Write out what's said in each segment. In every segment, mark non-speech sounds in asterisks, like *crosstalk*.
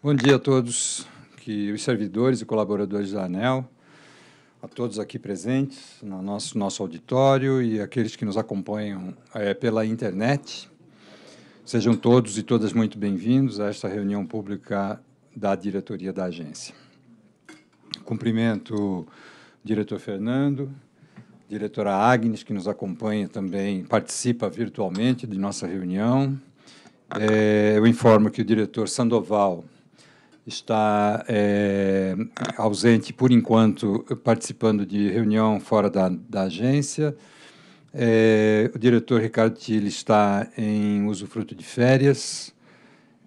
Bom dia a todos que os servidores e colaboradores da ANEL, a todos aqui presentes no nosso, nosso auditório e aqueles que nos acompanham é, pela internet. Sejam todos e todas muito bem-vindos a esta reunião pública da diretoria da agência. Cumprimento o diretor Fernando, diretora Agnes, que nos acompanha também, participa virtualmente de nossa reunião. É, eu informo que o diretor Sandoval está é, ausente, por enquanto, participando de reunião fora da, da agência. É, o diretor Ricardo Tille está em usufruto de férias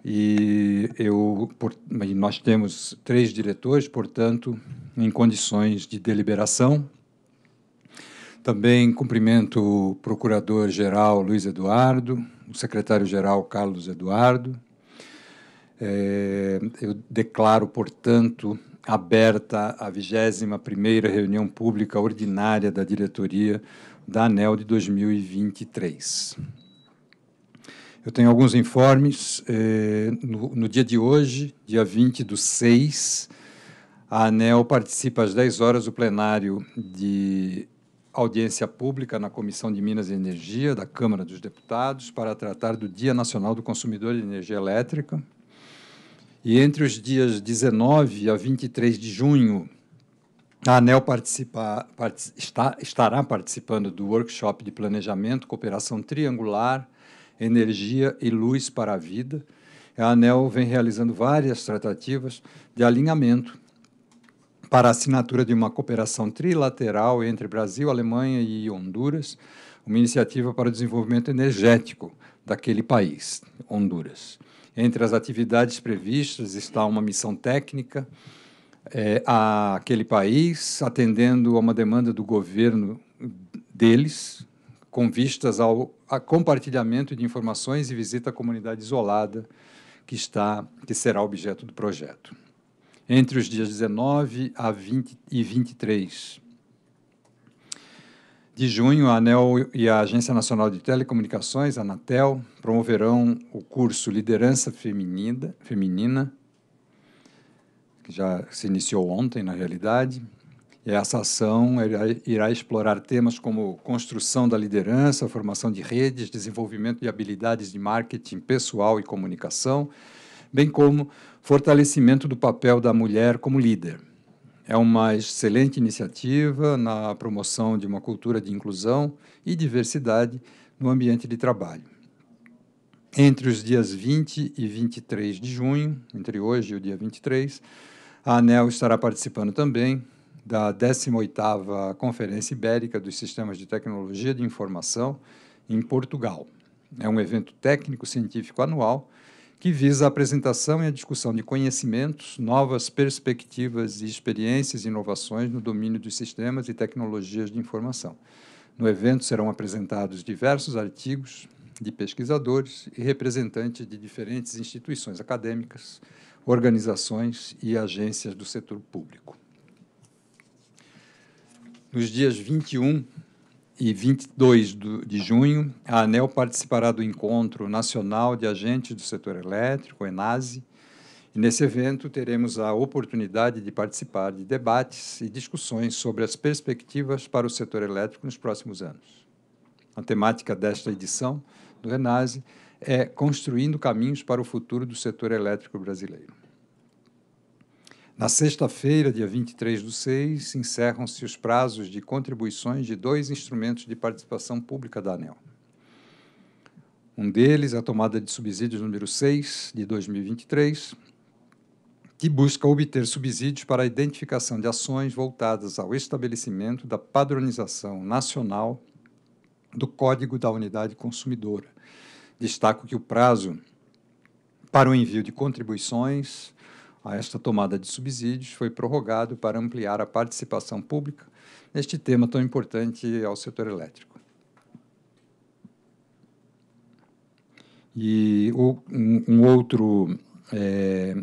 e eu, por, nós temos três diretores, portanto, em condições de deliberação. Também cumprimento o Procurador-Geral Luiz Eduardo, o Secretário-Geral Carlos Eduardo. É, eu declaro, portanto, aberta a 21ª reunião pública ordinária da diretoria da ANEL de 2023. Eu tenho alguns informes. É, no, no dia de hoje, dia 20 do 6, a ANEL participa às 10 horas do plenário de audiência pública na Comissão de Minas e Energia da Câmara dos Deputados para tratar do Dia Nacional do Consumidor de Energia Elétrica. E entre os dias 19 a 23 de junho, a ANEL participa, part, está, estará participando do workshop de planejamento, cooperação triangular, energia e luz para a vida. A ANEL vem realizando várias tratativas de alinhamento para a assinatura de uma cooperação trilateral entre Brasil, Alemanha e Honduras, uma iniciativa para o desenvolvimento energético daquele país, Honduras. Entre as atividades previstas está uma missão técnica é, àquele país, atendendo a uma demanda do governo deles, com vistas ao compartilhamento de informações e visita à comunidade isolada que está que será objeto do projeto entre os dias 19 a 20 e 23 de junho, a ANEL e a Agência Nacional de Telecomunicações, a Anatel, promoverão o curso Liderança Feminina, Feminina que já se iniciou ontem, na realidade. E essa ação irá, irá explorar temas como construção da liderança, formação de redes, desenvolvimento de habilidades de marketing pessoal e comunicação, bem como fortalecimento do papel da mulher como líder. É uma excelente iniciativa na promoção de uma cultura de inclusão e diversidade no ambiente de trabalho. Entre os dias 20 e 23 de junho, entre hoje e o dia 23, a ANEL estará participando também da 18ª Conferência Ibérica dos Sistemas de Tecnologia de Informação em Portugal. É um evento técnico-científico anual que visa a apresentação e a discussão de conhecimentos, novas perspectivas e experiências e inovações no domínio dos sistemas e tecnologias de informação. No evento serão apresentados diversos artigos de pesquisadores e representantes de diferentes instituições acadêmicas, organizações e agências do setor público. Nos dias 21 e 22 de junho, a ANEL participará do Encontro Nacional de Agentes do Setor Elétrico, ENASE, e nesse evento teremos a oportunidade de participar de debates e discussões sobre as perspectivas para o setor elétrico nos próximos anos. A temática desta edição do ENASE é Construindo Caminhos para o Futuro do Setor Elétrico Brasileiro. Na sexta-feira, dia 23 do 6, encerram-se os prazos de contribuições de dois instrumentos de participação pública da ANEL. Um deles, é a tomada de subsídios número 6 de 2023, que busca obter subsídios para a identificação de ações voltadas ao estabelecimento da padronização nacional do Código da Unidade Consumidora. Destaco que o prazo para o envio de contribuições a esta tomada de subsídios foi prorrogado para ampliar a participação pública neste tema tão importante ao setor elétrico. E um, um outro é,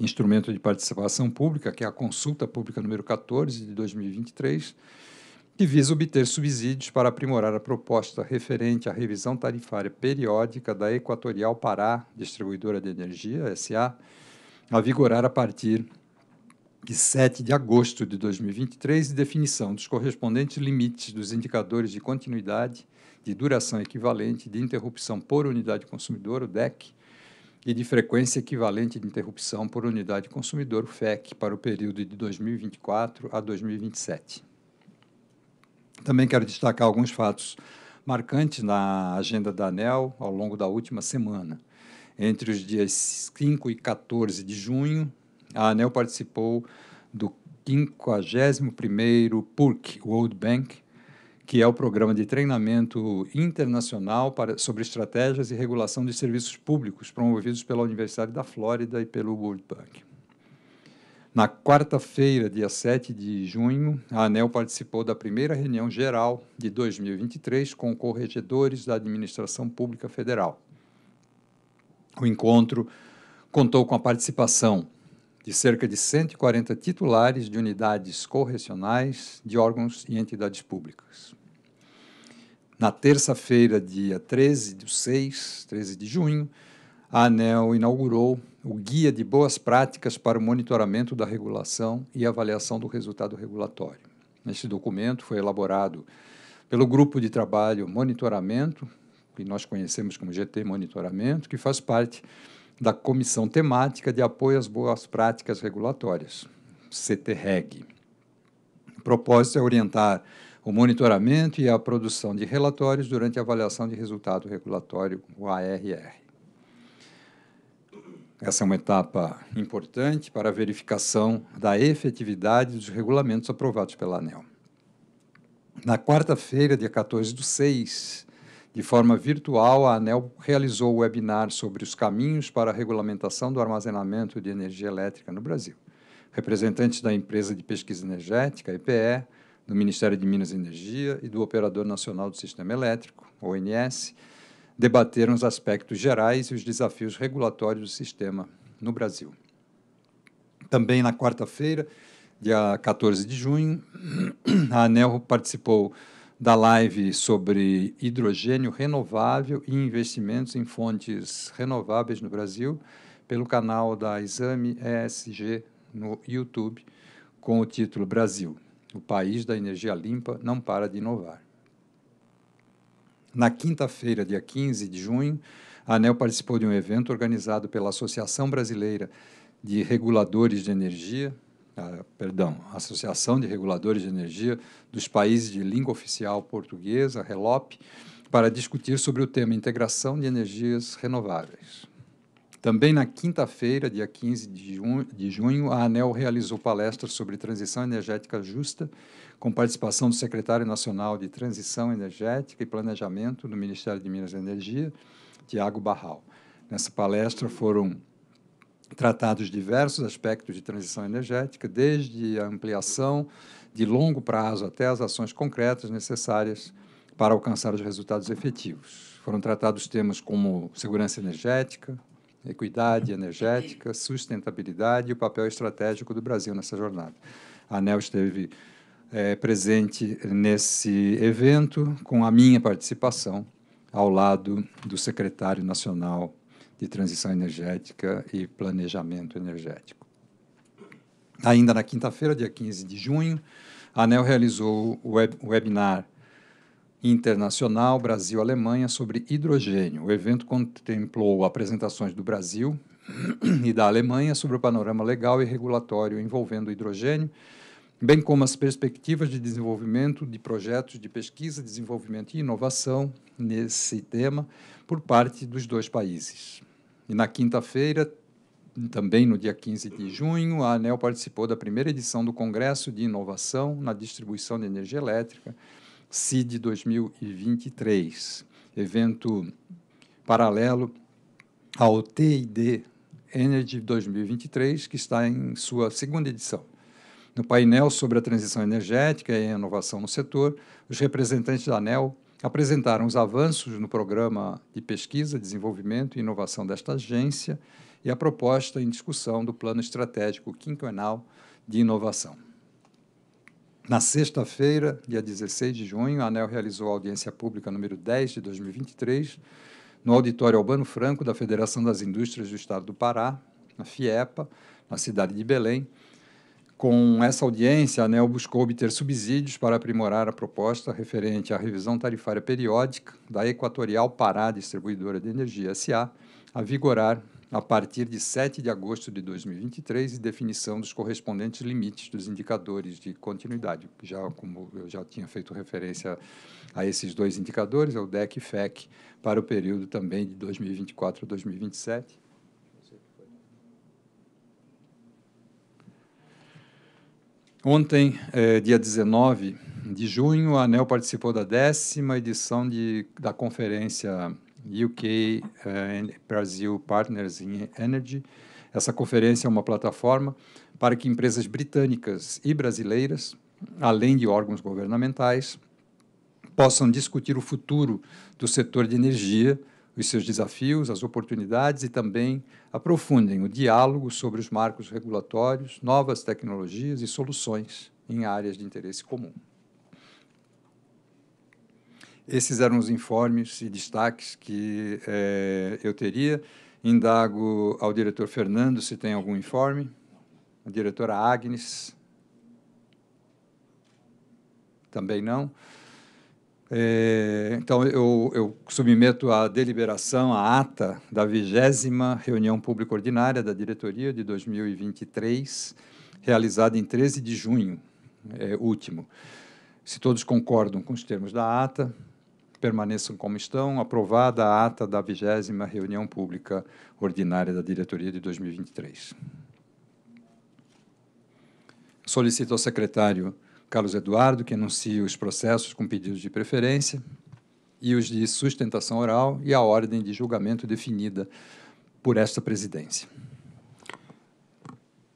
instrumento de participação pública, que é a Consulta Pública número 14 de 2023, que visa obter subsídios para aprimorar a proposta referente à revisão tarifária periódica da Equatorial Pará, distribuidora de energia, SA, a vigorar a partir de 7 de agosto de 2023 e definição dos correspondentes limites dos indicadores de continuidade, de duração equivalente, de interrupção por unidade consumidora o DEC, e de frequência equivalente de interrupção por unidade consumidora o FEC, para o período de 2024 a 2027. Também quero destacar alguns fatos marcantes na agenda da ANEL ao longo da última semana. Entre os dias 5 e 14 de junho, a ANEL participou do 51º PURC World Bank, que é o programa de treinamento internacional para, sobre estratégias e regulação de serviços públicos promovidos pela Universidade da Flórida e pelo World Bank. Na quarta-feira, dia 7 de junho, a ANEL participou da primeira reunião geral de 2023 com corregedores da Administração Pública Federal. O encontro contou com a participação de cerca de 140 titulares de unidades correcionais de órgãos e entidades públicas. Na terça-feira, dia 13 de 6, 13 de junho, a ANEL inaugurou o Guia de Boas Práticas para o Monitoramento da Regulação e Avaliação do Resultado Regulatório. Este documento foi elaborado pelo Grupo de Trabalho Monitoramento que nós conhecemos como GT Monitoramento, que faz parte da Comissão Temática de Apoio às Boas Práticas Regulatórias, CTREG. O propósito é orientar o monitoramento e a produção de relatórios durante a avaliação de resultado regulatório, o ARR. Essa é uma etapa importante para a verificação da efetividade dos regulamentos aprovados pela ANEL. Na quarta-feira, dia 14 do 6, de forma virtual, a ANEL realizou o webinar sobre os caminhos para a regulamentação do armazenamento de energia elétrica no Brasil. Representantes da empresa de pesquisa energética, EPE, do Ministério de Minas e Energia e do Operador Nacional do Sistema Elétrico, ONS, debateram os aspectos gerais e os desafios regulatórios do sistema no Brasil. Também na quarta-feira, dia 14 de junho, a ANEL participou da live sobre hidrogênio renovável e investimentos em fontes renováveis no Brasil pelo canal da Exame ESG no YouTube com o título Brasil, o país da energia limpa não para de inovar. Na quinta-feira, dia 15 de junho, a ANEL participou de um evento organizado pela Associação Brasileira de Reguladores de Energia, perdão, Associação de Reguladores de Energia dos Países de Língua Oficial Portuguesa, RELOP, para discutir sobre o tema integração de energias renováveis. Também na quinta-feira, dia 15 de junho, de junho, a ANEL realizou palestras sobre transição energética justa, com participação do secretário nacional de Transição Energética e Planejamento do Ministério de Minas e Energia, Tiago Barral. Nessa palestra foram tratados diversos aspectos de transição energética, desde a ampliação de longo prazo até as ações concretas necessárias para alcançar os resultados efetivos. Foram tratados temas como segurança energética, equidade energética, sustentabilidade e o papel estratégico do Brasil nessa jornada. A ANEL esteve é, presente nesse evento com a minha participação ao lado do secretário nacional de transição energética e planejamento energético. Ainda na quinta-feira, dia 15 de junho, a ANEL realizou o web webinar internacional Brasil-Alemanha sobre hidrogênio. O evento contemplou apresentações do Brasil e da Alemanha sobre o panorama legal e regulatório envolvendo o hidrogênio, bem como as perspectivas de desenvolvimento de projetos de pesquisa, desenvolvimento e inovação nesse tema por parte dos dois países. E na quinta-feira, também no dia 15 de junho, a ANEL participou da primeira edição do Congresso de Inovação na Distribuição de Energia Elétrica, CID 2023, evento paralelo ao TID Energy 2023, que está em sua segunda edição. No painel sobre a transição energética e a inovação no setor, os representantes da ANEL apresentaram os avanços no programa de pesquisa, desenvolvimento e inovação desta agência e a proposta em discussão do Plano Estratégico Quinquenal de Inovação. Na sexta-feira, dia 16 de junho, a ANEL realizou a audiência pública número 10 de 2023 no auditório Albano Franco da Federação das Indústrias do Estado do Pará, na FIEPA, na cidade de Belém, com essa audiência, a ANEL buscou obter subsídios para aprimorar a proposta referente à revisão tarifária periódica da Equatorial Pará Distribuidora de Energia SA, a vigorar a partir de 7 de agosto de 2023 e definição dos correspondentes limites dos indicadores de continuidade. Já como eu já tinha feito referência a esses dois indicadores, é o DEC e FEC, para o período também de 2024 a 2027 Ontem, é, dia 19 de junho, a ANEL participou da décima edição da conferência UK eh, é, Brasil Partners in Energy. Essa conferência é uma plataforma para que empresas britânicas e brasileiras, além de órgãos governamentais, possam discutir o futuro do setor de energia os seus desafios, as oportunidades e também aprofundem o diálogo sobre os marcos regulatórios, novas tecnologias e soluções em áreas de interesse comum. Esses eram os informes e destaques que eh, eu teria. Indago ao diretor Fernando se tem algum informe. A diretora Agnes. Também não. É, então, eu, eu submeto à deliberação a ata da vigésima reunião pública ordinária da diretoria de 2023, realizada em 13 de junho é, último. Se todos concordam com os termos da ata, permaneçam como estão. Aprovada a ata da vigésima reunião pública ordinária da diretoria de 2023. Solicito ao secretário Carlos Eduardo, que anuncia os processos com pedidos de preferência, e os de sustentação oral e a ordem de julgamento definida por esta presidência.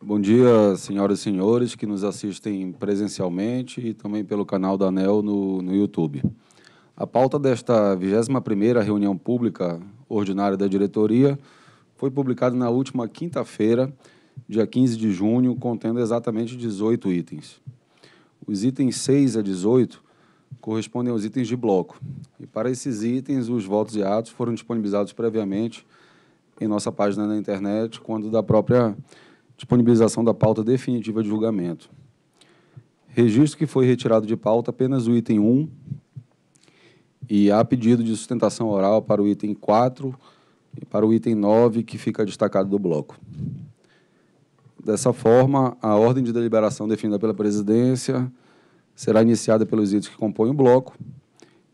Bom dia, senhoras e senhores que nos assistem presencialmente e também pelo canal da ANEL no, no YouTube. A pauta desta 21ª reunião pública ordinária da diretoria foi publicada na última quinta-feira, dia 15 de junho, contendo exatamente 18 itens. Os itens 6 a 18 correspondem aos itens de bloco. E para esses itens, os votos e atos foram disponibilizados previamente em nossa página na internet, quando da própria disponibilização da pauta definitiva de julgamento. Registro que foi retirado de pauta apenas o item 1 e há pedido de sustentação oral para o item 4 e para o item 9, que fica destacado do bloco. Dessa forma, a ordem de deliberação definida pela presidência será iniciada pelos itens que compõem o bloco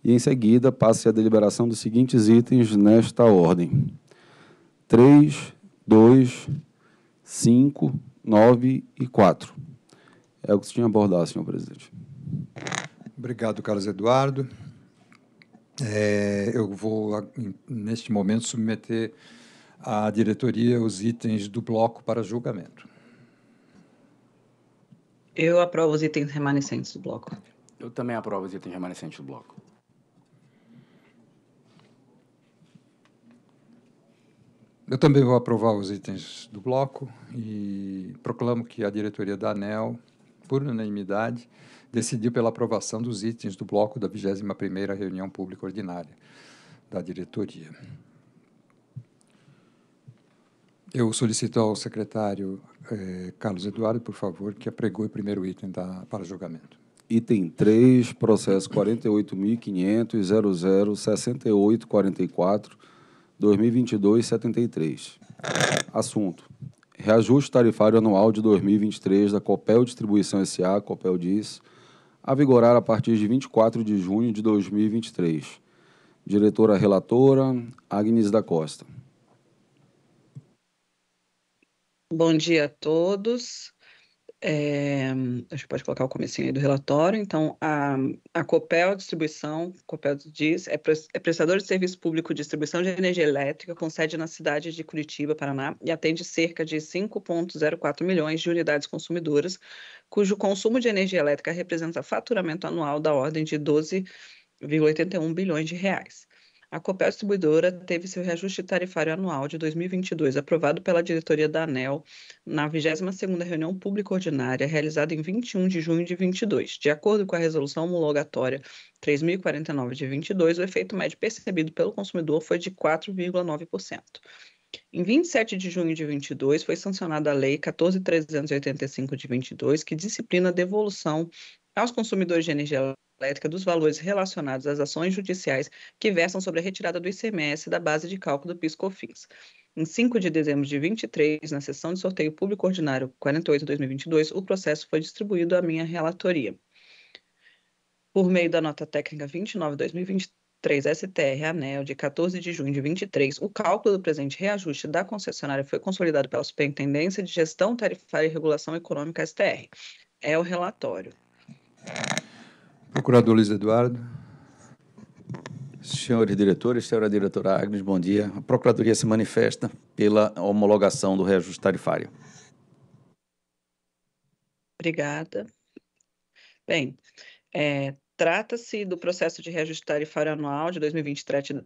e, em seguida, passe a deliberação dos seguintes itens nesta ordem: 3, 2, 5, 9 e 4. É o que se tinha a abordar, senhor presidente. Obrigado, Carlos Eduardo. É, eu vou, neste momento, submeter à diretoria os itens do bloco para julgamento. Eu aprovo os itens remanescentes do bloco. Eu também aprovo os itens remanescentes do bloco. Eu também vou aprovar os itens do bloco e proclamo que a diretoria da ANEL, por unanimidade, decidiu pela aprovação dos itens do bloco da 21ª reunião pública ordinária da diretoria. Eu solicito ao secretário eh, Carlos Eduardo, por favor, que apregoe o primeiro item da, para julgamento. Item 3, processo 48.500.006844, 2022-73. Assunto. Reajuste tarifário anual de 2023 da Copel Distribuição S.A., Copel Diz, a vigorar a partir de 24 de junho de 2023. Diretora relatora, Agnes da Costa. Bom dia a todos. É, a gente pode colocar o comecinho aí do relatório. Então, a, a Copel Distribuição, Copel diz, é, pre, é prestador de serviço público de distribuição de energia elétrica com sede na cidade de Curitiba, Paraná, e atende cerca de 5,04 milhões de unidades consumidoras, cujo consumo de energia elétrica representa faturamento anual da ordem de 12,81 bilhões de reais. A Copel Distribuidora teve seu reajuste tarifário anual de 2022 aprovado pela diretoria da ANEL na 22ª reunião pública ordinária realizada em 21 de junho de 22. De acordo com a resolução homologatória 3049 de 22, o efeito médio percebido pelo consumidor foi de 4,9%. Em 27 de junho de 22, foi sancionada a Lei 14385 de 22, que disciplina a devolução aos consumidores de energia elétrica dos valores relacionados às ações judiciais que versam sobre a retirada do ICMS da base de cálculo do PIS/COFINS. Em 5 de dezembro de 23, na sessão de sorteio público ordinário 48/2022, o processo foi distribuído à minha relatoria. Por meio da nota técnica 29/2023, 3 STR ANEL de 14 de junho de 23, o cálculo do presente reajuste da concessionária foi consolidado pela Superintendência de Gestão Tarifária e Regulação Econômica STR. É o relatório. Procurador Luiz Eduardo. Senhores diretores, senhora diretora Agnes, bom dia. A Procuradoria se manifesta pela homologação do reajuste tarifário. Obrigada. Bem, é, trata-se do processo de reajuste tarifário anual de 2023,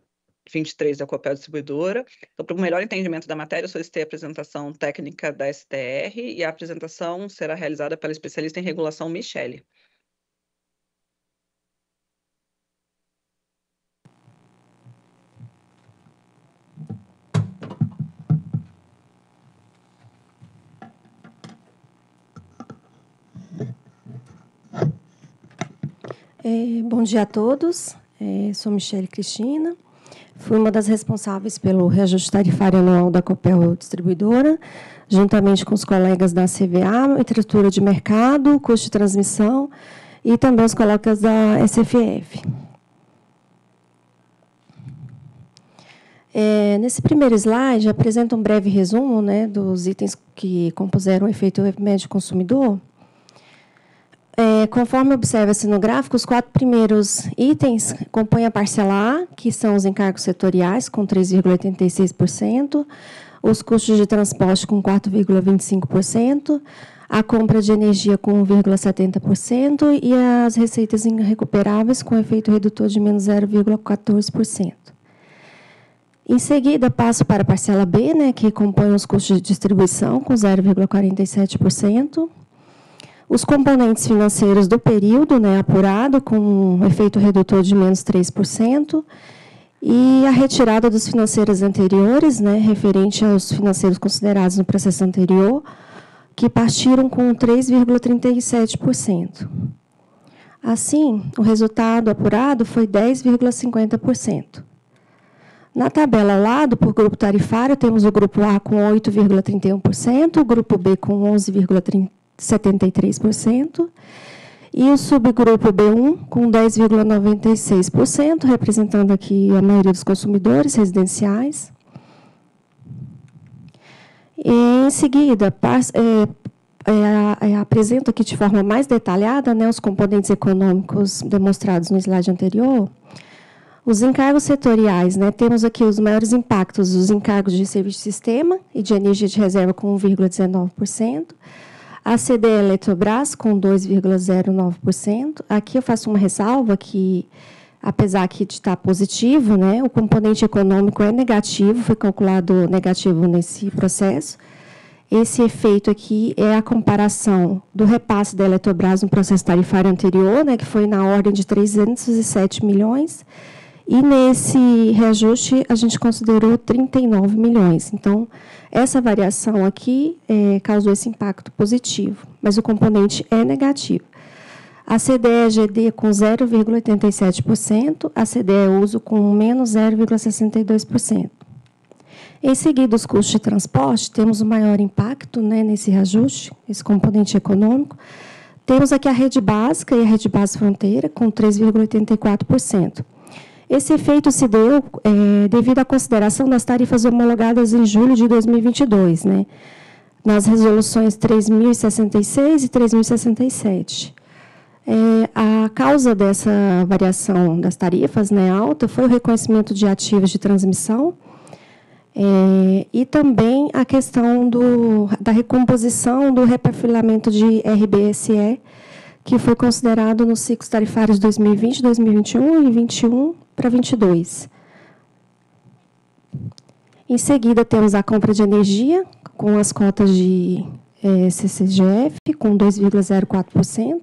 23 da Copel Distribuidora. Então, para o melhor entendimento da matéria, eu solicitei a apresentação técnica da STR e a apresentação será realizada pela especialista em regulação Michele. É, bom dia a todos. É, sou Michele Cristina. Fui uma das responsáveis pelo reajuste tarifário anual da Copel Distribuidora, juntamente com os colegas da CVA, estrutura de mercado, custo de transmissão e também os colegas da SFF. É, nesse primeiro slide, apresento um breve resumo né, dos itens que compuseram o efeito médio consumidor. É, conforme observa-se no gráfico, os quatro primeiros itens compõem a parcela A, que são os encargos setoriais, com 3,86%, os custos de transporte, com 4,25%, a compra de energia, com 1,70%, e as receitas irrecuperáveis, com efeito redutor de menos 0,14%. Em seguida, passo para a parcela B, né, que compõe os custos de distribuição, com 0,47%. Os componentes financeiros do período né, apurado, com um efeito redutor de menos 3%, e a retirada dos financeiros anteriores, né, referente aos financeiros considerados no processo anterior, que partiram com 3,37%. Assim, o resultado apurado foi 10,50%. Na tabela ao lado, por grupo tarifário, temos o grupo A com 8,31%, o grupo B com 11,30%, 73%, e o subgrupo B1 com 10,96%, representando aqui a maioria dos consumidores residenciais. E, em seguida, é, é, é apresento aqui de forma mais detalhada né, os componentes econômicos demonstrados no slide anterior. Os encargos setoriais, né, temos aqui os maiores impactos, os encargos de serviço de sistema e de energia de reserva com 1,19%, a CDE Eletrobras, com 2,09%. Aqui eu faço uma ressalva que, apesar aqui de estar positivo, né, o componente econômico é negativo, foi calculado negativo nesse processo. Esse efeito aqui é a comparação do repasse da Eletrobras no processo tarifário anterior, né, que foi na ordem de 307 milhões, e nesse reajuste a gente considerou 39 milhões. Então, essa variação aqui é, causou esse impacto positivo, mas o componente é negativo. A CDE é GD com 0,87%, a CDE é uso com menos 0,62%. Em seguida, os custos de transporte, temos o um maior impacto né, nesse reajuste, esse componente econômico. Temos aqui a rede básica e a rede base fronteira, com 3,84%. Esse efeito se deu é, devido à consideração das tarifas homologadas em julho de 2022, né, nas resoluções 3.066 e 3.067. É, a causa dessa variação das tarifas né, alta foi o reconhecimento de ativos de transmissão é, e também a questão do, da recomposição do reperfilamento de RBSE, que foi considerado nos ciclos tarifários 2020, 2021 e 21 para 22. Em seguida, temos a compra de energia, com as cotas de é, eh, CCGF, com 2,04%,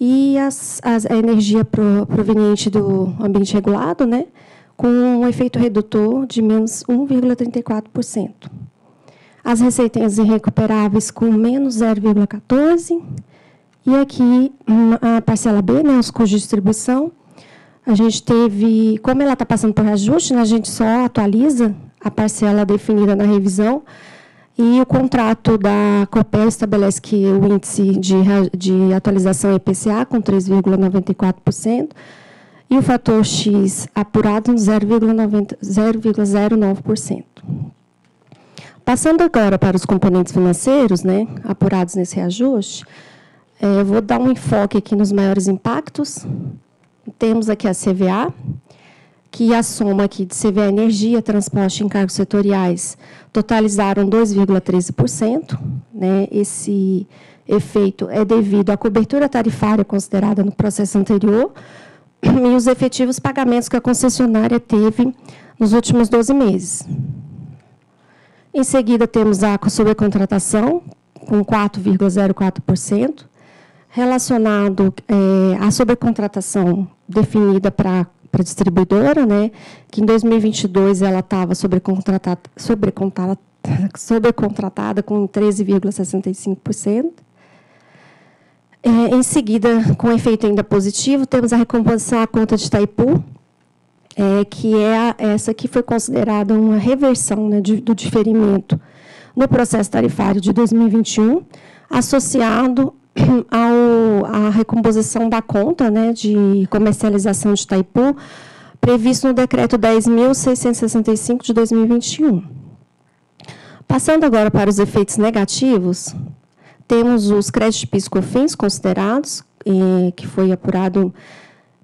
e as, as, a energia pro, proveniente do ambiente regulado, né, com um efeito redutor de menos 1,34%. As receitas irrecuperáveis com menos 0,14%, e aqui, a parcela B, né, os custos de distribuição, a gente teve, como ela está passando por reajuste, né, a gente só atualiza a parcela definida na revisão e o contrato da COPEL estabelece que o índice de, de atualização é IPCA com 3,94% e o fator X apurado 0,09%. Passando agora para os componentes financeiros, né, apurados nesse reajuste, é, eu vou dar um enfoque aqui nos maiores impactos. Temos aqui a CVA, que a soma aqui de CVA Energia, Transporte e Encargos Setoriais totalizaram 2,13%. Né? Esse efeito é devido à cobertura tarifária considerada no processo anterior e os efetivos pagamentos que a concessionária teve nos últimos 12 meses. Em seguida, temos a sobrecontratação, com 4,04% relacionado é, à sobrecontratação definida para para distribuidora, né, que em 2022 ela estava sobrecontratada, sobrecontratada, *laughs* sobrecontratada com 13,65%. É, em seguida, com efeito ainda positivo, temos a recomposição à conta de Itaipu, é, que é a, essa que foi considerada uma reversão né, de, do diferimento no processo tarifário de 2021, associado *clears throat* ao, recomposição da conta né, de comercialização de Itaipu, previsto no Decreto 10.665 de 2021. Passando agora para os efeitos negativos, temos os créditos piscofins considerados, eh, que foi apurado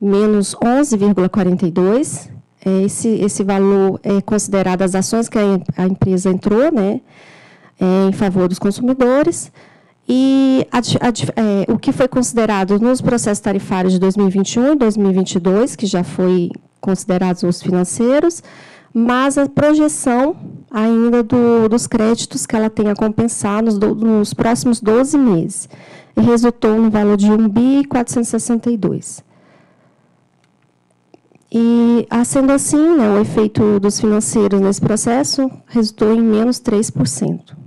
menos 11,42. É, esse, esse valor é considerado as ações que a, a empresa entrou né, é, em favor dos consumidores. E a, a, é, o que foi considerado nos processos tarifários de 2021 e 2022, que já foi considerados os financeiros, mas a projeção ainda do, dos créditos que ela tem a compensar nos, do, nos próximos 12 meses. E resultou no valor de 1 E, sendo assim, né, o efeito dos financeiros nesse processo resultou em menos 3%.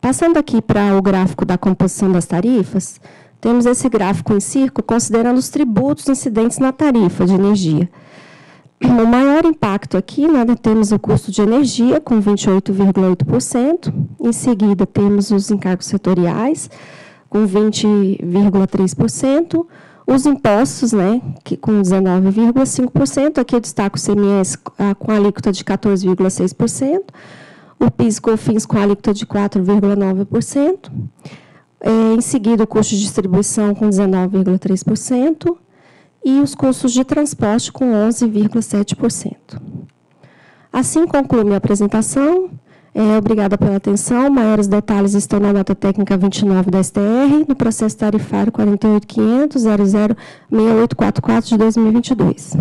Passando aqui para o gráfico da composição das tarifas, temos esse gráfico em circo considerando os tributos incidentes na tarifa de energia. O maior impacto aqui, né, temos o custo de energia, com 28,8%. Em seguida, temos os encargos setoriais, com 20,3%. Os impostos, né, que com 19,5%. Aqui eu destaco o CMS com a alíquota de 14,6% o PIS e COFINS com alíquota de 4,9%, é, em seguida o custo de distribuição com 19,3% e os custos de transporte com 11,7%. Assim concluo minha apresentação. É, obrigada pela atenção. Maiores detalhes estão na nota técnica 29 da STR, no processo tarifário 48500 de 2022.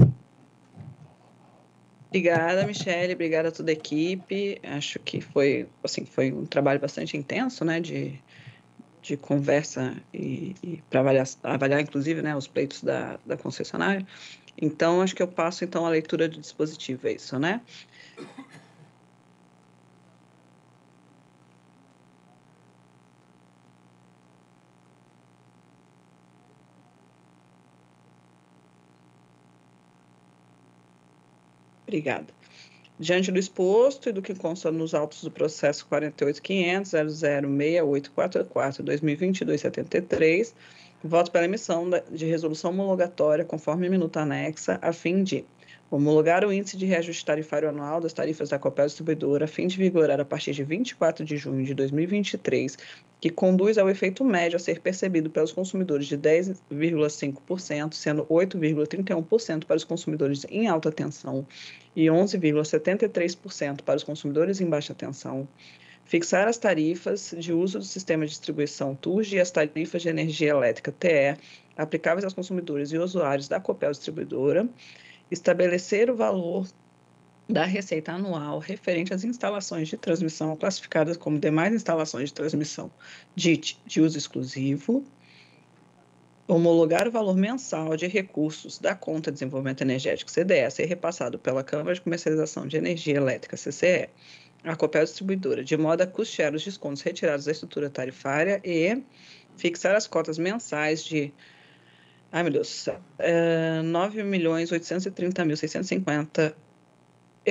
Obrigada, Michelle. Obrigada a toda a equipe. Acho que foi, assim, foi um trabalho bastante intenso, né? De, de conversa e, e para avaliar, avaliar, inclusive, né, os pleitos da, da concessionária. Então, acho que eu passo, então, a leitura do dispositivo, é isso, né? Obrigada. Diante do exposto e do que consta nos autos do processo 48.500.006844.2022.73, voto pela emissão de resolução homologatória conforme minuta anexa, a fim de homologar o índice de reajuste tarifário anual das tarifas da Copel Distribuidora a fim de vigorar a partir de 24 de junho de 2023, que conduz ao efeito médio a ser percebido pelos consumidores de 10,5%, sendo 8,31% para os consumidores em alta tensão e 11,73% para os consumidores em baixa tensão, fixar as tarifas de uso do sistema de distribuição TURG e as tarifas de energia elétrica TE aplicáveis aos consumidores e usuários da Copel Distribuidora, estabelecer o valor da receita anual referente às instalações de transmissão classificadas como demais instalações de transmissão de, de uso exclusivo, Homologar o valor mensal de recursos da conta de desenvolvimento energético CDS e repassado pela Câmara de Comercialização de Energia Elétrica CCE, a Copel é Distribuidora, de modo a custear os descontos retirados da estrutura tarifária e fixar as cotas mensais de Ai, meu Deus. 9.830.650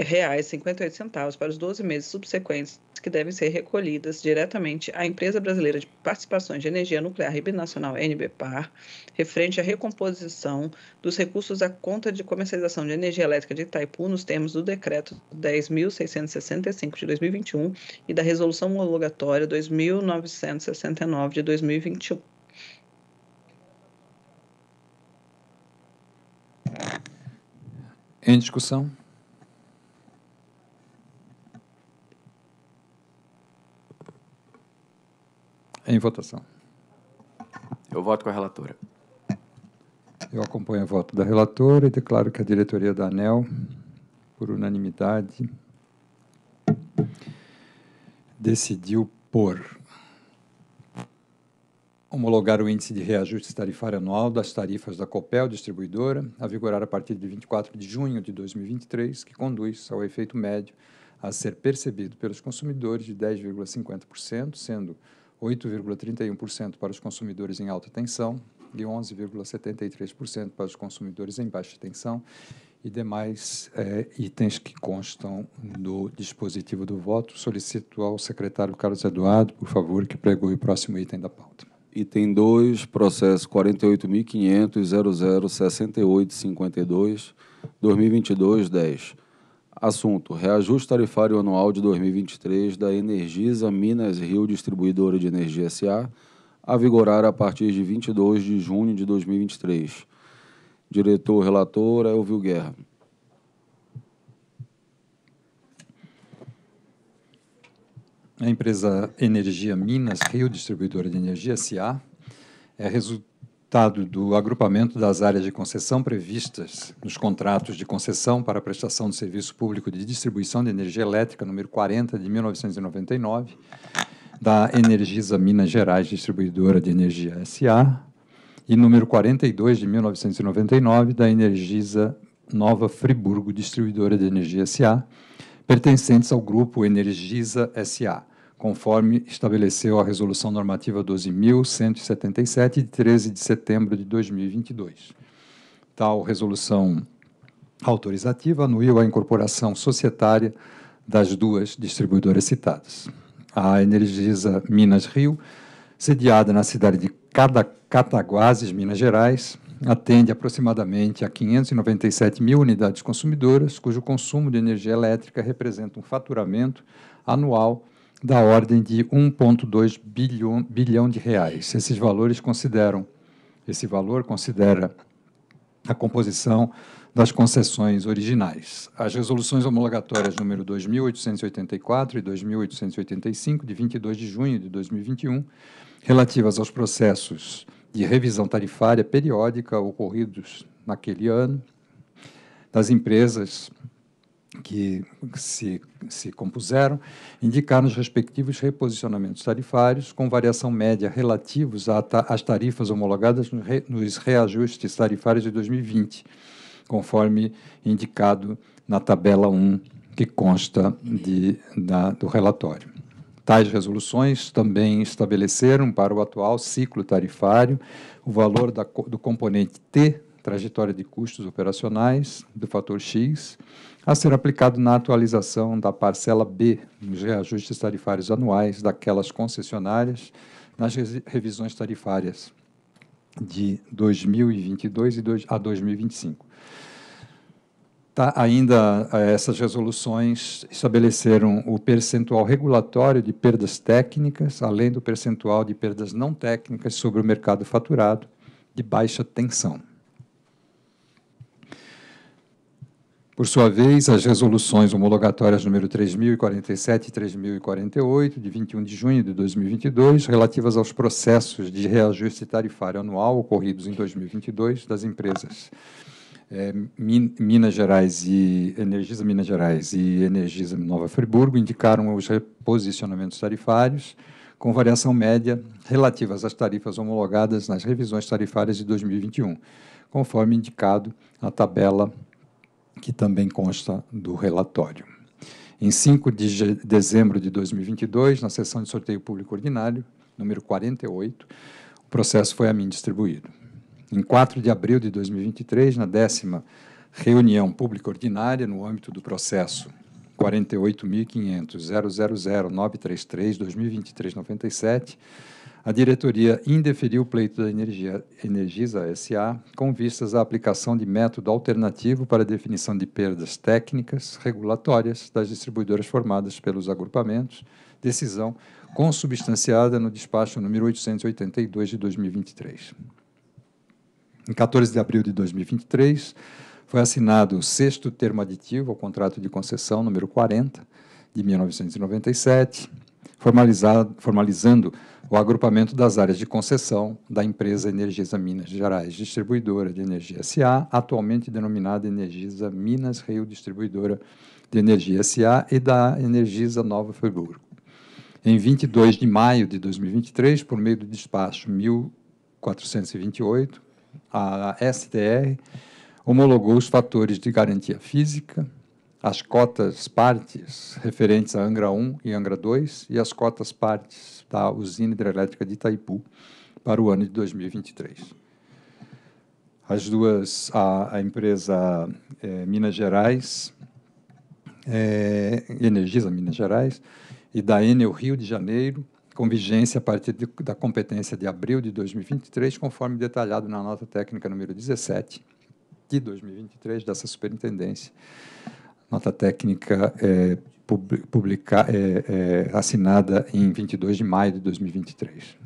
R$1,58 para os 12 meses subsequentes que devem ser recolhidas diretamente à Empresa Brasileira de Participações de Energia Nuclear e Binacional NBPAR, referente à recomposição dos recursos à conta de comercialização de energia elétrica de Itaipu nos termos do Decreto 10.665 de 2021 e da Resolução Homologatória 2.969 de 2021. Em discussão? Em votação. Eu voto com a relatora. Eu acompanho o voto da relatora e declaro que a diretoria da ANEL, por unanimidade, decidiu por homologar o índice de reajuste tarifário anual das tarifas da Copel distribuidora, a vigorar a partir de 24 de junho de 2023, que conduz ao efeito médio a ser percebido pelos consumidores de 10,50%, sendo 8,31% para os consumidores em alta tensão e 11,73% para os consumidores em baixa tensão e demais é, itens que constam do dispositivo do voto. Solicito ao secretário Carlos Eduardo, por favor, que pregue o próximo item da pauta. Item 2, processo 48.500.006852, 2022, 10. Assunto: Reajuste tarifário anual de 2023 da Energisa Minas Rio Distribuidora de Energia SA, a vigorar a partir de 22 de junho de 2023. Diretor relator Elvio é Guerra. A empresa Energia Minas Rio Distribuidora de Energia SA é resultado resultado do agrupamento das áreas de concessão previstas nos contratos de concessão para a prestação do serviço público de distribuição de energia elétrica número 40 de 1999 da Energisa Minas Gerais Distribuidora de Energia SA e número 42 de 1999 da Energisa Nova Friburgo Distribuidora de Energia SA, pertencentes ao grupo Energisa SA conforme estabeleceu a Resolução Normativa 12.177, de 13 de setembro de 2022. Tal resolução autorizativa anuiu a incorporação societária das duas distribuidoras citadas. A Energisa Minas Rio, sediada na cidade de Cataguases, Minas Gerais, atende aproximadamente a 597 mil unidades consumidoras, cujo consumo de energia elétrica representa um faturamento anual da ordem de 1,2 bilhão, bilhão de reais. Esses valores consideram, esse valor considera a composição das concessões originais. As resoluções homologatórias número 2884 e 2885 de 22 de junho de 2021, relativas aos processos de revisão tarifária periódica ocorridos naquele ano das empresas que se, se compuseram indicaram os respectivos reposicionamentos tarifários, com variação média relativos às tarifas homologadas nos reajustes tarifários de 2020, conforme indicado na tabela 1 que consta de, da, do relatório. Tais resoluções também estabeleceram para o atual ciclo tarifário o valor da, do componente T, trajetória de custos operacionais, do fator X, a ser aplicado na atualização da parcela B nos reajustes tarifários anuais daquelas concessionárias nas revisões tarifárias de 2022 a 2025. Tá, ainda eh, essas resoluções estabeleceram o percentual regulatório de perdas técnicas, além do percentual de perdas não técnicas sobre o mercado faturado de baixa tensão. Por sua vez, as resoluções homologatórias número 3047 e 3048, de 21 de junho de 2022, relativas aos processos de reajuste tarifário anual ocorridos em 2022 das empresas é, Minas Gerais e Energisa Minas Gerais e Energisa Nova Friburgo indicaram os reposicionamentos tarifários com variação média relativas às tarifas homologadas nas revisões tarifárias de 2021, conforme indicado na tabela que também consta do relatório. Em 5 de dezembro de 2022, na sessão de sorteio público ordinário, número 48, o processo foi a mim distribuído. Em 4 de abril de 2023, na décima reunião pública ordinária, no âmbito do processo 48.500.000.933-2023-97, a diretoria indeferiu o pleito da Energia, Energisa SA com vistas à aplicação de método alternativo para definição de perdas técnicas regulatórias das distribuidoras formadas pelos agrupamentos, decisão consubstanciada no despacho número 882 de 2023. Em 14 de abril de 2023, foi assinado o sexto termo aditivo ao contrato de concessão número 40 de 1997, formalizado, formalizando o agrupamento das áreas de concessão da empresa Energisa Minas Gerais Distribuidora de Energia SA, atualmente denominada Energisa Minas Rio Distribuidora de Energia SA e da Energisa Nova Friburgo. Em 22 de maio de 2023, por meio do despacho 1428, a STR homologou os fatores de garantia física, as cotas partes referentes a Angra 1 e Angra 2 e as cotas partes da usina hidrelétrica de Itaipu para o ano de 2023. As duas, a, a empresa é, Minas Gerais, é, Energisa Minas Gerais, e da Enel Rio de Janeiro, com vigência a partir de, da competência de abril de 2023, conforme detalhado na nota técnica número 17 de 2023 dessa superintendência. Nota técnica é, publica, é, é, assinada em 22 de maio de 2023.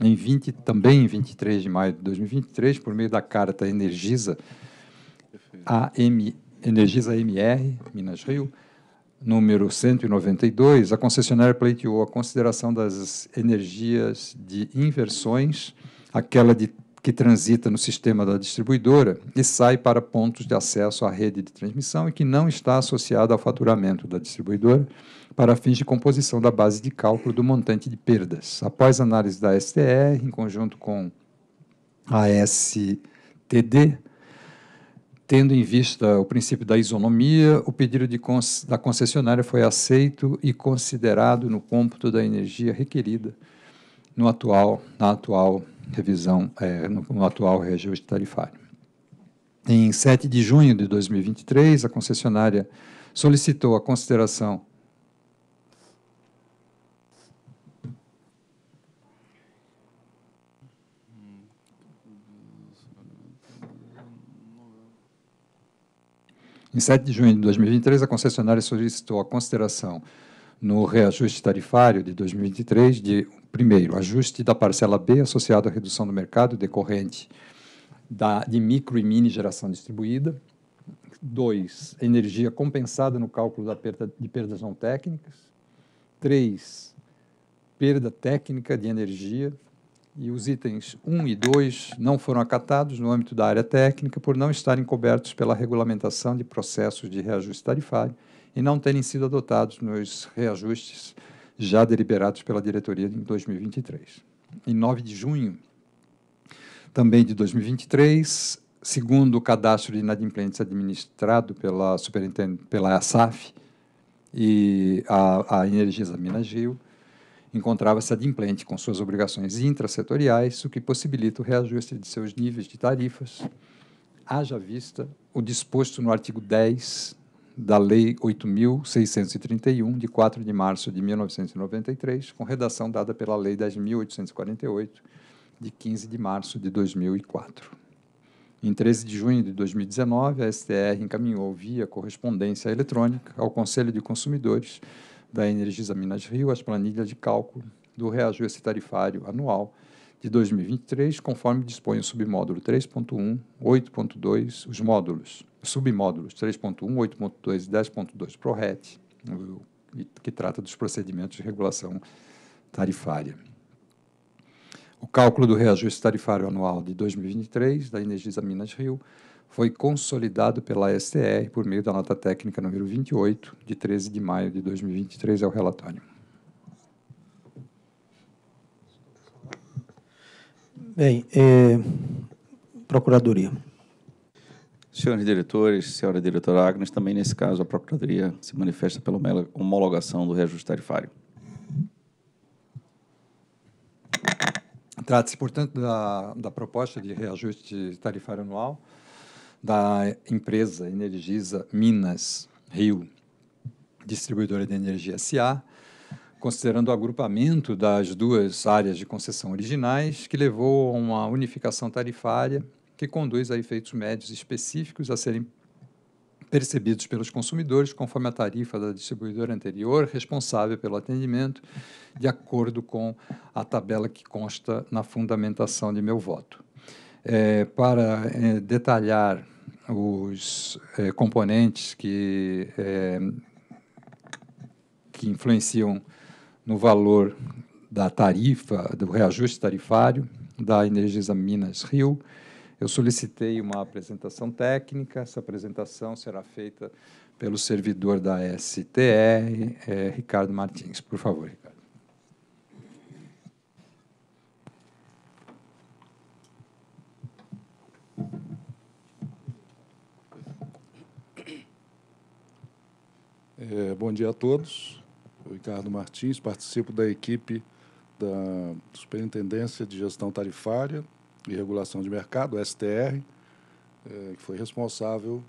Em 20, também em 23 de maio de 2023, por meio da carta Energisa, AM, Energisa MR, Minas Rio, número 192, a concessionária pleiteou a consideração das energias de inversões, aquela de que transita no sistema da distribuidora e sai para pontos de acesso à rede de transmissão e que não está associado ao faturamento da distribuidora para fins de composição da base de cálculo do montante de perdas. Após análise da STR, em conjunto com a STD, tendo em vista o princípio da isonomia, o pedido da concessionária foi aceito e considerado no cômputo da energia requerida no atual, na atual revisão é, no, no atual reajuste tarifário. Em 7 de junho de 2023, a concessionária solicitou a consideração Em 7 de junho de 2023, a concessionária solicitou a consideração no reajuste tarifário de 2023 de Primeiro, ajuste da parcela B associado à redução do mercado decorrente da, de micro e mini geração distribuída. Dois, energia compensada no cálculo da perda, de perdas não técnicas. Três, perda técnica de energia. E os itens 1 e 2 não foram acatados no âmbito da área técnica por não estarem cobertos pela regulamentação de processos de reajuste tarifário e não terem sido adotados nos reajustes já deliberados pela diretoria em 2023. Em 9 de junho também de 2023, segundo o cadastro de inadimplentes administrado pela superintendente pela Asaf e a, a Energisa Minas Gil, encontrava-se adimplente com suas obrigações intrasetoriais, o que possibilita o reajuste de seus níveis de tarifas, haja vista o disposto no artigo 10 da Lei 8.631, de 4 de março de 1993, com redação dada pela Lei 10.848, de 15 de março de 2004. Em 13 de junho de 2019, a STR encaminhou via correspondência eletrônica ao Conselho de Consumidores da Energisa Minas Rio as planilhas de cálculo do reajuste tarifário anual de 2023, conforme dispõe o submódulo 3.1, 8.2, os módulos submódulos 3.1, 8.2 e 10.2 ProRet, que trata dos procedimentos de regulação tarifária. O cálculo do reajuste tarifário anual de 2023 da Energisa Minas Rio foi consolidado pela STR por meio da nota técnica número 28, de 13 de maio de 2023, é o relatório. Bem, é, Procuradoria. Senhores diretores, senhora diretora Agnes, também nesse caso a Procuradoria se manifesta pela homologação do reajuste tarifário. Trata-se, portanto, da, da, proposta de reajuste tarifário anual da empresa Energisa Minas Rio, distribuidora de energia SA, considerando o agrupamento das duas áreas de concessão originais, que levou a uma unificação tarifária que conduz a efeitos médios específicos a serem percebidos pelos consumidores conforme a tarifa da distribuidora anterior, responsável pelo atendimento, de acordo com a tabela que consta na fundamentação de meu voto. É, para é, detalhar os é, componentes que, é, que influenciam no valor da tarifa, do reajuste tarifário da Energisa Minas Rio, eu solicitei uma apresentação técnica, essa apresentação será feita pelo servidor da STR, é, Ricardo Martins. Por favor, Ricardo. É, bom dia a todos. Ricardo Martins, participo da equipe da Superintendência de Gestão Tarifária e Regulação de Mercado, STR, é, eh, que foi responsável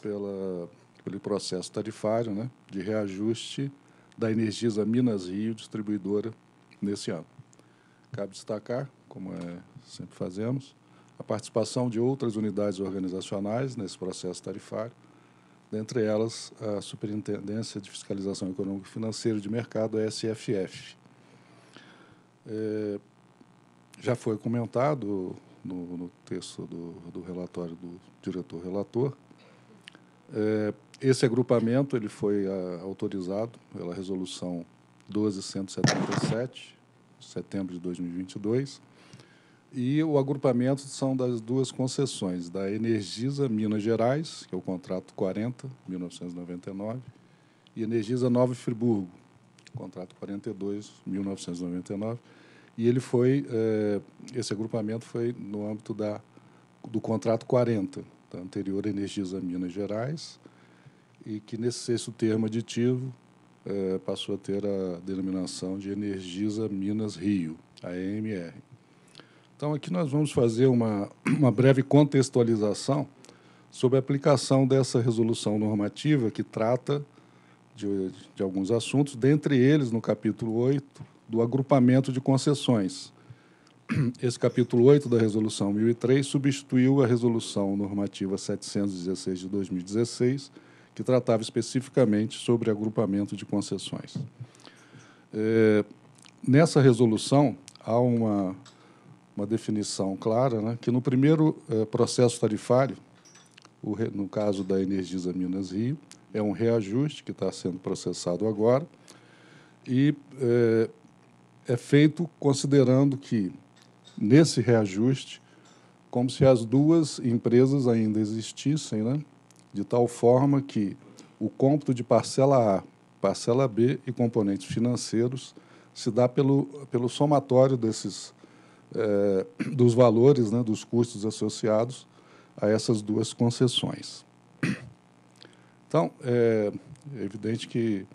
pela, pelo processo tarifário né, de reajuste da Energisa Minas Rio, distribuidora, nesse ano. Cabe destacar, como é, sempre fazemos, a participação de outras unidades organizacionais nesse processo tarifário, dentre elas a Superintendência de Fiscalização Econômica e Financeira de Mercado, a SFF. É, já foi comentado no, no texto do, do, relatório do diretor relator. É, esse agrupamento ele foi a, ah, autorizado pela resolução 1277, setembro de 2022, e o agrupamento são das duas concessões, da Energisa Minas Gerais, que é o contrato 40, 1999, e Energisa Nova Friburgo, contrato 42, 1999, e ele foi, eh, esse agrupamento foi no âmbito da, do contrato 40, da anterior Energisa Minas Gerais, e que nesse sexto termo aditivo eh, passou a ter a denominação de Energisa Minas Rio, a EMR. Então, aqui nós vamos fazer uma, uma breve contextualização sobre a aplicação dessa resolução normativa que trata de, de alguns assuntos, dentre eles, no capítulo 8, do agrupamento de concessões. *clears throat* Esse capítulo 8 da Resolução 1003 substituiu a Resolução Normativa 716 de 2016, que tratava especificamente sobre agrupamento de concessões. É, nessa resolução, há uma, uma definição clara né, que, no primeiro é, processo tarifário, o, no caso da Energisa Minas Rio, é um reajuste que está sendo processado agora, e é, é feito considerando que, nesse reajuste, como se as duas empresas ainda existissem, né? de tal forma que o cômputo de parcela A, parcela B e componentes financeiros se dá pelo, pelo somatório desses, é, dos valores, né, dos custos associados a essas duas concessões. Então, é, é evidente que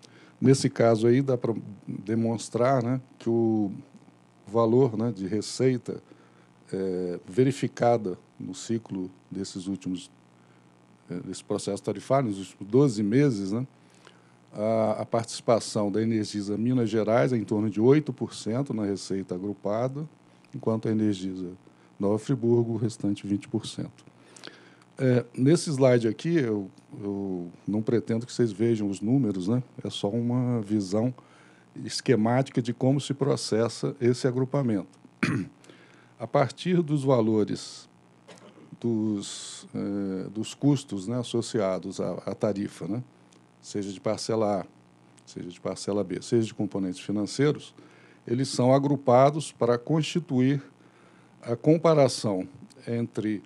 Nesse caso aí, dá para demonstrar né, que o valor né, de receita é, verificada no ciclo desses últimos, é, desse processo tarifário, nos últimos 12 meses, né, a, a participação da Energisa Minas Gerais é em torno de 8% na receita agrupada, enquanto a Energisa Nova Friburgo, o restante 20%. É, nesse slide aqui, eu, eu, não pretendo que vocês vejam os números, né? é só uma visão esquemática de como se processa esse agrupamento. A partir dos valores dos, é, dos custos né, associados à, à tarifa, né? seja de parcela A, seja de parcela B, seja de componentes financeiros, eles são agrupados para constituir a comparação entre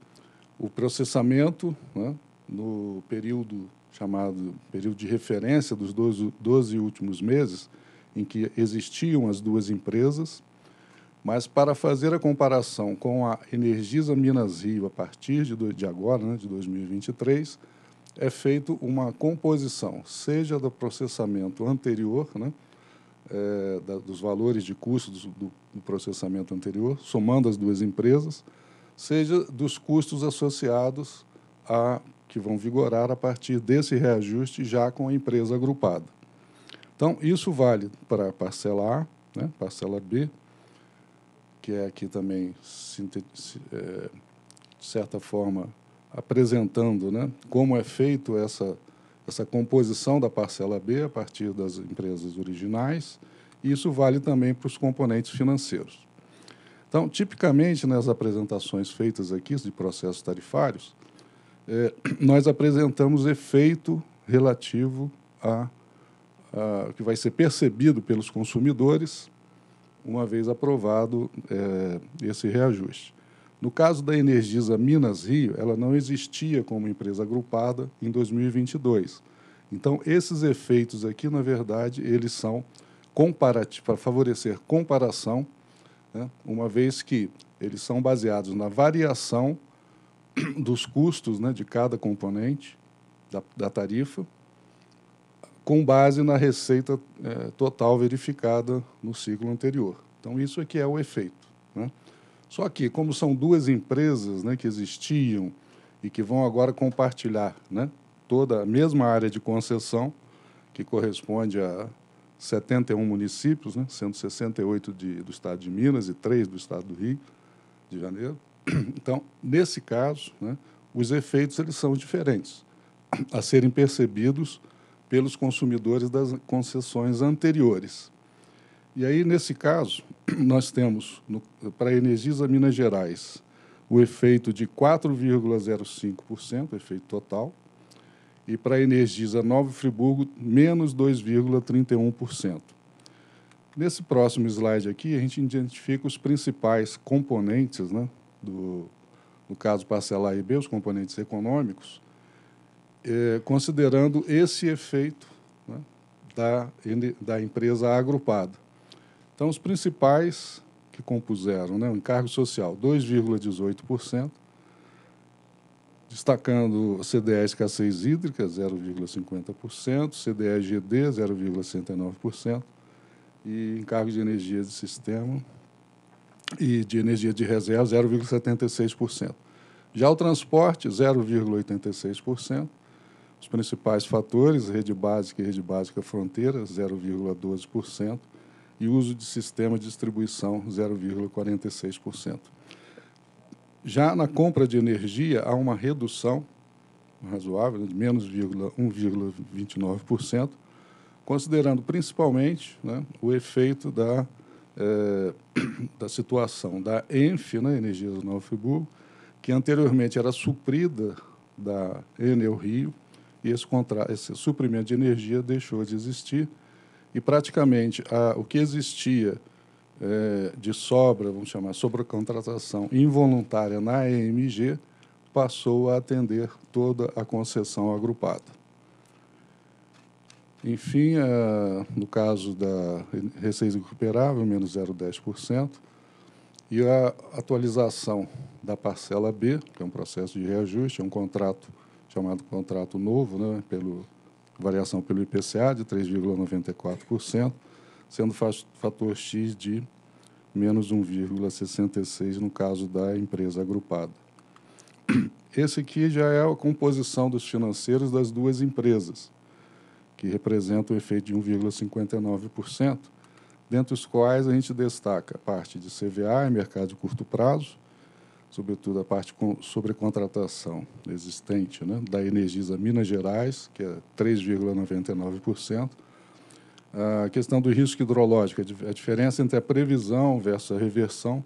o processamento né, no período chamado período de referência dos 12, 12 últimos meses, em que existiam as duas empresas, mas para fazer a comparação com a Energisa Minas Rio a partir de, de agora, né, de 2023, é feito uma composição, seja do processamento anterior, né, é, da, dos valores de custo do, do processamento anterior, somando as duas empresas, seja dos custos associados a que vão vigorar a partir desse reajuste já com a empresa agrupada. Então, isso vale para a parcela A, né, parcela B, que é aqui também, é, de certa forma, apresentando né, como é feito essa, essa composição da parcela B a partir das empresas originais. E Isso vale também para os componentes financeiros. Então, tipicamente, nas apresentações feitas aqui de processos tarifários, é, *clears throat* nós apresentamos efeito relativo a, a, que vai ser percebido pelos consumidores uma vez aprovado é, esse reajuste. No caso da Energisa Minas Rio, ela não existia como empresa agrupada em 2022. Então, esses efeitos aqui, na verdade, eles são para favorecer comparação né? uma vez que eles são baseados na variação *clears throat* dos custos né, de cada componente da, da, tarifa, com base na receita é, total verificada no ciclo anterior. Então, isso é que é o efeito. Né? Só que, como são duas empresas né, que existiam e que vão agora compartilhar né, toda a mesma área de concessão, que corresponde a 71 municípios, né, sendo de, do estado de Minas e 3 do estado do Rio de Janeiro. *clears throat* Então, nesse caso, né, os efeitos eles são diferentes a serem percebidos pelos consumidores das concessões anteriores. E aí, nesse caso, *clears throat* nós temos para a Energisa Minas Gerais o efeito de 4,05%, efeito total, e para a Energisa Nova Friburgo, menos 2,31%. Nesse próximo slide aqui, a gente identifica os principais componentes, né, do, no caso parcela A e B, os componentes econômicos, é, considerando esse efeito né, da, da empresa agrupada. Então, os principais que compuseram, né, o encargo social, 2,18%, destacando CDE escassez hídrica, 0,50%, CDE GD, 0,69%, e encargo de energia de sistema e de energia de reserva, 0,76%. Já o transporte, 0,86%. Os principais fatores, rede básica e rede básica fronteira, 0,12%, e uso de sistema de distribuição, 0,46%. Já na compra de energia, há uma redução razoável, né, de menos 1,29%, considerando principalmente né, o efeito da, é, *coughs* da situação da ENF, né, do Novo Friburgo, que anteriormente era suprida da Enel Rio, e esse, contra, esse suprimento de energia deixou de existir, e praticamente a, o que existia é, de sobra, vamos chamar, sobrecontratação involuntária na AMG, passou a atender toda a concessão agrupada. Enfim, eh, no caso da receita recuperável, menos 0,10%, e a atualização da parcela B, que é um processo de reajuste, é um contrato chamado contrato novo, né, pelo variação pelo IPCA de 3,94%, sendo fator X de menos 1,66 no caso da empresa agrupada. Esse aqui já é a composição dos financeiros das duas empresas, que representa o um efeito de 1,59%, dentre os quais a gente destaca a parte de CVA e mercado de curto prazo, sobretudo a parte com, sobre contratação existente né, da Energisa Minas Gerais, que é 3,99%, a questão do risco hidrológico, a diferença entre a previsão versus a reversão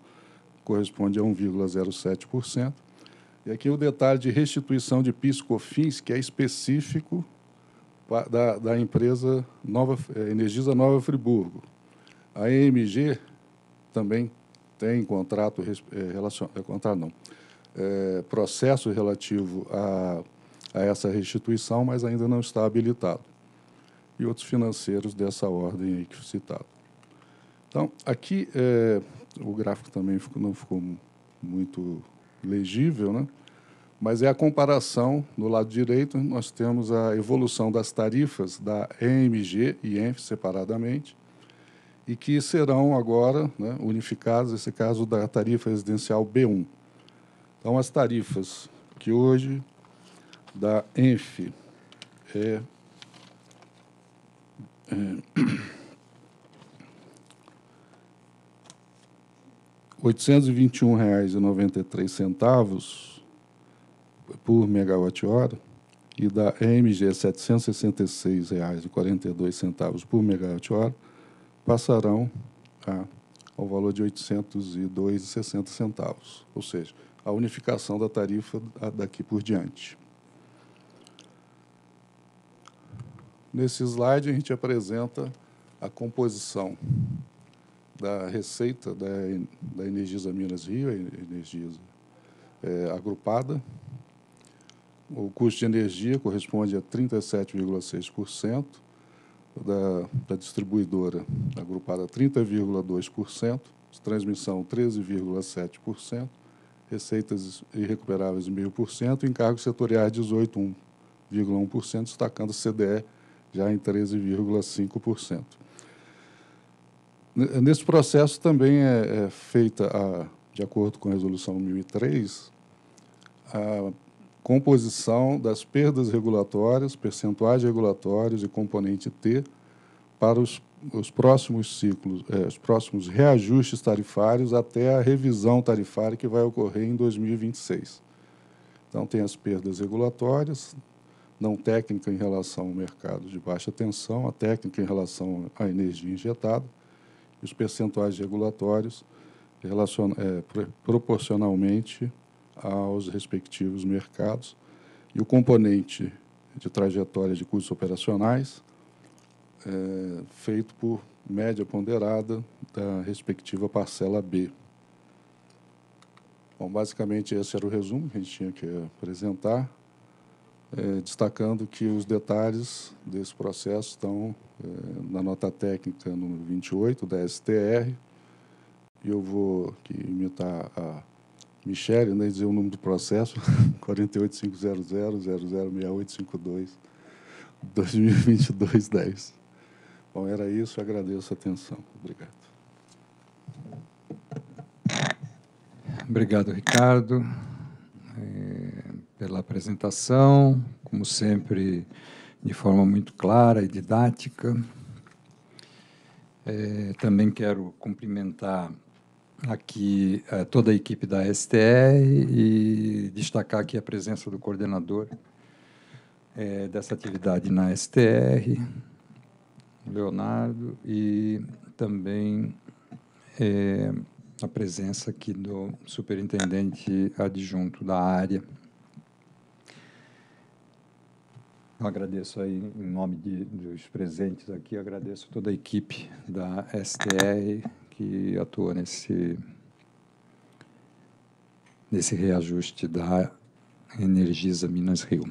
corresponde a 1,07%. E aqui o detalhe de restituição de piscofins, que é específico da, da empresa Nova, é, Energisa Nova Friburgo. A EMG também tem contrato, é, relacion, é, contrato não, é, processo relativo a, a essa restituição, mas ainda não está habilitado e outros financeiros dessa ordem aí que citado. Então, aqui é, o gráfico também ficou, não ficou muito legível, né? mas é a comparação. No lado direito, nós temos a evolução das tarifas da EMG e ENF separadamente, e que serão agora né, unificadas, esse caso da tarifa residencial B1. Então, as tarifas que hoje da ENF é é, R$ *clears throat* 821,93 por megawatt-hora e da EMG R$ 766,42 por megawatt-hora passarão a, ao valor de R$ 802,60, ou seja, a unificação da tarifa daqui por diante. Nesse slide, a gente apresenta a composição da receita da, da Energisa Minas Rio, a Energisa é, agrupada. O custo de energia corresponde a 37,6% da, da distribuidora agrupada 30,2%, transmissão 13,7%, receitas irrecuperáveis 1,5%, encargos setoriais 18,1%, destacando a CDE já em 13,5%. Nesse processo também é, é feita, a, de acordo com a Resolução 1003, a composição das perdas regulatórias, percentuais regulatórios e componente T para os, os próximos ciclos, é, os próximos reajustes tarifários até a revisão tarifária que vai ocorrer em 2026. Então, tem as perdas regulatórias, não técnica em relação ao mercado de baixa tensão, a técnica em relação à energia injetada, e os percentuais regulatórios é, proporcionalmente aos respectivos mercados, e o componente de trajetória de custos operacionais é, feito por média ponderada da respectiva parcela B. Bom, basicamente esse era o resumo que a gente tinha que apresentar é, destacando que os detalhes desse processo estão é, na nota técnica número 28 da STR. E eu vou imitar a Michele, né, dizer o número do processo, 48500006852-2022-10. *laughs* Bom, era isso, agradeço a atenção. Obrigado. Obrigado, Ricardo pela apresentação, como sempre, de forma muito clara e didática. É, também quero cumprimentar aqui é, toda a equipe da STR e destacar aqui a presença do coordenador é, dessa atividade na STR, Leonardo, e também é, a presença aqui do superintendente adjunto da área, Eu agradeço aí, em nome de, dos presentes aqui, agradeço toda a equipe da STR que atua nesse, nesse reajuste da Energisa Minas Rio.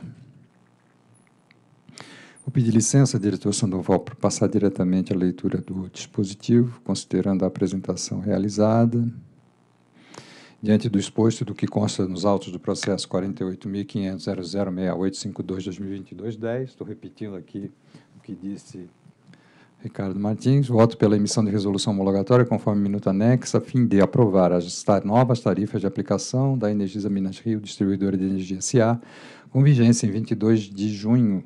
Vou pedir licença, diretor Sandoval, para passar diretamente à leitura do dispositivo, considerando a apresentação realizada. Diante do exposto do que consta nos autos do processo 48.500.006852-2022-10, estou repetindo aqui o que disse Ricardo Martins, voto pela emissão de resolução homologatória conforme minuta anexa, a fim de aprovar as novas tarifas de aplicação da Energisa Minas Rio, distribuidora de energia SA, com vigência em 22 de junho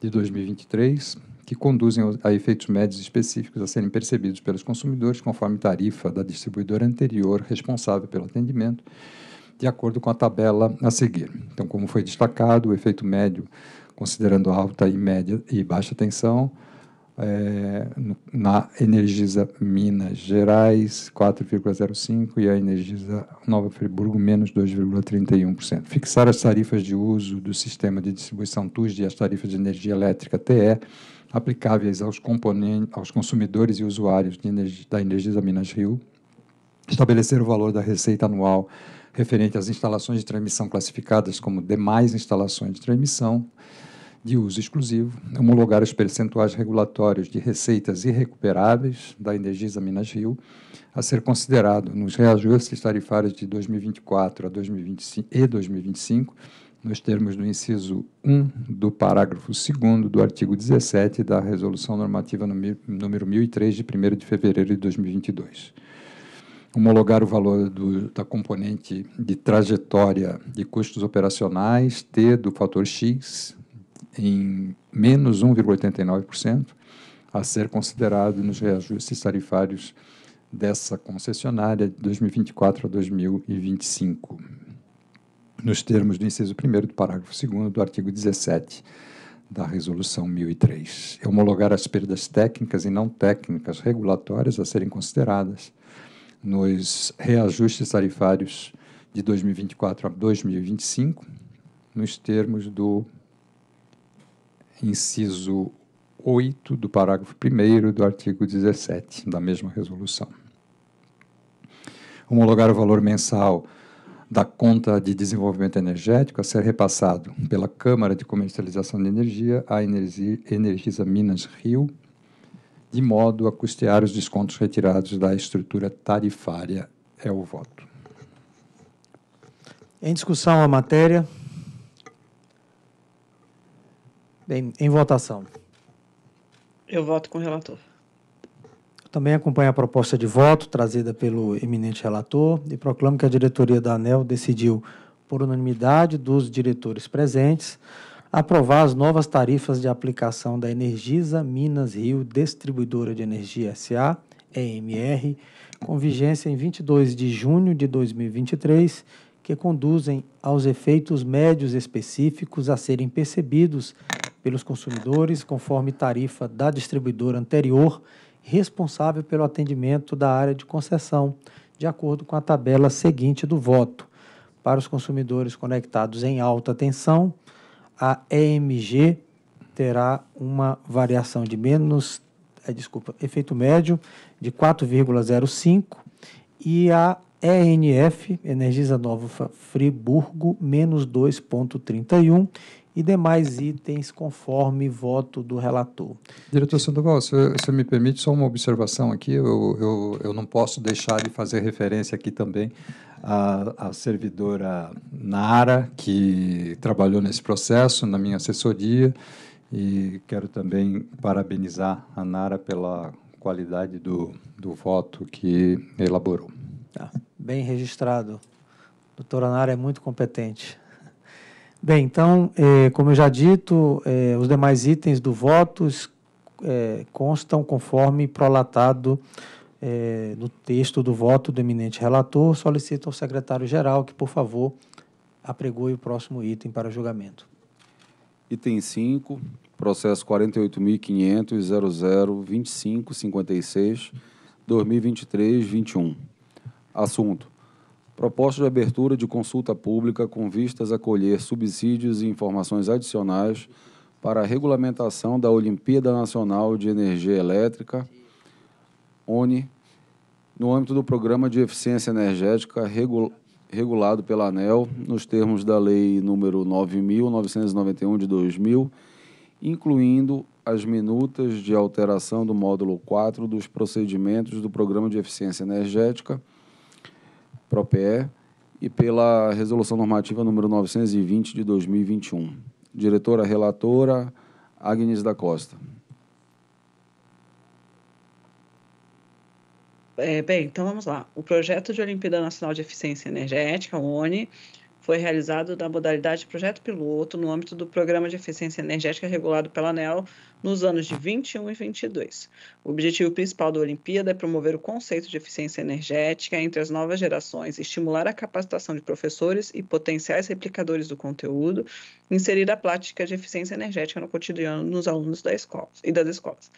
de 2023, que conduzem a efeitos médios específicos a serem percebidos pelos consumidores conforme tarifa da distribuidora anterior responsável pelo atendimento, de acordo com a tabela a seguir. Então, como foi destacado, o efeito médio, considerando alta e média e baixa tensão, é, na Energisa Minas Gerais, 4,05%, e a Energisa Nova Friburgo, menos 2,31%. Fixar as tarifas de uso do sistema de distribuição TUSD e as tarifas de energia elétrica TE aplicáveis aos, aos consumidores e usuários da Energisa Minas Rio, estabelecer o valor da receita anual referente às instalações de transmissão classificadas como demais instalações de transmissão de uso exclusivo, homologar os percentuais regulatórios de receitas irrecuperáveis da Energisa Minas Rio a ser considerado nos reajustes tarifários de 2024 a 2025 e 2025 nos termos do inciso 1 do parágrafo 2 do artigo 17 da Resolução Normativa número 1003, de 1 de fevereiro de 2022. Homologar o valor do, da componente de trajetória de custos operacionais T do fator X em menos 1,89%, a ser considerado nos reajustes tarifários dessa concessionária de 2024 a 2025 nos termos do inciso 1 do parágrafo 2 do artigo 17 da Resolução 1003. homologar as perdas técnicas e não técnicas regulatórias a serem consideradas nos reajustes tarifários de 2024 a 2025, nos termos do inciso 8 do parágrafo 1 do artigo 17 da mesma resolução. Homologar o valor mensal da conta de desenvolvimento energético a ser repassado pela Câmara de Comercialização de Energia à Energisa Minas Rio, de modo a custear os descontos retirados da estrutura tarifária. É o voto. Em discussão a matéria. Bem, em votação. Eu voto com o relator. Também acompanho a proposta de voto trazida pelo eminente relator e proclamo que a diretoria da ANEL decidiu, por unanimidade dos diretores presentes, aprovar as novas tarifas de aplicação da Energisa Minas Rio Distribuidora de Energia SA, EMR, com vigência em 22 de junho de 2023, que conduzem aos efeitos médios específicos a serem percebidos pelos consumidores conforme tarifa da distribuidora anterior responsável pelo atendimento da área de concessão, de acordo com a tabela seguinte do voto. Para os consumidores conectados em alta tensão, a EMG terá uma variação de menos, é, desculpa, efeito médio de 4,05 e a ENF, Energisa Nova Friburgo, menos 2,31 e demais itens conforme voto do relator. Diretor Sandoval, se, você me permite só uma observação aqui, eu, eu, eu não posso deixar de fazer referência aqui também a, a, servidora Nara, que trabalhou nesse processo, na minha assessoria, e quero também parabenizar a Nara pela qualidade do, do voto que elaborou. Tá. Bem registrado. doutora Nara é muito competente. Bem, então, eh, como eu já dito, eh, os demais itens do voto eh, constam conforme prolatado no texto do voto do eminente relator. Solicito ao secretário-geral que, por favor, apregoe o próximo item para julgamento. Item 5, processo 48.500.002556, 2023-21. Assunto Proposta de abertura de consulta pública com vistas a colher subsídios e informações adicionais para a regulamentação da Olimpíada Nacional de Energia Elétrica, ONI, no âmbito do Programa de Eficiência Energética regulado pela ANEL, nos termos da Lei nº 9.991 de 2000, incluindo as minutas de alteração do módulo 4 dos procedimentos do Programa de Eficiência Energética prope e pela Resolução Normativa número 920 de 2021. Diretora relatora, Agnes da Costa. É, bem, então vamos lá. O projeto de Olimpíada Nacional de Eficiência Energética, ONE, foi realizado na modalidade projeto piloto no âmbito do Programa de Eficiência Energética regulado pela ANEL nos anos de 21 e 22. O objetivo principal da Olimpíada é promover o conceito de eficiência energética entre as novas gerações, estimular a capacitação de professores e potenciais replicadores do conteúdo, inserir a prática de eficiência energética no cotidiano dos alunos da escola, e das escolas.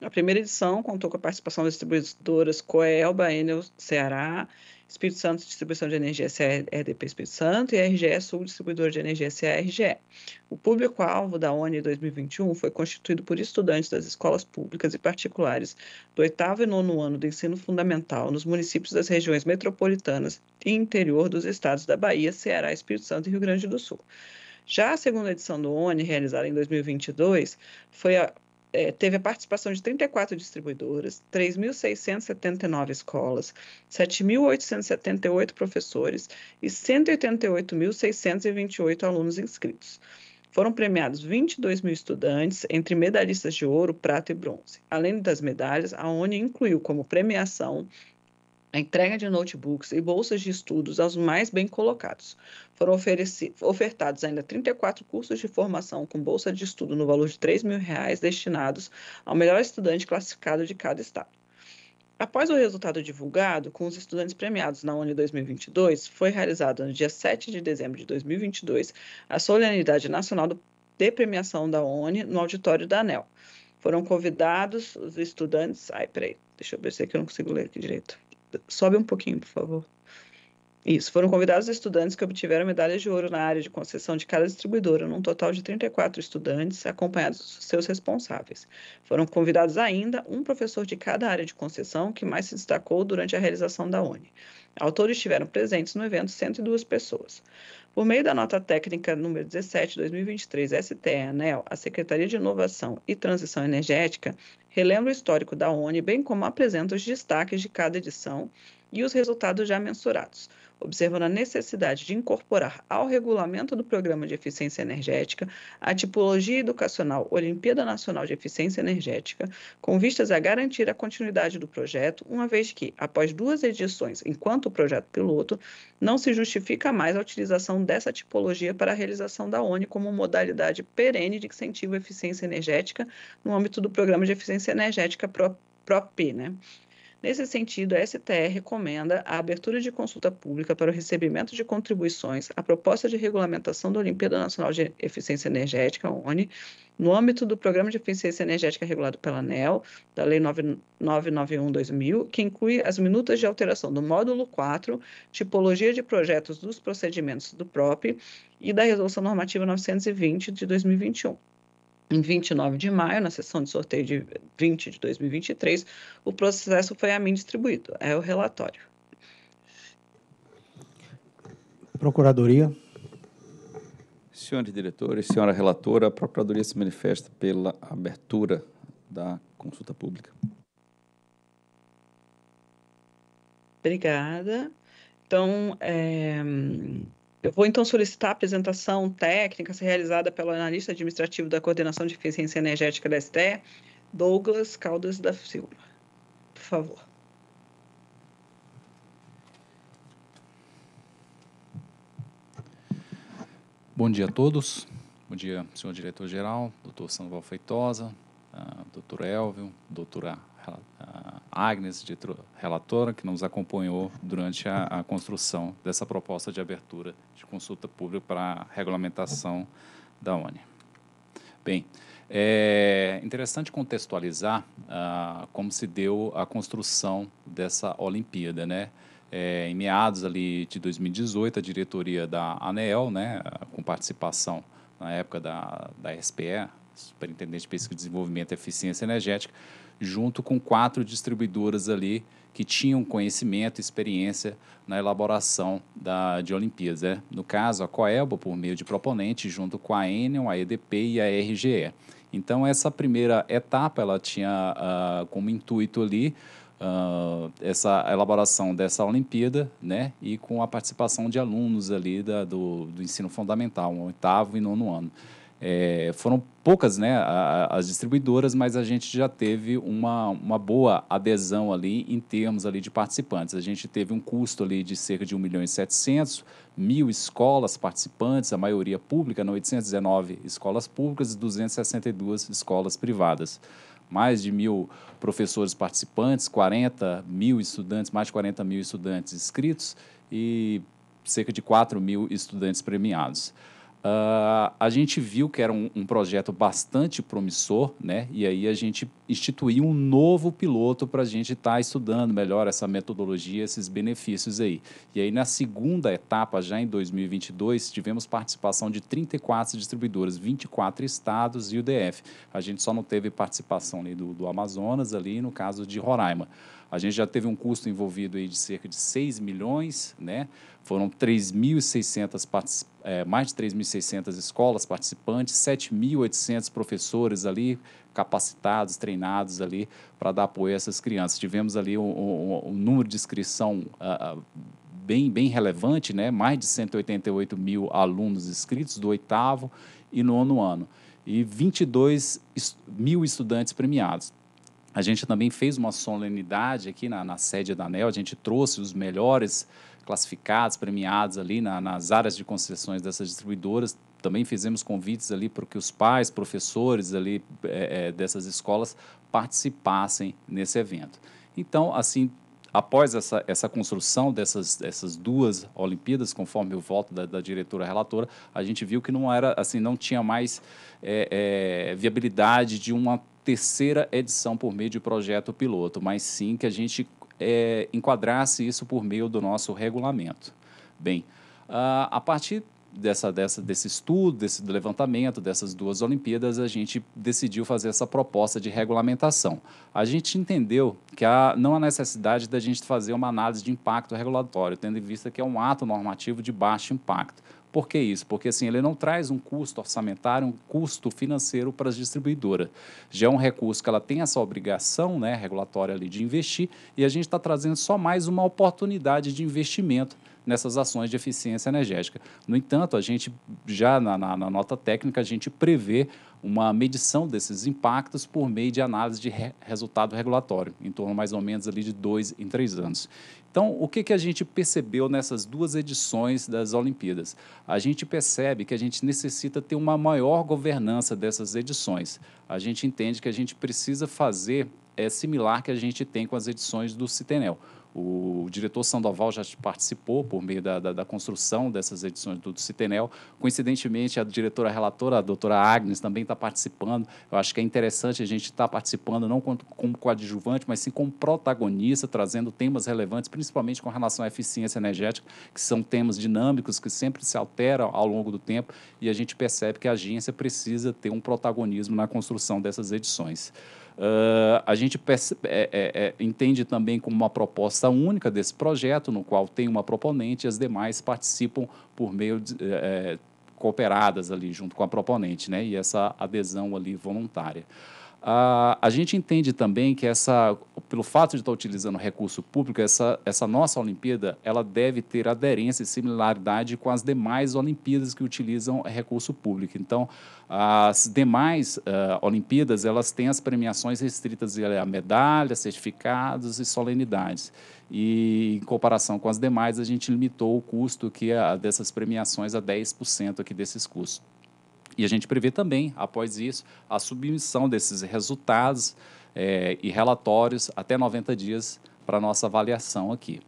A primeira edição contou com a participação das distribuidoras Coelba, Enel Ceará, Espírito Santo Distribuição de Energia RDP Espírito Santo e RGE Sul Distribuidor de Energia RGE. O público-alvo da ONI 2021 foi constituído por estudantes das escolas públicas e particulares do oitavo e nono ano do ensino fundamental nos municípios das regiões metropolitanas e interior dos estados da Bahia, Ceará, Espírito Santo e Rio Grande do Sul. Já a segunda edição do ONI, realizada em 2022, foi a é, teve a participação de 34 distribuidoras, 3.679 escolas, 7.878 professores e 188.628 alunos inscritos. Foram premiados 22 mil estudantes, entre medalhistas de ouro, prata e bronze. Além das medalhas, a ONU incluiu como premiação a entrega de notebooks e bolsas de estudos aos mais bem colocados. Foram ofertados ainda 34 cursos de formação com bolsa de estudo no valor de R$ mil reais destinados ao melhor estudante classificado de cada estado. Após o resultado divulgado, com os estudantes premiados na ONU 2022, foi realizada no dia 7 de dezembro de 2022 a solenidade nacional de premiação da ONU no auditório da ANEL. Foram convidados os estudantes. Ai, peraí, deixa eu ver se aqui é eu não consigo ler aqui direito. Sobe um pouquinho, por favor. Isso, foram convidados estudantes que obtiveram medalhas de ouro na área de concessão de cada distribuidora, num total de 34 estudantes, acompanhados dos seus responsáveis. Foram convidados ainda um professor de cada área de concessão que mais se destacou durante a realização da ONI. Autores estiveram presentes no evento 102 pessoas. Por meio da nota técnica número 17/2023 STE-ANEL, a Secretaria de Inovação e Transição Energética relembra o histórico da ONI, bem como apresenta os destaques de cada edição e os resultados já mensurados observando a necessidade de incorporar ao regulamento do Programa de Eficiência Energética a tipologia educacional Olimpíada Nacional de Eficiência Energética, com vistas a garantir a continuidade do projeto, uma vez que, após duas edições enquanto projeto piloto, não se justifica mais a utilização dessa tipologia para a realização da ONI como modalidade perene de incentivo à eficiência energética no âmbito do Programa de Eficiência Energética PROP, né? Nesse sentido, a STE recomenda a abertura de consulta pública para o recebimento de contribuições à proposta de regulamentação da Olimpíada Nacional de Eficiência Energética, ONI, no âmbito do Programa de Eficiência Energética regulado pela ANEL, da Lei 991-2000, que inclui as minutas de alteração do módulo 4, tipologia de projetos dos procedimentos do PROP e da Resolução Normativa 920 de 2021 em 29 de maio, na sessão de sorteio de 20 de 2023, o processo foi a mim distribuído. É o relatório. Procuradoria. Senhores diretores, senhora relatora, a Procuradoria se manifesta pela abertura da consulta pública. Obrigada. Então, é, eu vou então solicitar a apresentação técnica a ser realizada pelo analista administrativo da Coordenação de Eficiência Energética da STE, Douglas Caldas da Silva. Por favor. Bom dia a todos. Bom dia, senhor diretor-geral, doutor Sandoval Feitosa, ah, doutor Elvio, doutora ah, Agnes de relatora, que nos acompanhou durante a, a, construção dessa proposta de abertura de consulta pública para a regulamentação da ONI. Bem, é interessante contextualizar ah, como se deu a construção dessa Olimpíada, né? É, em meados ali de 2018, a diretoria da ANEEL, né, com participação na época da, da SPE, Superintendente de Pesquisa e Desenvolvimento e Eficiência Energética, junto com quatro distribuidoras ali que tinham conhecimento, e experiência na elaboração da, de Olimpíadas. Né? No caso, a Coelba, por meio de proponente, junto com a Enel, a EDP e a RGE. Então, essa primeira etapa, ela tinha uh, como intuito ali uh, essa elaboração dessa Olimpíada, né? E com a participação de alunos ali da, do, do ensino fundamental, oitavo e nono ano. É, foram poucas né, a, as distribuidoras, mas a gente já teve uma, uma boa adesão ali em termos ali de participantes. A gente teve um custo ali de cerca de 1 milhão e 700, mil escolas participantes, a maioria pública, 819 né, escolas públicas e 262 escolas privadas mais de mil professores participantes, 40 mil estudantes, mais de 40 mil estudantes inscritos e cerca de 4 mil estudantes premiados. Uh, a gente viu que era um, um, projeto bastante promissor, né? E aí a gente instituiu um novo piloto para a gente estar tá estudando melhor essa metodologia, esses benefícios aí. E aí na segunda etapa, já em 2022, tivemos participação de 34 distribuidoras, 24 estados e o DF. A gente só não teve participação ali do, do Amazonas ali, no caso de Roraima. A gente já teve um custo envolvido aí de cerca de 6 milhões, né? Foram 3.600 é, mais de 3.600 escolas participantes, 7.800 professores ali capacitados, treinados ali para dar apoio a essas crianças. Tivemos ali um, um, um número de inscrição uh, bem, bem relevante, né? mais de 188 mil alunos inscritos do oitavo e nono ano, e 22 est mil estudantes premiados. A gente também fez uma solenidade aqui na, na sede da ANEL, a gente trouxe os melhores classificados, premiados ali na, nas áreas de concessões dessas distribuidoras. Também fizemos convites ali para que os pais, professores ali é, dessas escolas participassem nesse evento. Então, assim, após essa, essa construção dessas, dessas duas Olimpíadas, conforme o voto da, da, diretora relatora, a gente viu que não era assim, não tinha mais é, é, viabilidade de uma terceira edição por meio de projeto piloto, mas sim que a gente é, enquadrasse isso por meio do nosso regulamento. Bem, uh, a partir dessa, dessa, desse estudo, desse levantamento dessas duas Olimpíadas, a gente decidiu fazer essa proposta de regulamentação. A gente entendeu que há, não há necessidade da gente fazer uma análise de impacto regulatório, tendo em vista que é um ato normativo de baixo impacto. Por que isso? Porque assim, ele não traz um custo orçamentário, um custo financeiro para as distribuidoras. Já é um recurso que ela tem essa obrigação né, regulatória ali de investir e a gente está trazendo só mais uma oportunidade de investimento nessas ações de eficiência energética. No entanto, a gente já na, na, na, nota técnica a gente prevê uma medição desses impactos por meio de análise de re resultado regulatório, em torno mais ou menos ali de dois em três anos. Então, o que, que a gente percebeu nessas duas edições das Olimpíadas? A gente percebe que a gente necessita ter uma maior governança dessas edições. A gente entende que a gente precisa fazer é similar que a gente tem com as edições do Citenel o diretor Sandoval já participou por meio da, da, da construção dessas edições do, Citenel. Coincidentemente, a diretora relatora, a doutora Agnes, também está participando. Eu acho que é interessante a gente estar tá participando, não como, como coadjuvante, mas sim como protagonista, trazendo temas relevantes, principalmente com relação à eficiência energética, que são temas dinâmicos que sempre se alteram ao longo do tempo e a gente percebe que a agência precisa ter um protagonismo na construção dessas edições. Uh, a gente percebe, é, é, é, entende também como uma proposta única desse projeto, no qual tem uma proponente e as demais participam por meio de, é, é, cooperadas ali junto com a proponente, né? E essa adesão ali voluntária. Ah, a gente entende também que essa, pelo fato de estar utilizando recurso público, essa, essa nossa Olimpíada, ela deve ter aderência e similaridade com as demais Olimpíadas que utilizam recurso público. Então, as demais uh, Olimpíadas, elas têm as premiações restritas a medalhas, certificados e solenidades. E em comparação com as demais, a gente limitou o custo que a, dessas premiações a 10% aqui desses custos. E a gente prevê também, após isso, a submissão desses resultados é, e relatórios até 90 dias para nossa avaliação aqui.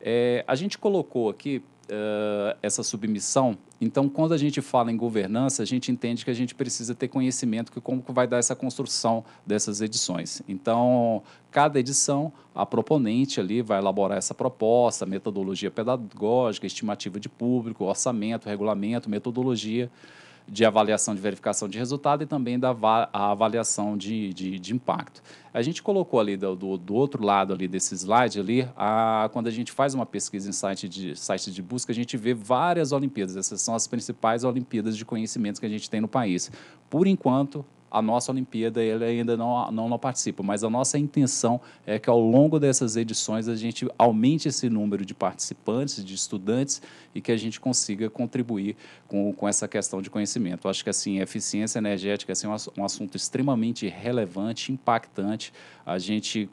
É, a gente colocou aqui uh, essa submissão, então, quando a gente fala em governança, a gente entende que a gente precisa ter conhecimento de como vai dar essa construção dessas edições. Então, cada edição, a proponente ali vai elaborar essa proposta, metodologia pedagógica, estimativa de público, orçamento, regulamento, metodologia de avaliação de verificação de resultado e também da avaliação de, de, de impacto. A gente colocou ali do, do, do, outro lado ali desse slide ali, a, quando a gente faz uma pesquisa em site de, site de busca, a gente vê várias Olimpíadas. Essas são as principais Olimpíadas de conhecimentos que a gente tem no país. Por enquanto, a nossa Olimpíada ele ainda não, não, não, participa, mas a nossa intenção é que ao longo dessas edições a gente aumente esse número de participantes, de estudantes e que a gente consiga contribuir com, com essa questão de conhecimento. Acho que assim, eficiência energética assim, é um assunto extremamente relevante, impactante. A gente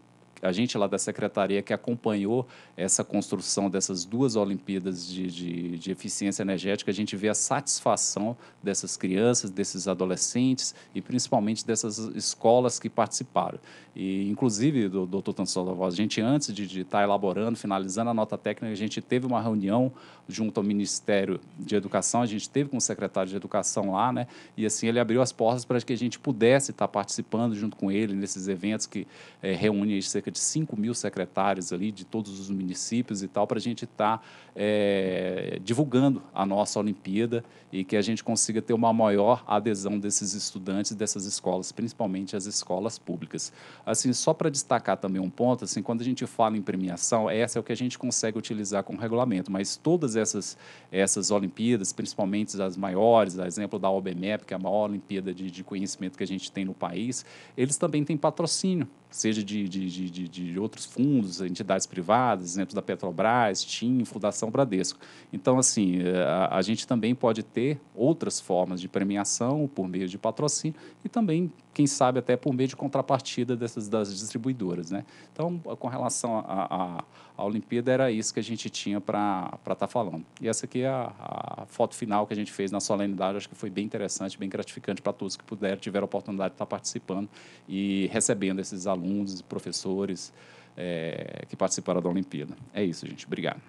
a gente lá da secretaria que acompanhou essa construção dessas duas Olimpíadas de, de, de eficiência energética, a gente vê a satisfação dessas crianças, desses adolescentes e principalmente dessas escolas que participaram. E, inclusive, do doutor Tansol da a gente, antes de estar tá elaborando, finalizando a nota técnica, a gente teve uma reunião junto ao Ministério de Educação, a gente teve com o secretário de Educação lá, né? E assim ele abriu as portas para que a gente pudesse estar tá participando junto com ele nesses eventos que é, eh, reúne cerca de de 5 mil secretários ali de todos os municípios e tal, para a gente estar tá, é, divulgando a nossa Olimpíada e que a gente consiga ter uma maior adesão desses estudantes dessas escolas, principalmente as escolas públicas. Assim, só para destacar também um ponto, assim, quando a gente fala em premiação, essa é o que a gente consegue utilizar com o regulamento, mas todas essas, essas Olimpíadas, principalmente as maiores, a exemplo da OBMEP, que é a maior Olimpíada de, de conhecimento que a gente tem no país, eles também têm patrocínio seja de, de, de, de, outros fundos, entidades privadas, exemplo da Petrobras, TIM, Fundação Bradesco. Então, assim, eh, a, a, gente também pode ter outras formas de premiação por meio de patrocínio e também, quem sabe, até por meio de contrapartida dessas das distribuidoras, né? Então, com relação a, a a Olimpíada era isso que a gente tinha para estar tá falando. E essa aqui é a, a, foto final que a gente fez na solenidade, acho que foi bem interessante, bem gratificante para todos que puderam, tiveram a oportunidade de estar tá participando e recebendo esses alunos, professores é, que participaram da Olimpíada. É isso, gente. Obrigado.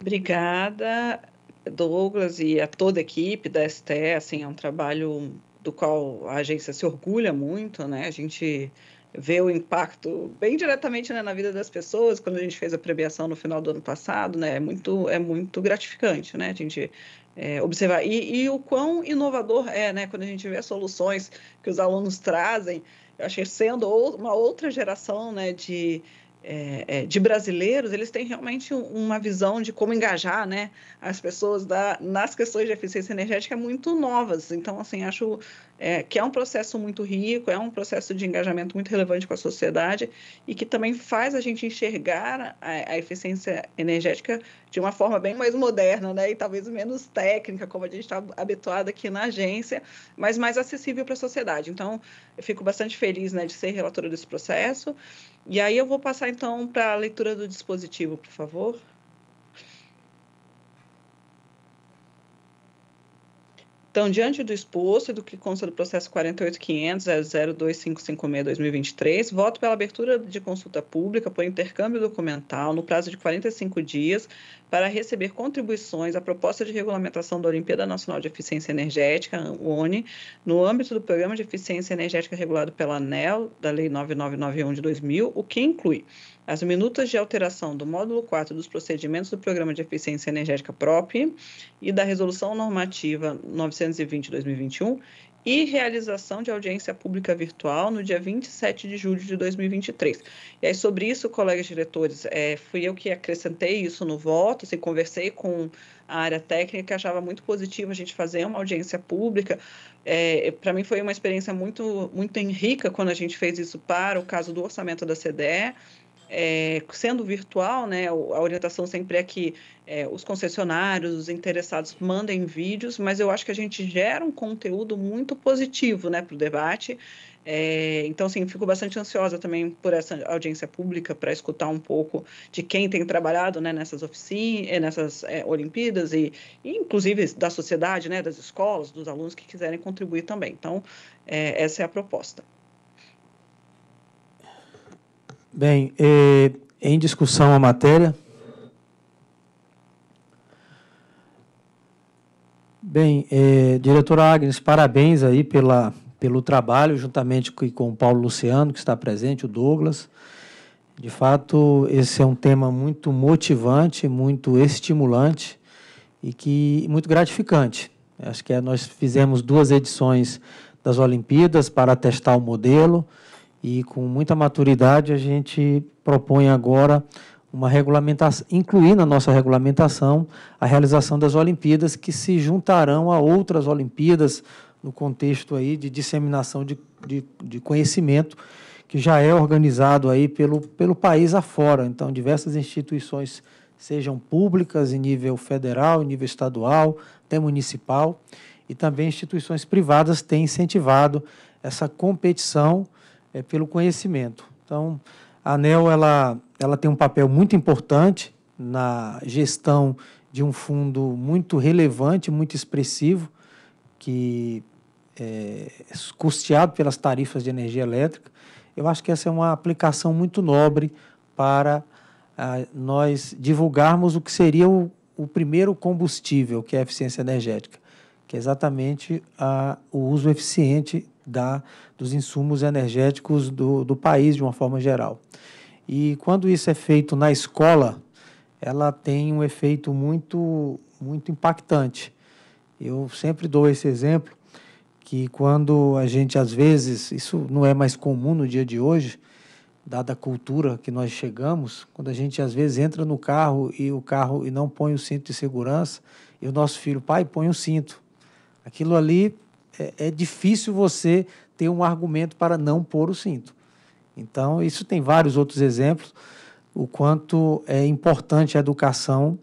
Obrigada, Douglas, e a toda a equipe da STE. Assim, é um trabalho do qual a agência se orgulha muito, né? A gente ver o impacto bem diretamente né, na vida das pessoas quando a gente fez a premiação no final do ano passado né é muito é muito gratificante né a gente é, observar e, e, o quão inovador é né quando a gente vê as soluções que os alunos trazem eu sendo uma outra geração né de é, é de brasileiros, eles têm realmente uma visão de como engajar né, as pessoas da, nas questões de eficiência energética muito novas. Então, assim, acho é, que é um processo muito rico, é um processo de engajamento muito relevante com a sociedade e que também faz a gente enxergar a, a eficiência energética de uma forma bem mais moderna, né? E talvez menos técnica, como a gente está habituado aqui na agência, mas mais acessível para a sociedade. Então, eu fico bastante feliz né, de ser relatora desse processo. E aí eu vou passar então para a leitura do dispositivo, por favor. Então, diante do exposto e do que consta do processo 48.500.0025.56.2023, 2023 voto pela abertura de consulta pública por intercâmbio documental no prazo de 45 dias, para receber contribuições à proposta de regulamentação da Olimpíada Nacional de Eficiência Energética, ONE, no âmbito do Programa de Eficiência Energética regulado pela ANEL, da Lei 9991 de 2000, o que inclui as minutas de alteração do módulo 4 dos procedimentos do Programa de Eficiência Energética PROP e da Resolução Normativa 920-2021 e realização de audiência pública virtual no dia 27 de julho de 2023. E aí, sobre isso, colegas diretores, é, fui eu que acrescentei isso no voto, assim, conversei com a área técnica, achava muito positivo a gente fazer uma audiência pública. É, para mim foi uma experiência muito, muito rica quando a gente fez isso para o caso do orçamento da CDE, é, sendo virtual, né, a orientação sempre é que é, os concessionários, os interessados mandem vídeos, mas eu acho que a gente gera um conteúdo muito positivo né, para o debate. É, então, sim, fico bastante ansiosa também por essa audiência pública para escutar um pouco de quem tem trabalhado né, nessas oficinas, eh, nessas eh, Olimpíadas e, e, inclusive, da sociedade, né, das escolas, dos alunos que quiserem contribuir também. Então, é, essa é a proposta. Bem, eh, em discussão a matéria. Bem, eh, diretora Agnes, parabéns aí pela, pelo trabalho, juntamente com o Paulo Luciano, que está presente, o Douglas. De fato, esse é um tema muito motivante, muito estimulante e que muito gratificante. Acho que é, nós fizemos duas edições das Olimpíadas para testar o modelo e com muita maturidade a gente propõe agora uma regulamentação, incluir na nossa regulamentação a realização das Olimpíadas que se juntarão a outras Olimpíadas no contexto aí de disseminação de, de, de conhecimento que já é organizado aí pelo, pelo país afora. Então, diversas instituições, sejam públicas em nível federal, em nível estadual, até municipal, e também instituições privadas têm incentivado essa competição é pelo conhecimento. Então, a ANEL ela, ela tem um papel muito importante na gestão de um fundo muito relevante, muito expressivo, que é custeado pelas tarifas de energia elétrica. Eu acho que essa é uma aplicação muito nobre para ah, nós divulgarmos o que seria o, o, primeiro combustível, que é a eficiência energética, que é exatamente a, o uso eficiente da dos insumos energéticos do, do país de uma forma geral. E quando isso é feito na escola, ela tem um efeito muito, muito impactante. Eu sempre dou esse exemplo que quando a gente às vezes, isso não é mais comum no dia de hoje, dada a cultura que nós chegamos, quando a gente às vezes entra no carro e o carro e não põe o cinto de segurança, e o nosso filho, pai, põe o cinto. Aquilo ali é, é difícil você ter um argumento para não pôr o cinto. Então, isso tem vários outros exemplos, o quanto é importante a educação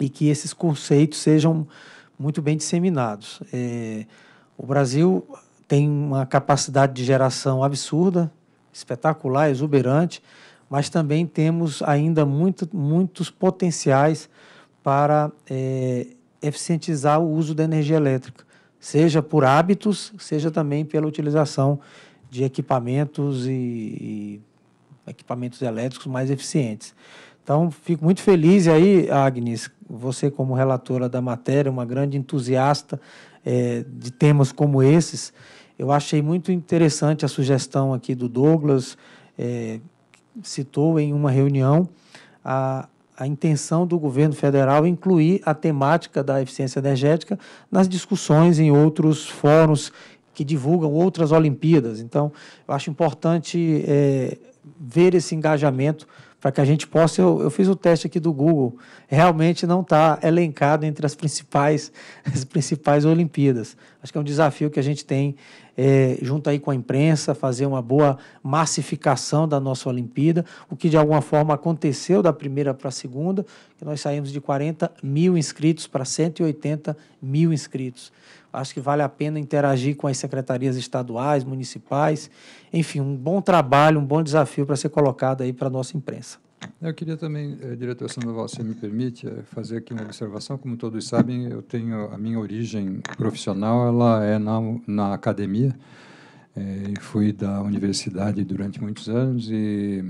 e que esses conceitos sejam muito bem disseminados. É, o Brasil tem uma capacidade de geração absurda, espetacular, exuberante, mas também temos ainda muito, muitos potenciais para é, eficientizar o uso da energia elétrica seja por hábitos, seja também pela utilização de equipamentos e, e equipamentos elétricos mais eficientes. Então, fico muito feliz e aí, Agnes, você como relatora da matéria, uma grande entusiasta é, de temas como esses, eu achei muito interessante a sugestão aqui do Douglas, é, citou em uma reunião a, a intenção do governo federal incluir a temática da eficiência energética nas discussões em outros fóruns que divulgam outras Olimpíadas. Então, eu acho importante é, ver esse engajamento para que a gente possa. Eu, eu, fiz o teste aqui do Google, realmente não está elencado entre as principais, *laughs* as principais Olimpíadas. Acho que é um desafio que a gente tem é, junto aí com a imprensa, fazer uma boa massificação da nossa Olimpíada, o que de alguma forma aconteceu da primeira para a segunda, que nós saímos de 40 mil inscritos para 180 mil inscritos. Acho que vale a pena interagir com as secretarias estaduais, municipais. Enfim, um bom trabalho, um bom desafio para ser colocado aí para a nossa imprensa. Eu queria também, eh, diretor Sandoval, se me permite, eh, fazer aqui uma observação. Como todos sabem, eu tenho a minha origem profissional, ela é na, na academia. Eh, fui da universidade durante muitos anos e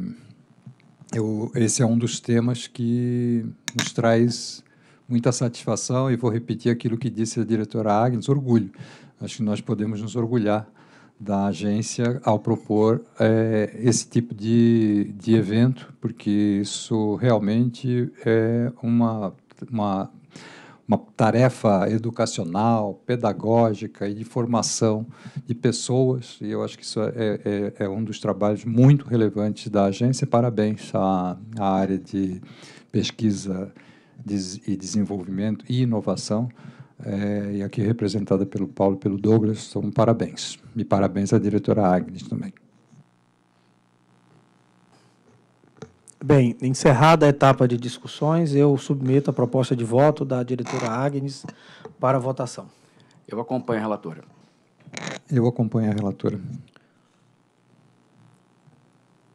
eu, esse é um dos temas que nos traz muita satisfação e vou repetir aquilo que disse a diretora Agnes, orgulho. Acho que nós podemos nos orgulhar da agência ao propor é, esse tipo de, de evento, porque isso realmente é uma, uma, uma tarefa educacional, pedagógica e de formação de pessoas, e eu acho que isso é, é, é um dos trabalhos muito relevantes da agência. Parabéns à, à área de pesquisa e Desenvolvimento e Inovação, é, e aqui representada pelo Paulo e pelo Douglas, são parabéns. E parabéns à diretora Agnes também. Bem, encerrada a etapa de discussões, eu submeto a proposta de voto da diretora Agnes para votação. Eu acompanho a relatora. Eu acompanho a relatora.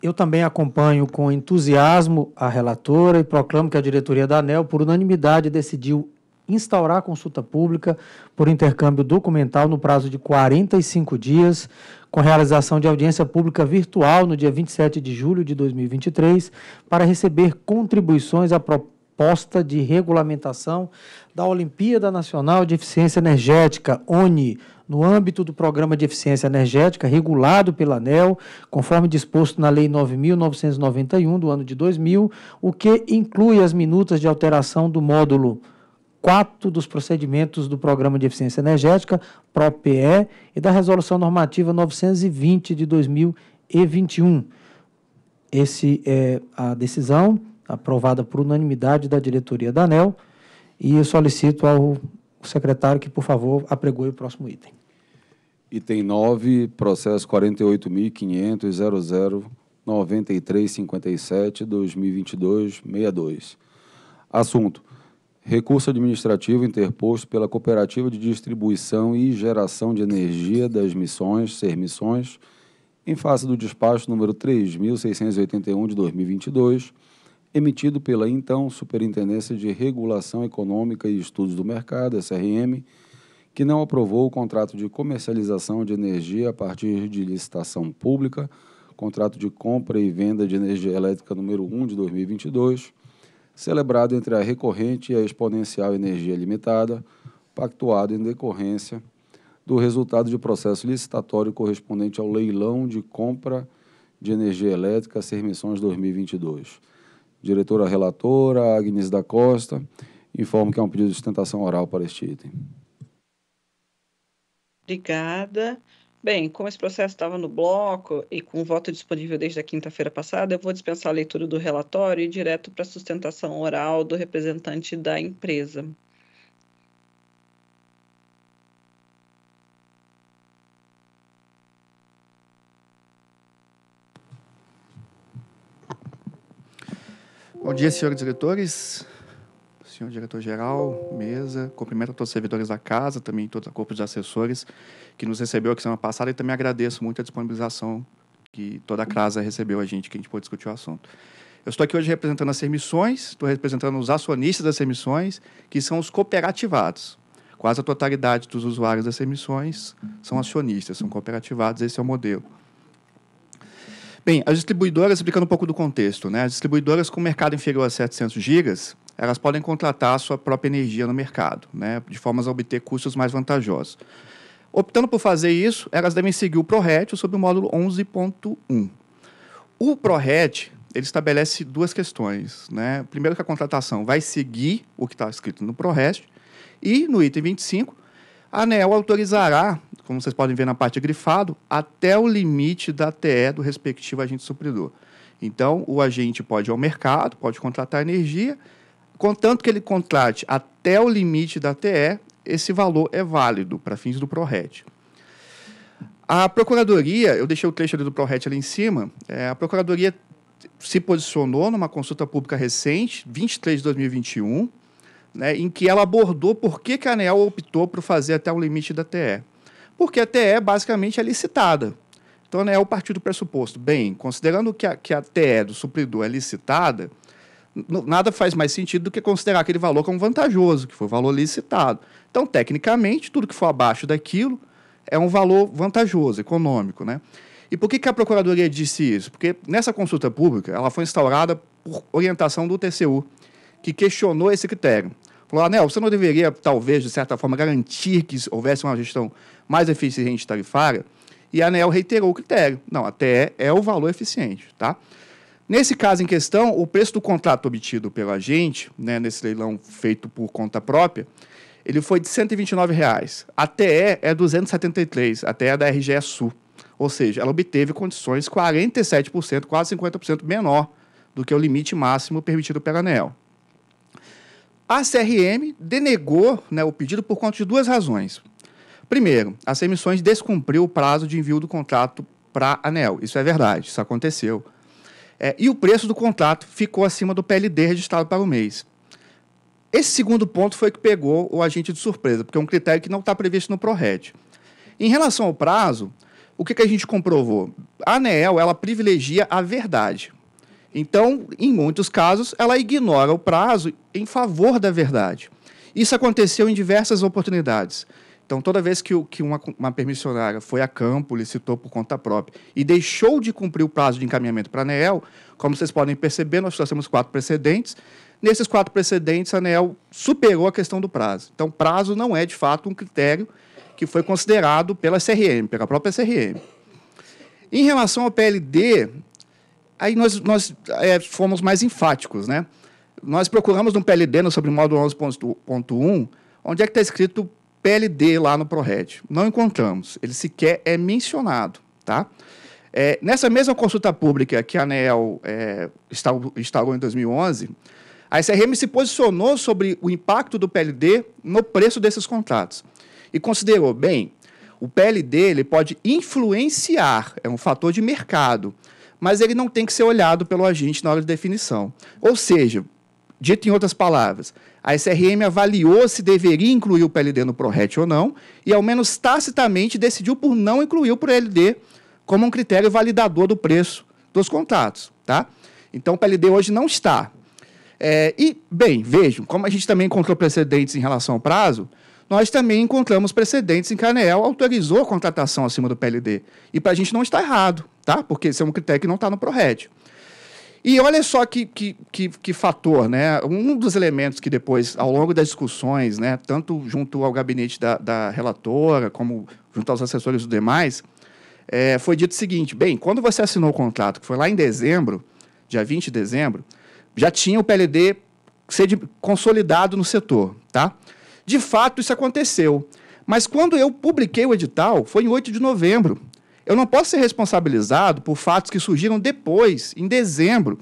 Eu também acompanho com entusiasmo a relatora e proclamo que a diretoria da ANEL, por unanimidade, decidiu instaurar a consulta pública por intercâmbio documental no prazo de 45 dias, com realização de audiência pública virtual no dia 27 de julho de 2023, para receber contribuições à proposta de regulamentação da Olimpíada Nacional de Eficiência Energética, ONI, no âmbito do Programa de Eficiência Energética regulado pela ANEL, conforme disposto na Lei 9.991 do ano de 2000, o que inclui as minutas de alteração do módulo 4 dos procedimentos do Programa de Eficiência Energética, PROPE, e da Resolução Normativa 920 de 2021. Essa é a decisão aprovada por unanimidade da diretoria da ANEL e eu solicito ao secretário que, por favor, apregoe o próximo item. Item 9, processo 48.500.00.93.57.2022.62. Assunto: recurso administrativo interposto pela Cooperativa de Distribuição e Geração de Energia das Missões, ser missões em face do despacho número 3.681 de 2022, emitido pela então Superintendência de Regulação Econômica e Estudos do Mercado, SRM, que não aprovou o contrato de comercialização de energia a partir de licitação pública, contrato de compra e venda de energia elétrica número 1 de 2022, celebrado entre a recorrente e a exponencial energia limitada, pactuado em decorrência do resultado de processo licitatório correspondente ao leilão de compra de energia elétrica Sermissões 2022 Diretora relatora, Agnes da Costa, informo que há é um pedido de sustentação oral para este item. Obrigada. Bem, como esse processo estava no bloco e com voto disponível desde a quinta-feira passada, eu vou dispensar a leitura do relatório e ir direto para a sustentação oral do representante da empresa. Bom dia, senhores diretores, senhor diretor-geral, mesa. Cumprimento a todos os servidores da casa, também todo o corpo de assessores que nos recebeu aqui semana passada e também agradeço muito a disponibilização que toda a casa recebeu a gente, que a gente pôde discutir o assunto. Eu estou aqui hoje representando as emissões. estou representando os acionistas das emissões, que são os cooperativados. Quase a totalidade dos usuários das emissões são acionistas, são cooperativados, esse é o modelo. Bem, as distribuidoras, explicando um pouco do contexto, né? As distribuidoras com mercado inferior a 700 gigas, elas podem contratar a sua própria energia no mercado, né? De formas a obter custos mais vantajosos. Optando por fazer isso, elas devem seguir o ProRet sob o módulo 11.1. O ProRet, ele estabelece duas questões, né? Primeiro que a contratação vai seguir o que está escrito no ProRet e no item 25, a ANEL autorizará como vocês podem ver na parte grifado, até o limite da TE do respectivo agente supridor. Então, o agente pode ir ao mercado, pode contratar energia, contanto que ele contrate até o limite da TE, esse valor é válido para fins do ProRet. A Procuradoria, eu deixei o trecho ali do ProRet ali em cima, é, a Procuradoria se posicionou numa consulta pública recente, 23 de 2021, né, em que ela abordou por que, que a ANEL optou por fazer até o limite da TE porque a TE é basicamente é licitada. Então, né, é o partido pressuposto. Bem, considerando que a, que a TE do supridor é licitada, nada faz mais sentido do que considerar aquele valor como vantajoso, que foi o valor licitado. Então, tecnicamente, tudo que for abaixo daquilo é um valor vantajoso, econômico. Né? E por que, que a Procuradoria disse isso? Porque nessa consulta pública, ela foi instaurada por orientação do TCU, que questionou esse critério. Falou, Anel, você não deveria, talvez, de certa forma, garantir que houvesse uma gestão mais eficiente tarifária, e a ANEL reiterou o critério. Não, a TE é o valor eficiente, tá? Nesse caso em questão, o preço do contrato obtido pelo agente, né, nesse leilão feito por conta própria, ele foi de R$ 129,00. A TE é 273,00, a TE é da RGE Sul. Ou seja, ela obteve condições 47%, quase 50% menor do que o limite máximo permitido pela ANEL. A CRM denegou né, o pedido por conta de duas razões. Primeiro, a emissões descumpriu o prazo de envio do contrato para a ANEL. Isso é verdade, isso aconteceu. É, e o preço do contrato ficou acima do PLD registrado para o mês. Esse segundo ponto foi que pegou o agente de surpresa, porque é um critério que não está previsto no ProRed. Em relação ao prazo, o que, que a gente comprovou? A Anel ela privilegia a verdade. Então, em muitos casos, ela ignora o prazo em favor da verdade. Isso aconteceu em diversas oportunidades. Então, toda vez que, que uma, uma permissionária foi a campo, licitou por conta própria e deixou de cumprir o prazo de encaminhamento para a ANEEL, como vocês podem perceber, nós trouxemos quatro precedentes. Nesses quatro precedentes, a ANEEL superou a questão do prazo. Então, prazo não é, de fato, um critério que foi considerado pela CRM, pela própria CRM. Em relação ao PLD, aí nós, nós é, fomos mais enfáticos, né? Nós procuramos no PLD, no sobre módulo 11.1, onde é que está escrito PLD lá no ProRed. Não encontramos. Ele sequer é mencionado, tá? É, nessa mesma consulta pública que a ANEL é, instaurou em 2011, a SRM se posicionou sobre o impacto do PLD no preço desses contratos e considerou, bem, o PLD ele pode influenciar, é um fator de mercado, mas ele não tem que ser olhado pelo agente na hora de definição. Ou seja, Dito em outras palavras, a SRM avaliou se deveria incluir o PLD no ProRet ou não, e ao menos tacitamente decidiu por não incluir o PLD como um critério validador do preço dos contratos. Tá? Então o PLD hoje não está. É, e, bem, vejam, como a gente também encontrou precedentes em relação ao prazo, nós também encontramos precedentes em que a ANEEL autorizou a contratação acima do PLD. E para a gente não está errado, tá? Porque esse é um critério que não está no ProRed. E olha só que, que, que, que, fator, né? Um dos elementos que depois, ao longo das discussões, né, tanto junto ao gabinete da, da relatora, como junto aos assessores do demais, é, foi dito o seguinte: bem, quando você assinou o contrato, que foi lá em dezembro, dia 20 de dezembro, já tinha o PLD consolidado no setor, tá? De fato, isso aconteceu. Mas quando eu publiquei o edital, foi em 8 de novembro. Eu não posso ser responsabilizado por fatos que surgiram depois, em dezembro.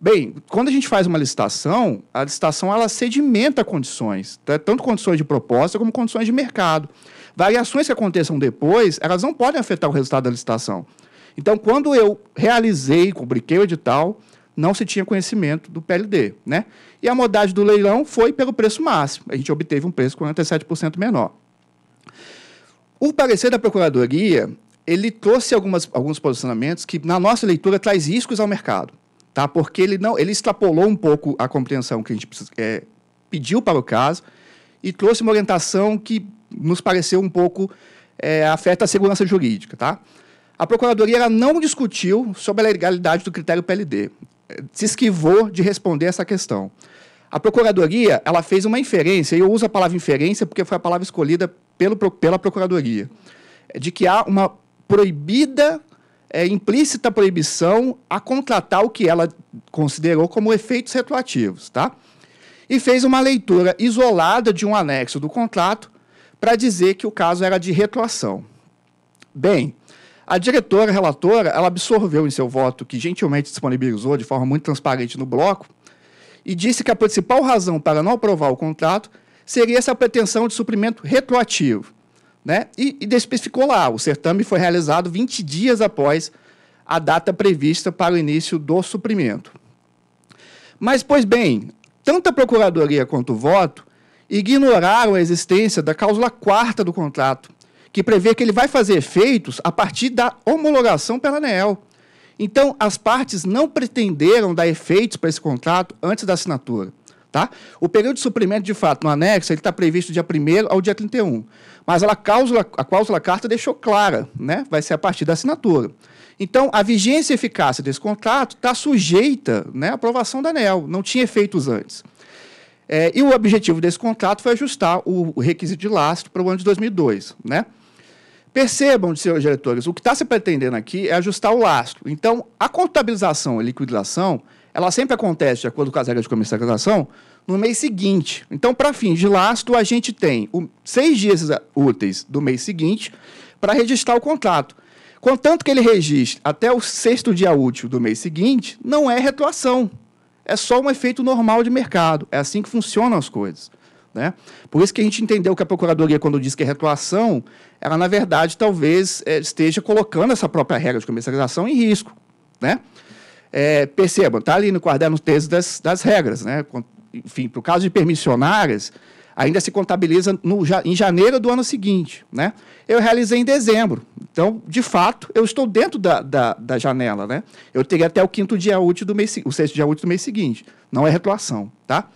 Bem, quando a gente faz uma licitação, a licitação ela sedimenta condições, tá? tanto condições de proposta como condições de mercado. Variações que aconteçam depois, elas não podem afetar o resultado da licitação. Então, quando eu realizei, publiquei o edital, não se tinha conhecimento do PLD, né? E a modalidade do leilão foi pelo preço máximo. A gente obteve um preço 47% menor. O parecer da Procuradoria, ele trouxe algumas, alguns posicionamentos que, na nossa leitura, traz riscos ao mercado, tá? Porque ele não, ele extrapolou um pouco a compreensão que a gente é, pediu para o caso e trouxe uma orientação que nos pareceu um pouco é, afeta a segurança jurídica, tá? A procuradoria não discutiu sobre a legalidade do critério PLD, é, se esquivou de responder essa questão. A procuradoria ela fez uma inferência, e eu uso a palavra inferência porque foi a palavra escolhida pelo, pela procuradoria, de que há uma proibida, é, implícita proibição a contratar o que ela considerou como efeitos retroativos, tá? E fez uma leitura isolada de um anexo do contrato para dizer que o caso era de retroação. Bem, a diretora relatora, ela absorveu em seu voto, que gentilmente disponibilizou de forma muito transparente no bloco, e disse que a principal razão para não aprovar o contrato seria essa pretensão de suprimento retroativo, né? E, e especificou lá, o certame foi realizado 20 dias após a data prevista para o início do suprimento. Mas, pois bem, tanto a Procuradoria quanto o voto ignoraram a existência da cláusula quarta do contrato, que prevê que ele vai fazer efeitos a partir da homologação pela ANEEL. Então, as partes não pretenderam dar efeitos para esse contrato antes da assinatura. Tá? O período de suprimento, de fato, no anexo, ele está previsto dia 1 ao dia 31. Mas a cláusula, a cláusula carta deixou clara, né? vai ser a partir da assinatura. Então, a vigência e eficácia desse contrato está sujeita né, à aprovação da ANEL, não tinha efeitos antes. É, e o objetivo desse contrato foi ajustar o, o requisito de lastro para o ano de 2002. Né? Percebam, senhores diretores, o que está se pretendendo aqui é ajustar o lastro. Então, a contabilização e liquidação ela sempre acontece, de acordo com as regras de comercialização, no mês seguinte. Então, para fins de lastro, a gente tem o, seis dias úteis do mês seguinte para registrar o contrato. Contanto que ele registre até o sexto dia útil do mês seguinte, não é retroação. É só um efeito normal de mercado. É assim que funcionam as coisas. Né? Por isso que a gente entendeu que a Procuradoria, quando diz que é retroação, ela, na verdade, talvez eh, esteja colocando essa própria regra de comercialização em risco. Né? é, percebam, está ali no quaderno 13 das, das regras, né? Enfim, para o caso de permissionárias, ainda se contabiliza no, em janeiro do ano seguinte, né? Eu realizei em dezembro, então, de fato, eu estou dentro da, da, da janela, né? Eu teria até o quinto dia útil do mês, o sexto dia útil do mês seguinte. Não é retuação. tá?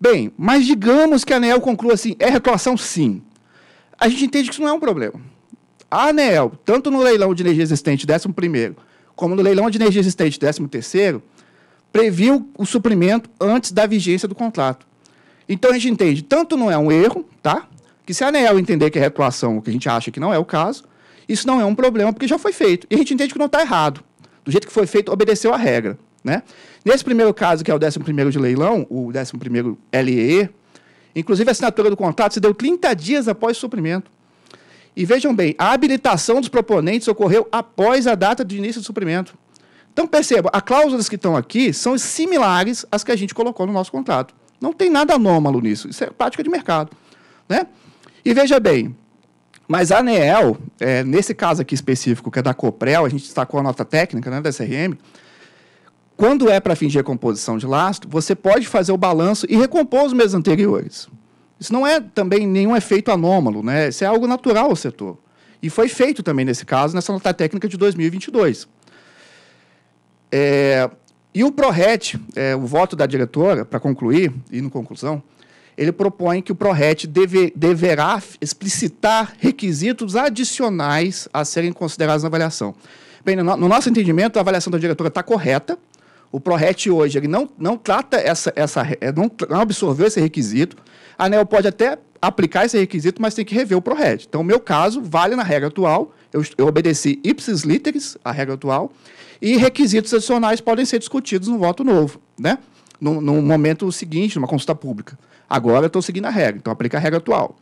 Bem, mas digamos que a ANEL conclua assim, é retuação? sim. A gente entende que isso não é um problema. A ANEL, tanto no leilão de energia existente, décimo primeiro, como no leilão de energia existente 13º, previu o suprimento antes da vigência do contrato. Então a gente entende, tanto não é um erro, tá? Que se a ANEEL entender que é retroação, o que a gente acha que não é o caso, isso não é um problema, porque já foi feito. E a gente entende que não está errado. Do jeito que foi feito, obedeceu a regra. Né? Nesse primeiro caso, que é o 11º de leilão, o 11º LEE, inclusive a assinatura do contrato se deu 30 dias após o suprimento. E vejam bem, a habilitação dos proponentes ocorreu após a data de início do suprimento. Então perceba, as cláusulas que estão aqui são similares às que a gente colocou no nosso contrato. Não tem nada anômalo nisso, isso é prática de mercado. Né? E veja bem, mas a ANEEL, é, nesse caso aqui específico, que é da Coprel, a gente destacou a nota técnica né, da SRM, quando é para fingir a composição de lastro, você pode fazer o balanço e recompor os meses anteriores. Isso não é também nenhum efeito anômalo, né? Isso é algo natural ao setor. E foi feito também nesse caso, nessa nota técnica de 2022. É, e o ProRet, é, o voto da diretora, para concluir, e no conclusão, ele propõe que o ProRet deve, deverá explicitar requisitos adicionais a serem considerados na avaliação. Bem, no, no nosso entendimento, a avaliação da diretora está correta, o ProRet hoje ele não, não trata essa, essa é, não, não absorveu esse requisito. A ANEL pode até aplicar esse requisito, mas tem que rever o Proret. Então, o meu caso vale na regra atual, eu, eu obedeci ipsis literis, a regra atual, e requisitos adicionais podem ser discutidos no voto novo, né? No, no momento seguinte, numa consulta pública. Agora eu estou seguindo a regra, então aplica a regra atual.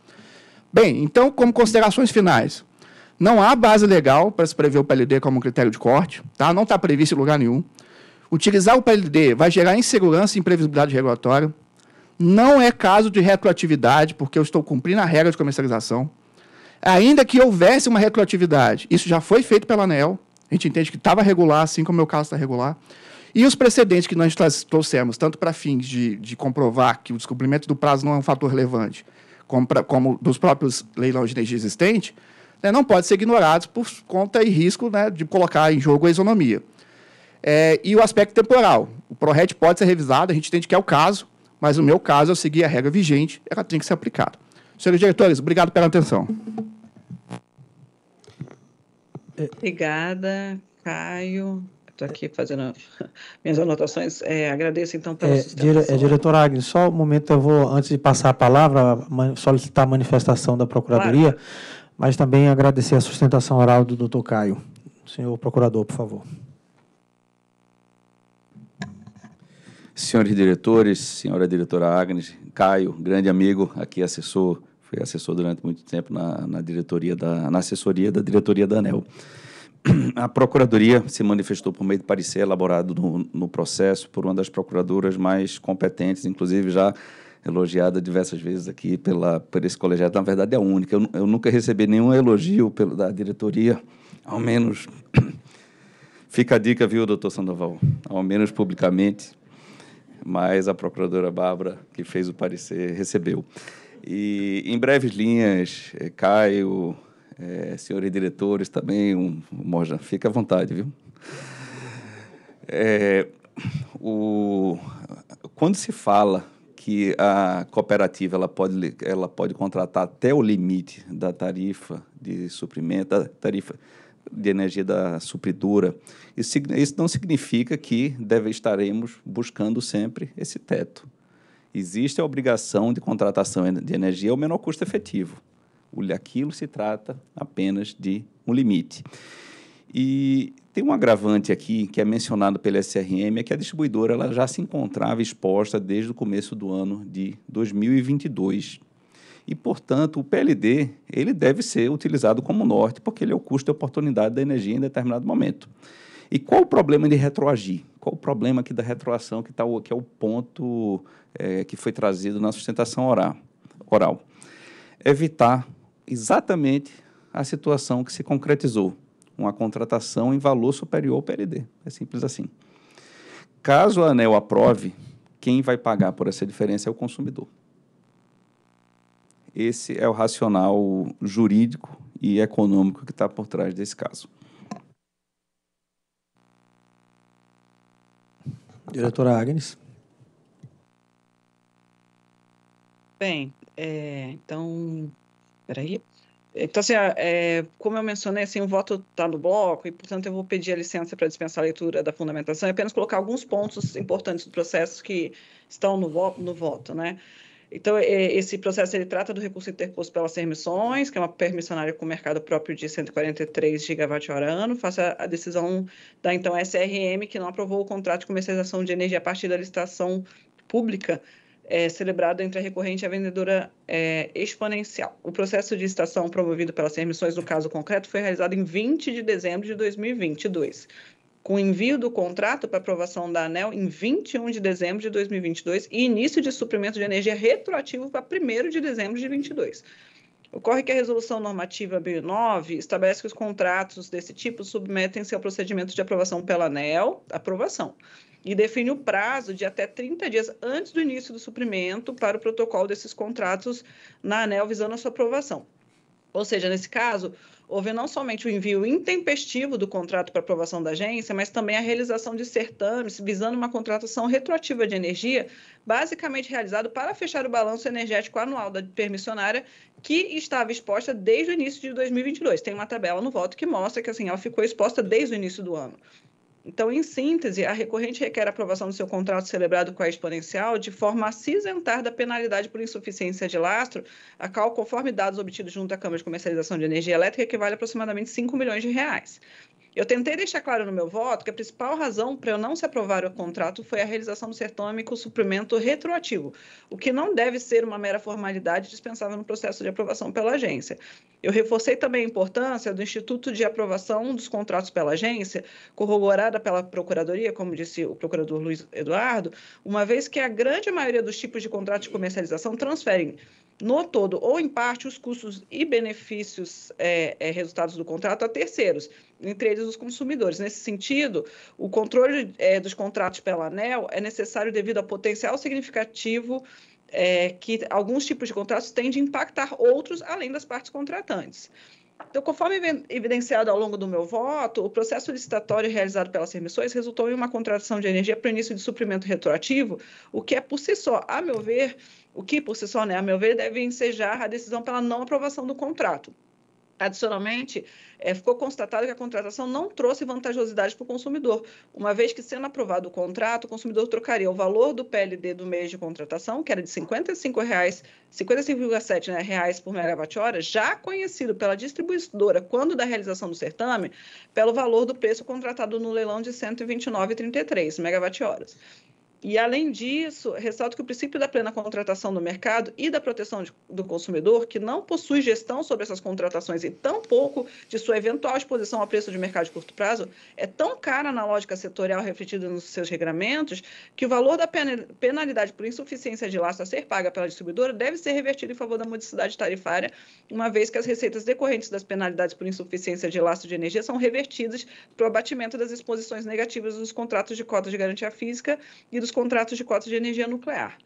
Bem, então, como considerações finais, não há base legal para se prever o PLD como critério de corte, tá? não está previsto em lugar nenhum. Utilizar o PLD vai gerar insegurança e imprevisibilidade regulatória. Não é caso de retroatividade, porque eu estou cumprindo a regra de comercialização. Ainda que houvesse uma retroatividade, isso já foi feito pela ANEL. A gente entende que estava regular, assim como o meu caso está regular. E os precedentes que nós trouxemos, tanto para fins de, de, comprovar que o descumprimento do prazo não é um fator relevante, como, pra, como dos próprios leilões de energia existente, né, não pode ser ignorados por conta e risco né, de colocar em jogo a isonomia. É, e o aspecto temporal. O ProRed pode ser revisado, a gente entende que é o caso, mas no meu caso eu segui a regra vigente, ela tem que ser aplicada. Senhores diretores, obrigado pela atenção. Obrigada, Caio. Estou aqui fazendo *laughs* minhas anotações. É, agradeço, então, pela é, é, Diretor Agnes, só um momento, eu vou, antes de passar a palavra, solicitar a manifestação da Procuradoria, claro. mas também agradecer a sustentação oral do doutor Caio. Senhor Procurador, por favor. senhores diretores, senhora diretora Agnes, Caio, grande amigo, aqui assessor, fui assessor durante muito tempo na, na diretoria da na assessoria da diretoria da ANEL. A Procuradoria se manifestou por meio de parecer elaborado no, no processo por uma das procuradoras mais competentes, inclusive já elogiada diversas vezes aqui pela, por esse colegiado. Na verdade, é a única. Eu, eu nunca recebi nenhum elogio pelo, da diretoria, ao menos. *coughs* Fica a dica, viu, doutor Sandoval? Ao menos publicamente mas a procuradora Bárbara, que fez o parecer, recebeu. E em breves linhas, é, Caio, é, senhores diretores também, um, Morja, fica à vontade, viu? É, o, quando se fala que a cooperativa ela pode, ela pode contratar até o limite da tarifa de suprimento, da tarifa de energia da supridora. Isso, isso não significa que deve estaremos buscando sempre esse teto. Existe a obrigação de contratação de energia ao menor custo efetivo. Aquilo se trata apenas de um limite. E tem um agravante aqui que é mencionado pela SRM, é que a distribuidora ela já se encontrava exposta desde o começo do ano de 2022. E, portanto, o PLD ele deve ser utilizado como norte, porque ele é o custo e oportunidade da energia em determinado momento. E qual o problema de retroagir? Qual o problema aqui da retroação, que, tá, que é o ponto é, que foi trazido na sustentação oral, oral? Evitar exatamente a situação que se concretizou, uma contratação em valor superior ao PLD. É simples assim. Caso a ANEL aprove, quem vai pagar por essa diferença é o consumidor. Esse é o racional jurídico e econômico que está por trás desse caso. Diretora Agnes. Bem, é, então, peraí. Então, assim, é, como eu mencionei, assim, o voto está no bloco e, portanto, eu vou pedir a licença para dispensar a leitura da fundamentação e apenas colocar alguns pontos importantes do processo que estão no, vo no voto, né? Então, é, esse processo ele trata do recurso interposto pelas permissões, que é uma permissionária com mercado próprio de 143 GWh, face à decisão da então SRM, que não aprovou o contrato de comercialização de energia a partir da licitação pública é, entre a recorrente e a vendedora é, exponencial. O processo de licitação promovido pelas permissões no caso concreto foi realizado em 20 de dezembro de 2022 com envio do contrato para aprovação da ANEL em 21 de dezembro de 2022 e início de suprimento de energia retroativo para 1 de dezembro de 2022. Ocorre que a Resolução Normativa B9 estabelece que os contratos desse tipo submetem-se ao procedimento de aprovação pela ANEL, aprovação, e define o prazo de até 30 dias antes do início do suprimento para o protocolo desses contratos na ANEL visando a sua aprovação. Ou seja, nesse caso, houve não somente o envio intempestivo do contrato para aprovação da agência, mas também a realização de certames visando uma contratação retroativa de energia, basicamente realizado para fechar o balanço energético anual da permissionária, que estava exposta desde o início de 2022. Tem uma tabela no voto que mostra que assim, ela ficou exposta desde o início do ano. Então, em síntese, a recorrente requer a aprovação do seu contrato celebrado com a exponencial de forma a se isentar da penalidade por insuficiência de lastro, a qual, conforme dados obtidos junto à Câmara de Comercialização de Energia Elétrica, equivale a aproximadamente 5 milhões de reais. Eu tentei deixar claro no meu voto que a principal razão para eu não se aprovar o contrato foi a realização do certame com suprimento retroativo, o que não deve ser uma mera formalidade dispensável no processo de aprovação pela agência. Eu reforcei também a importância do Instituto de Aprovação dos Contratos pela agência, corroborada pela Procuradoria, como disse o procurador Luiz Eduardo, uma vez que a grande maioria dos tipos de contratos de comercialização transferem no todo ou em parte os custos e benefícios é, é, resultados do contrato a terceiros, entre eles os consumidores. Nesse sentido, o controle é, dos contratos pela ANEL é necessário devido ao potencial significativo é, que alguns tipos de contratos tendem a impactar outros além das partes contratantes. Então, conforme evidenciado ao longo do meu voto, o processo licitatório realizado pelas emissões resultou em uma contratação de energia para o início de suprimento retroativo, o que é por si só, a meu ver, o que por si só, né, a meu ver, deve ensejar a decisão pela não aprovação do contrato. Adicionalmente, é, ficou constatado que a contratação não trouxe vantajosidade para o consumidor, uma vez que, sendo aprovado o contrato, o consumidor trocaria o valor do PLD do mês de contratação, que era de R$ 55,7 né, reais por megawatt-hora, já conhecido pela distribuidora quando da realização do certame, pelo valor do preço contratado no leilão de R$ 129,33 megawatt-horas. E, além disso, ressalto que o princípio da plena contratação do mercado e da proteção de, do consumidor, que não possui gestão sobre essas contratações e tampouco de sua eventual exposição a preço de mercado de curto prazo, é tão cara na lógica setorial refletida nos seus regramentos que o valor da penalidade por insuficiência de laço a ser paga pela distribuidora deve ser revertido em favor da modicidade tarifária, uma vez que as receitas decorrentes das penalidades por insuficiência de laço de energia são revertidas para o abatimento das exposições negativas dos contratos de cotas de garantia física e dos contratos de cotas de energia nuclear.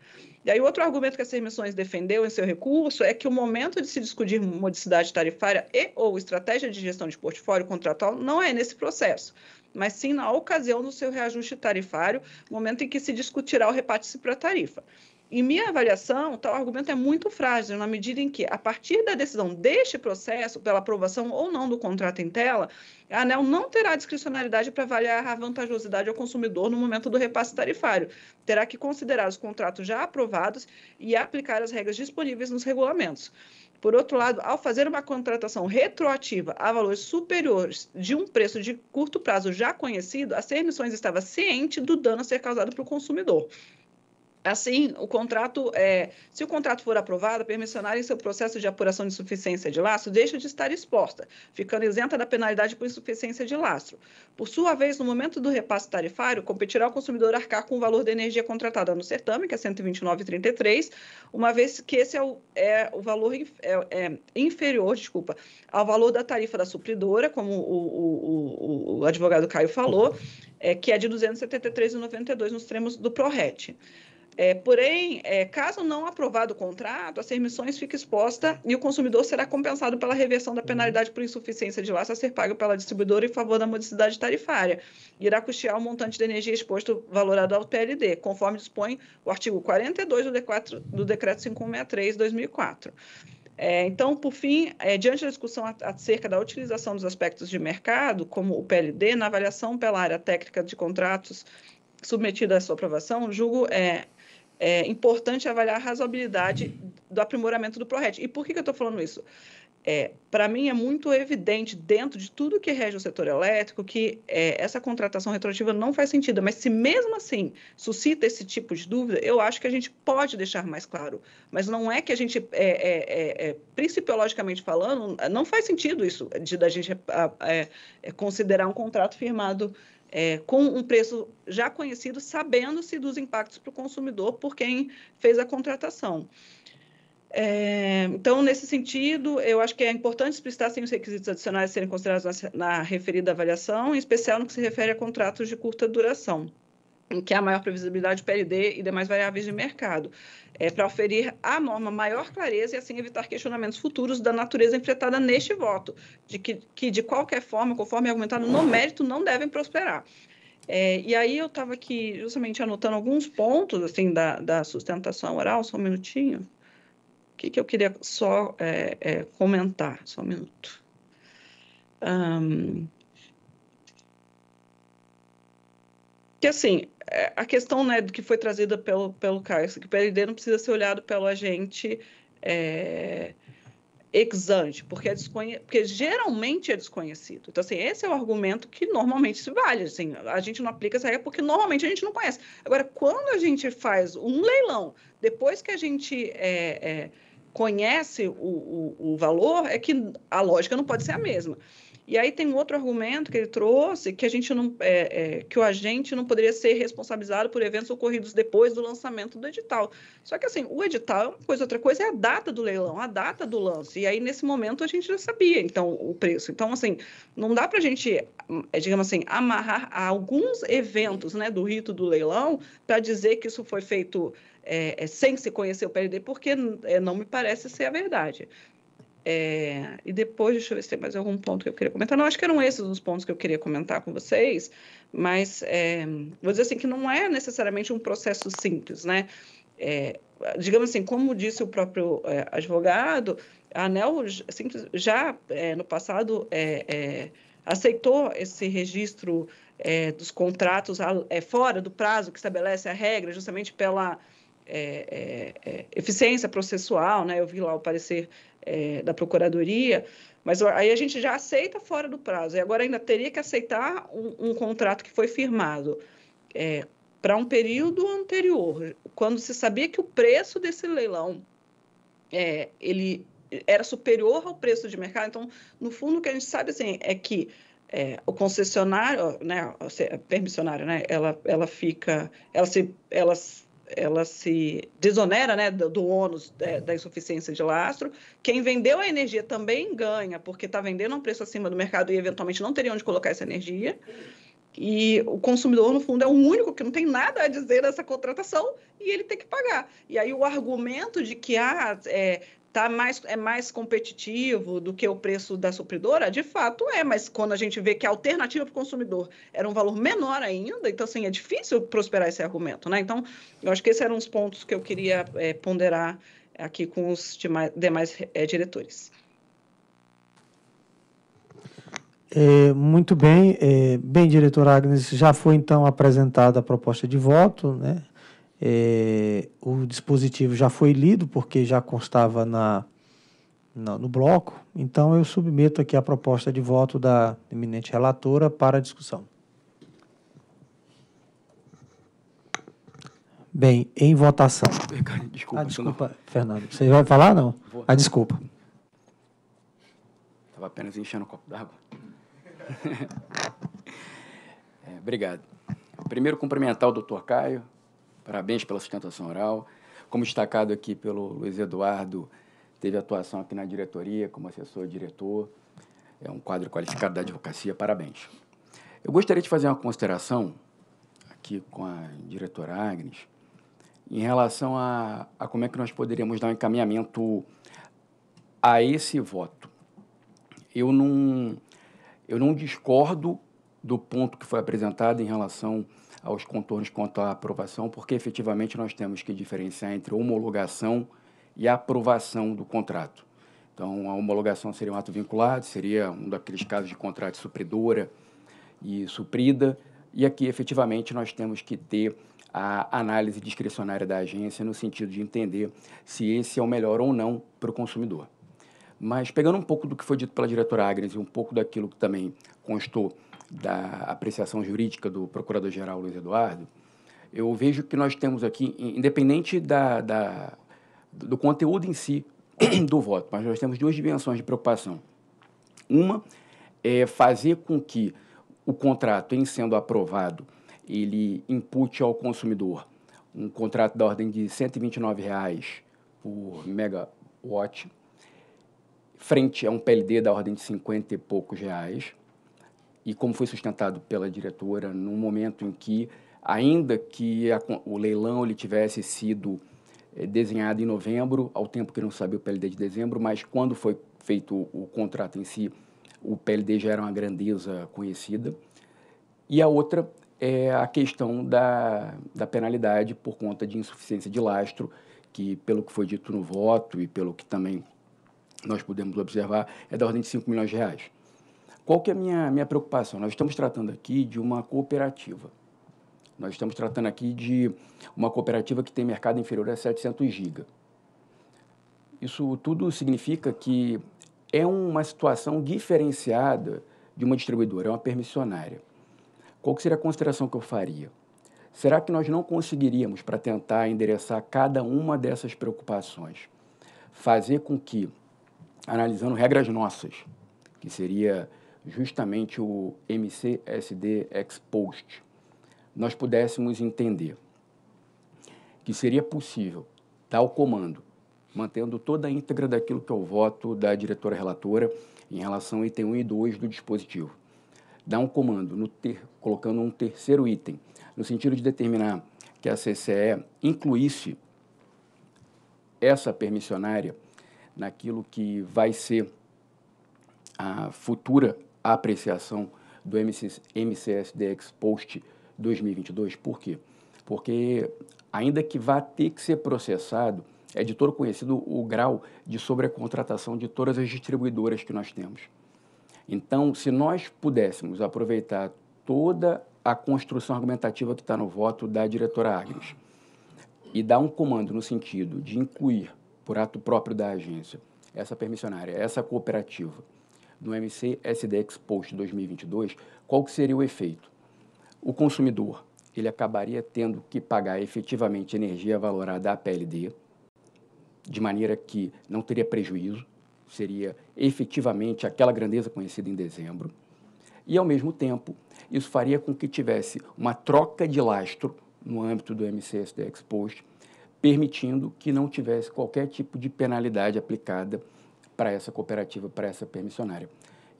E aí, outro argumento que as emissões defendeu em seu recurso é que o momento de se discutir modicidade tarifária e ou estratégia de gestão de portfólio contratual não é nesse processo, mas sim na ocasião do seu reajuste tarifário, momento em que se discutirá o repasse para a tarifa. Em minha avaliação, tal argumento é muito frágil, na medida em que, a partir da decisão deste processo, pela aprovação ou não do contrato em tela, a ANEL não terá discricionalidade para avaliar a vantajosidade ao consumidor no momento do repasse tarifário. Terá que considerar os contratos já aprovados e aplicar as regras disponíveis nos regulamentos. Por outro lado, ao fazer uma contratação retroativa a valores superiores de um preço de curto prazo já conhecido, a CEMissões estava ciente do dano a ser causado para o consumidor. Assim, o contrato, é, se o contrato for aprovado, a permissionária em seu processo de apuração de insuficiência de lastro deixa de estar exposta, ficando isenta da penalidade por insuficiência de lastro. Por sua vez, no momento do repasse tarifário, competirá o consumidor arcar com o valor da energia contratada no certame, que é 129,33, uma vez que esse é o, é o valor é, é inferior, desculpa, ao valor da tarifa da supridora, como o, o, o advogado Caio falou, é, que é de 273,92 nos termos do PRORET. É, porém, é, caso não aprovado o contrato, as emissões fica exposta e o consumidor será compensado pela reversão da penalidade por insuficiência de laço a ser pago pela distribuidora em favor da modicidade tarifária. Irá custear o montante de energia exposto valorado ao PLD, conforme dispõe o artigo 42 do, D4, do Decreto 5163-2004. É, então, por fim, é, diante da discussão acerca da utilização dos aspectos de mercado, como o PLD, na avaliação pela área técnica de contratos submetida à sua aprovação, julgo é, é importante avaliar a razoabilidade do aprimoramento do ProRed. E por que, que eu estou falando isso? É, Para mim é muito evidente, dentro de tudo que rege o setor elétrico, que é, essa contratação retroativa não faz sentido. Mas se mesmo assim suscita esse tipo de dúvida, eu acho que a gente pode deixar mais claro. Mas não é que a gente, é, é, é, é principiologicamente falando, não faz sentido isso de da gente considerar um contrato firmado é, com um preço já conhecido, sabendo-se dos impactos para o consumidor por quem fez a contratação. É, então, nesse sentido, eu acho que é importante explicitar sim os requisitos adicionais serem considerados na, na, referida avaliação, em especial no que se refere a contratos de curta duração, em que há maior previsibilidade de PLD e demais variáveis de mercado é, para oferir à norma maior clareza e assim evitar questionamentos futuros da natureza enfrentada neste voto, de que, que de qualquer forma, conforme é argumentado no mérito, não devem prosperar. É, e aí eu estava aqui justamente anotando alguns pontos assim da, da sustentação oral, só um minutinho. O que, que eu queria só é, é, comentar, só um minuto. Um, que assim, é, a questão né, do que foi trazida pelo, pelo Carlos, que o PLD não precisa ser olhado pelo agente é, porque, é porque geralmente é desconhecido. Então, assim, esse é o argumento que normalmente se vale. Assim, a gente não aplica essa regra porque normalmente a gente não conhece. Agora, quando a gente faz um leilão, depois que a gente é, é, conhece o, o, o valor, é que a lógica não pode ser a mesma. E aí tem um outro argumento que ele trouxe que a gente não, é, é, que o agente não poderia ser responsabilizado por eventos ocorridos depois do lançamento do edital. Só que assim, o edital é uma coisa, outra coisa é a data do leilão, a data do lance. E aí nesse momento a gente já sabia então o preço. Então assim, não dá para a gente, é, digamos assim, amarrar alguns eventos, né, do rito do leilão para dizer que isso foi feito é, é sem se conhecer o PLD, porque é, não me parece ser a verdade. É, e depois, deixa eu ver se tem mais algum ponto que eu queria comentar. Não, acho que eram esses os pontos que eu queria comentar com vocês, mas é, vou dizer assim que não é necessariamente um processo simples, né? É, digamos assim, como disse o próprio é, advogado, a ANEL assim, já é, no passado é, aceitou esse registro dos contratos a, fora do prazo que estabelece a regra, justamente pela é, é, é, eficiência processual, né? Eu vi lá o parecer é, da Procuradoria, mas aí a gente já aceita fora do prazo. E agora ainda teria que aceitar um, um contrato que foi firmado é, para um período anterior, quando se sabia que o preço desse leilão é, ele era superior ao preço de mercado. Então, no fundo, o que a gente sabe assim, é que é, o concessionário, né, a permissionária, né, ela, ela fica, ela se, ela ela se desonera né, do, do ônus da, é, da insuficiência de lastro. Quem vendeu a energia também ganha, porque está vendendo a um preço acima do mercado e eventualmente não teria onde colocar essa energia. E o consumidor, no fundo, é o único que não tem nada a dizer nessa contratação e ele tem que pagar. E aí o argumento de que ah, é, tá mais, é mais competitivo do que o preço da supridora? De fato é, mas quando a gente vê que a alternativa para o consumidor era um valor menor ainda, então assim, é difícil prosperar esse argumento, né? Então, eu acho que esses eram os pontos que eu queria é, ponderar aqui com os demais, demais é, diretores. É, muito bem, é, bem, diretor Agnes, já foi então apresentada a proposta de voto, né? É, o dispositivo já foi lido, porque já constava na, na, no bloco, então eu submeto aqui a proposta de voto da eminente relatora para discussão. Bem, em votação. Desculpa, ah, desculpa Fernando. Você vai falar não? Vou. Ah, desculpa. Estava apenas enchendo o um copo d'água. *laughs* é, obrigado. Primeiro, cumprimentar o doutor Caio, Parabéns pela sustentação oral. Como destacado aqui pelo Luiz Eduardo, teve atuação aqui na diretoria como assessor diretor. É um quadro qualificado da advocacia. Parabéns. Eu gostaria de fazer uma consideração aqui com a diretora Agnes em relação a, a como é que nós poderíamos dar um encaminhamento a esse voto. Eu não, eu não discordo do ponto que foi apresentado em relação aos contornos quanto à aprovação, porque efetivamente nós temos que diferenciar entre homologação e aprovação do contrato. Então, a homologação seria um ato vinculado, seria um daqueles casos de contrato de supridora e suprida, e aqui efetivamente nós temos que ter a análise discricionária da agência no sentido de entender se esse é o melhor ou não para o consumidor. Mas pegando um pouco do que foi dito pela diretora Agnes e um pouco daquilo que também constou da apreciação jurídica do Procurador-Geral Luiz Eduardo, eu vejo que nós temos aqui, independente da, da, do conteúdo em si *clears throat* do voto, mas nós temos duas dimensões de preocupação. Uma é fazer com que o contrato, em sendo aprovado, ele impute ao consumidor um contrato da ordem de R$ 129,00 por megawatt, frente a um PLD da ordem de 50 e poucos reais, e como foi sustentado pela diretora, num momento em que, ainda que a, o leilão ele tivesse sido é, desenhado em novembro, ao tempo que não sabia o PLD de dezembro, mas quando foi feito o, o contrato em si, o PLD já era uma grandeza conhecida. E a outra é a questão da, da penalidade por conta de insuficiência de lastro, que, pelo que foi dito no voto e pelo que também nós pudemos observar, é da ordem de 5 milhões de reais. Qual que é a minha, minha preocupação? Nós estamos tratando aqui de uma cooperativa. Nós estamos tratando aqui de uma cooperativa que tem mercado inferior a 700 GB. Isso tudo significa que é uma situação diferenciada de uma distribuidora, é uma permissionária. Qual seria a consideração que eu faria? Será que nós não conseguiríamos, para tentar endereçar cada uma dessas preocupações, fazer com que, analisando regras nossas, que seria justamente o MCSD Exposed, nós pudéssemos entender que seria possível dar o comando, mantendo toda a íntegra daquilo que é o voto da diretora relatora em relação ao item 1 e 2 do dispositivo. Dar um comando, no ter, colocando um terceiro item, no sentido de determinar que a CCE incluísse essa permissionária naquilo que vai ser a futura a apreciação do MCSDX Post 2022. Por quê? Porque, ainda que vá ter que ser processado, é de todo conhecido o grau de sobrecontratação de todas as distribuidoras que nós temos. Então, se nós pudéssemos aproveitar toda a construção argumentativa que está no voto da diretora Agnes e dar um comando no sentido de incluir, por ato próprio da agência, essa permissionária, essa cooperativa, no MCSD Post 2022, qual que seria o efeito? O consumidor ele acabaria tendo que pagar efetivamente energia valorada à PLD, de maneira que não teria prejuízo, seria efetivamente aquela grandeza conhecida em dezembro. E, ao mesmo tempo, isso faria com que tivesse uma troca de lastro no âmbito do MCSD Post, permitindo que não tivesse qualquer tipo de penalidade aplicada para essa cooperativa, para essa permissionária.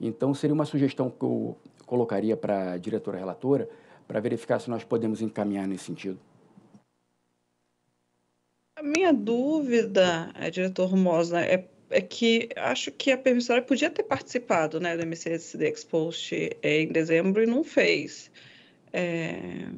Então, seria uma sugestão que eu colocaria para a diretora relatora, para verificar se nós podemos encaminhar nesse sentido. A minha dúvida, eh, diretor Mosna, é, é que acho que a permissionária podia ter participado né, do MCSD Expost eh, em dezembro e não fez. É,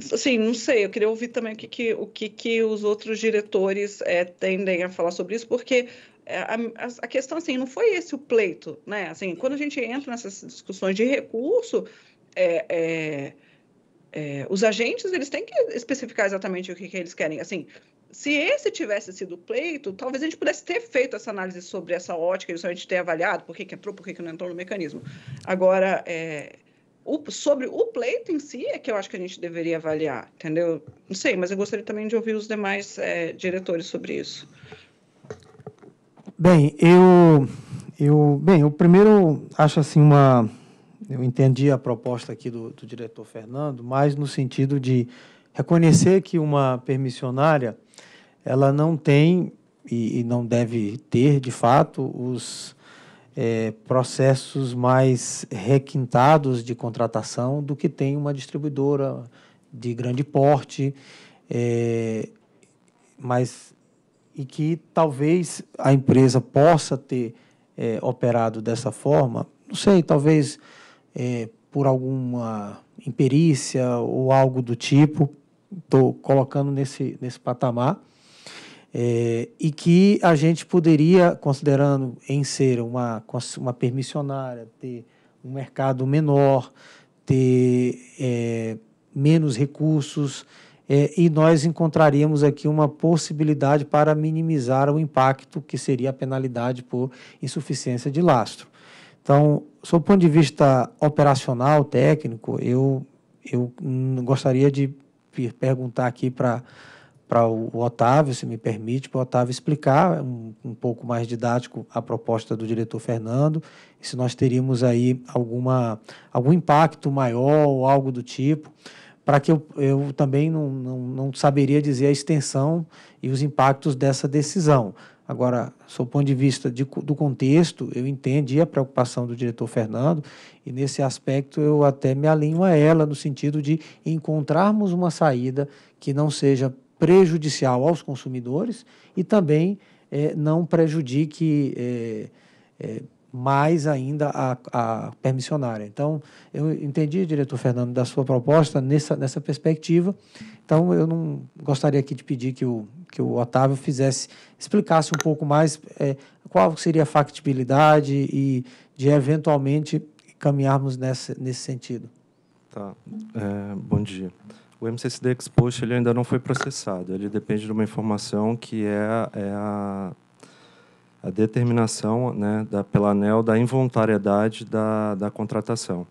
Sim, não sei. Eu queria ouvir também o que, que o que, que os outros diretores é, tendem a falar sobre isso, porque eh, a, a, questão assim não foi esse o pleito, né? Assim, quando a gente entra nessas discussões de recurso, é, é, os agentes eles têm que especificar exatamente o que, que eles querem. Assim, se esse tivesse sido o pleito, talvez a gente pudesse ter feito essa análise sobre essa ótica, e a gente ter avaliado por que, que entrou, por que, que não entrou no mecanismo. Agora, é, o, sobre o pleito em si é que eu acho que a gente deveria avaliar, entendeu? Não sei, mas eu gostaria também de ouvir os demais é, diretores sobre isso. Bem, eu, eu, bem, o primeiro acho assim uma, eu entendi a proposta aqui do, do diretor Fernando, mas no sentido de reconhecer que uma permissionária ela não tem e, e não deve ter, de fato, os é, processos mais requintados de contratação do que tem uma distribuidora de grande porte, é, mas e que talvez a empresa possa ter é, operado dessa forma, não sei, talvez é, por alguma imperícia ou algo do tipo, estou colocando nesse, nesse patamar é, e que a gente poderia, considerando em ser uma, uma permissionária, ter um mercado menor, ter é, menos recursos, é, e nós encontraríamos aqui uma possibilidade para minimizar o impacto que seria a penalidade por insuficiência de lastro. Então, sob o ponto de vista operacional, técnico, eu, eu gostaria de perguntar aqui para para o Otávio, se me permite, para o Otávio explicar um, um, pouco mais didático a proposta do diretor Fernando, e se nós teríamos aí alguma, algum impacto maior ou algo do tipo, para que eu, eu também não, não, não saberia dizer a extensão e os impactos dessa decisão. Agora, do ponto de vista de, do contexto, eu entendi a preocupação do diretor Fernando e, nesse aspecto, eu até me alinho a ela no sentido de encontrarmos uma saída que não seja prejudicial aos consumidores e também é, não prejudique é, é, mais ainda a, a, permissionária. Então, eu entendi, diretor Fernando, da sua proposta nessa, nessa perspectiva. Então, eu não gostaria aqui de pedir que o, que o Otávio fizesse, explicasse um pouco mais é, qual seria a factibilidade e de eventualmente caminharmos nessa, nesse sentido. Tá. É, bom dia. O MCSD exposto ele ainda não foi processado. Ele depende de uma informação que é, é a, a, determinação né, da, pela ANEL da involuntariedade da, da contratação.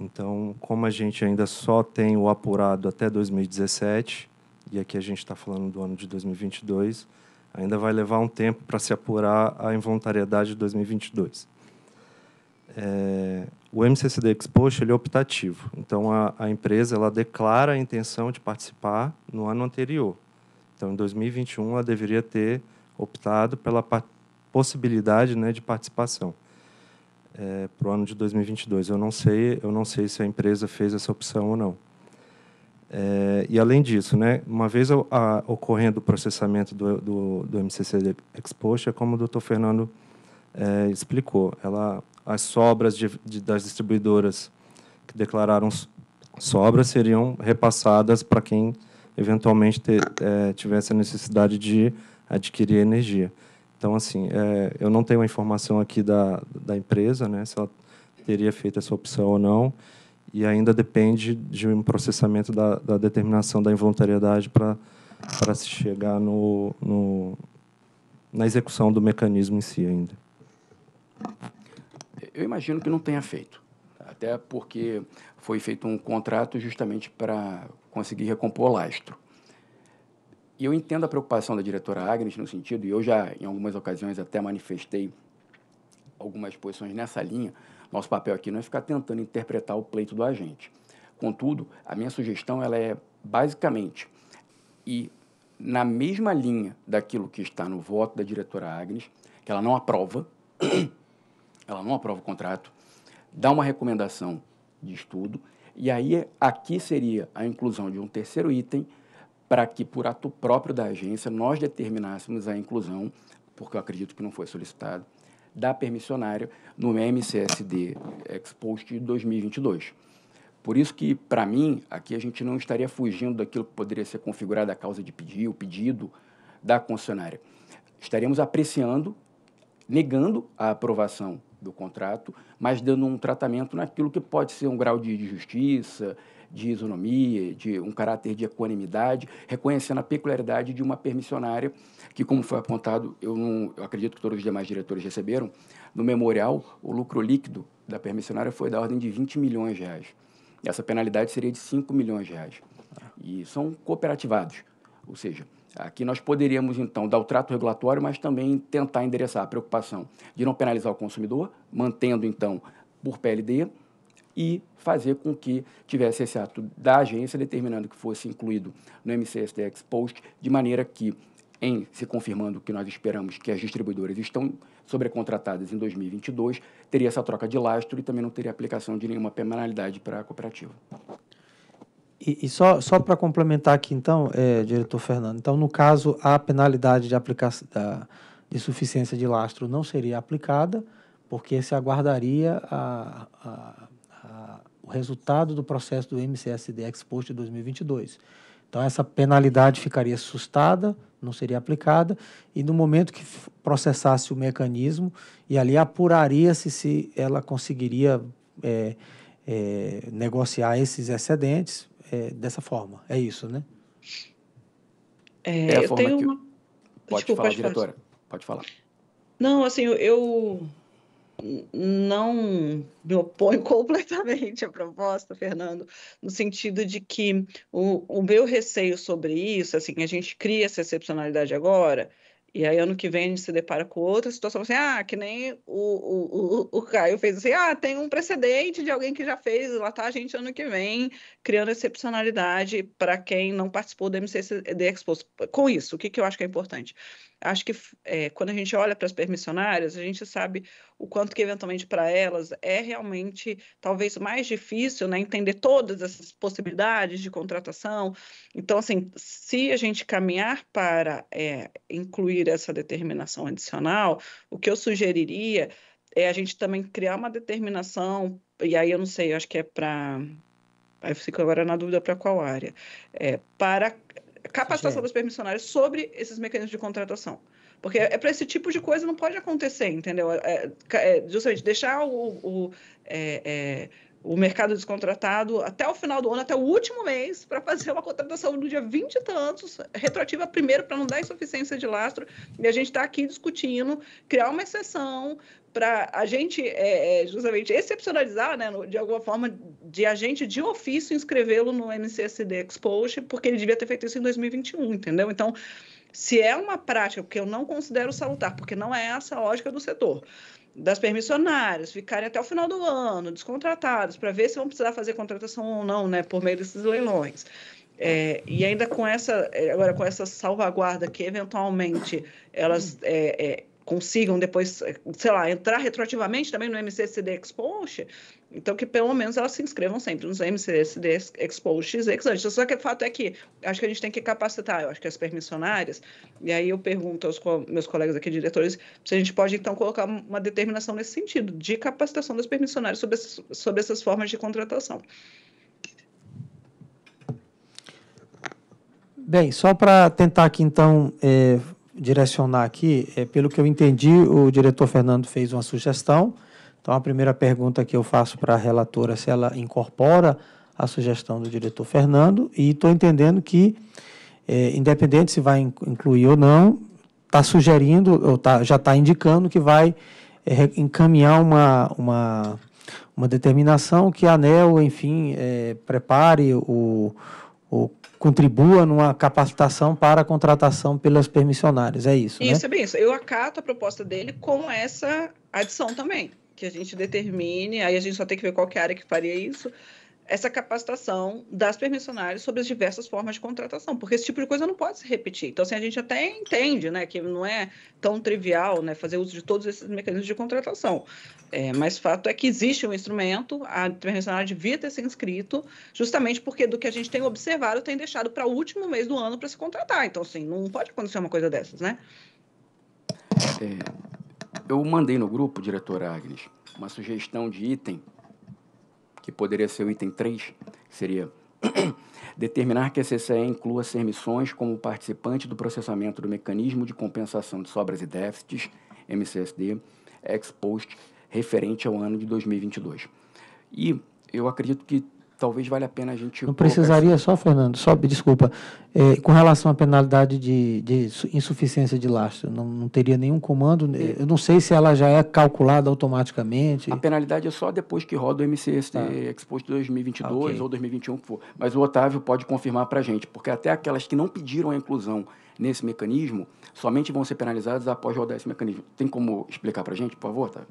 Então, como a gente ainda só tem o apurado até 2017, e aqui a gente está falando do ano de 2022, ainda vai levar um tempo para se apurar a involuntariedade de 2022 é, o MCCD Exposto ele é optativo. Então, a, a, empresa ela declara a intenção de participar no ano anterior. Então, em 2021, ela deveria ter optado pela possibilidade né, de participação é, para o ano de 2022. Eu não sei, eu não sei se a empresa fez essa opção ou não. É, e além disso, né, uma vez a, a, ocorrendo o processamento do, do, do MCCD Exposto, é como o Dr. Fernando é, explicou, ela as sobras de, de, das distribuidoras que declararam sobras seriam repassadas para quem eventualmente te, é, tivesse a necessidade de adquirir energia. Então, assim, é, eu não tenho a informação aqui da, da empresa, né, se ela teria feito essa opção ou não, e ainda depende de um processamento da, da determinação da involuntariedade para se chegar no, no, na execução do mecanismo em si ainda. Eu imagino que não tenha feito, até porque foi feito um contrato justamente para conseguir recompor o lastro. E eu entendo a preocupação da diretora Agnes no sentido, e eu já em algumas ocasiões até manifestei algumas posições nessa linha. Nosso papel aqui não é ficar tentando interpretar o pleito do agente. Contudo, a minha sugestão ela é basicamente e na mesma linha daquilo que está no voto da diretora Agnes, que ela não aprova ela não aprova o contrato, dá uma recomendação de estudo, e aí aqui seria a inclusão de um terceiro item para que, por ato próprio da agência, nós determinássemos a inclusão, porque eu acredito que não foi solicitado, da permissionária no MCSD Expost de 2022. Por isso que, para mim, aqui a gente não estaria fugindo daquilo que poderia ser configurado a causa de pedir, o pedido da concessionária. Estaríamos apreciando, negando a aprovação do contrato, mas dando um tratamento naquilo que pode ser um grau de justiça, de isonomia, de um caráter de equanimidade, reconhecendo a peculiaridade de uma permissionária, que, como foi apontado, eu, não, eu acredito que todos os demais diretores receberam, no memorial, o lucro líquido da permissionária foi da ordem de 20 milhões de reais. Essa penalidade seria de 5 milhões de reais. E são cooperativados, ou seja, Aqui nós poderíamos, então, dar o trato regulatório, mas também tentar endereçar a preocupação de não penalizar o consumidor, mantendo, então, por PLD, e fazer com que tivesse esse ato da agência determinando que fosse incluído no ex Post, de maneira que, em se confirmando que nós esperamos que as distribuidoras estão sobrecontratadas em 2022, teria essa troca de lastro e também não teria aplicação de nenhuma penalidade para a cooperativa. E, e só, só para complementar aqui, então, é, diretor Fernando, então, no caso, a penalidade de, da, de suficiência de lastro não seria aplicada, porque se aguardaria a, a, a, o resultado do processo do MCSD Exposto de 2022. Então, essa penalidade ficaria assustada, não seria aplicada, e no momento que processasse o mecanismo, e ali apuraria-se se ela conseguiria é, é, negociar esses excedentes, é, dessa forma. É isso, né? É, é a forma que... Uma... Pode Desculpa, falar, pode diretora. Falar. Pode falar. Não, assim, eu não me oponho *laughs* completamente à proposta, Fernando, no sentido de que o, o meu receio sobre isso, assim, a gente cria essa excepcionalidade agora, e aí, ano que vem, a gente se depara com outra situação, assim, ah, que nem o, o, o, o Caio fez assim, ah, tem um precedente de alguém que já fez, lá tá a gente ano que vem, criando excepcionalidade para quem não participou do MCD Expos. Com isso, o que, que eu acho que é importante? acho que é, quando a gente olha para as permissionárias, a gente sabe o quanto que eventualmente para elas é realmente talvez mais difícil né, entender todas essas possibilidades de contratação. Então, assim, se a gente caminhar para é, incluir essa determinação adicional, o que eu sugeriria é a gente também criar uma determinação, e aí eu não sei, eu acho que é para. Aí eu fico agora na dúvida para qual área. É, para capacitação Sim. dos permissionários sobre esses mecanismos de contratação. Porque é para esse tipo de coisa não pode acontecer, entendeu? É, é, é justamente deixar o, o, é, é, o mercado descontratado até o final do ano, até o último mês, para fazer uma contratação no dia 20 e tantos, retroativa primeiro, para não dar insuficiência de lastro. E a gente está aqui discutindo, criar uma exceção para a gente é, é, justamente excepcionalizar, né, de alguma forma, de a gente de ofício inscrevê-lo no MCSD Exposure, porque ele devia ter feito isso em 2021, entendeu? Então, se é uma prática, que eu não considero salutar, porque não é essa a lógica do setor, das permissionárias ficarem até o final do ano descontratados para ver se vão precisar fazer contratação ou não, né, por meio desses leilões. É, e ainda com essa é, agora com essa salvaguarda que eventualmente elas é, é consigam depois, sei lá, entrar retroativamente também no MCCD Expost, então que pelo menos elas se inscrevam sempre nos MCCD Expost Exante. Então, só que o fato é que acho que a gente tem que capacitar, eu acho que as permissionárias, e aí eu pergunto aos co meus colegas aqui diretores se a gente pode então colocar uma determinação nesse sentido, de capacitação das permissionárias sobre, sobre essas formas de contratação. Bem, só para tentar aqui então... É direcionar aqui, é, pelo que eu entendi, o diretor Fernando fez uma sugestão. Então, a primeira pergunta que eu faço para a relatora é se ela incorpora a sugestão do diretor Fernando, e estou entendendo que, é, independente se vai incluir ou não, está sugerindo, ou tá, já está indicando que vai é, encaminhar uma, uma, uma determinação que a ANEL, enfim, é, prepare o, o contribua numa capacitação para a contratação pelas permissionárias. É isso. Isso né? é bem isso. Eu acato a proposta dele com essa adição também. Que a gente determine, aí a gente só tem que ver qual que é a área que faria isso, essa capacitação das permissionárias sobre as diversas formas de contratação, porque esse tipo de coisa não pode se repetir. Então, assim, a gente até entende né, que não é tão trivial né, fazer uso de todos esses mecanismos de contratação, é, mas fato é que existe um instrumento, a permissionária devia ter se inscrito, justamente porque do que a gente tem observado, tem deixado para o último mês do ano para se contratar. Então, assim, não pode acontecer uma coisa dessas, né? É, eu mandei no grupo, diretora Agnes, uma sugestão de item que poderia ser o item 3, seria *clears throat* determinar que a CCE inclua missões como participante do processamento do mecanismo de compensação de sobras e déficits, MCSD, ex post, referente ao ano de 2022. E eu acredito que talvez valha a pena a gente. Não precisaria assim. só, Fernando, só desculpa, é, com relação à penalidade de, de insuficiência de lastro, não, não, teria nenhum comando. Né? Eu não sei se ela já é calculada automaticamente. A penalidade é só depois que roda o MCST tá. Ah. Exposto 2022 ah, okay. ou 2021 que for. Mas o Otávio pode confirmar para a gente, porque até aquelas que não pediram a inclusão nesse mecanismo somente vão ser penalizadas após rodar esse mecanismo. Tem como explicar para a gente, por favor, Otávio?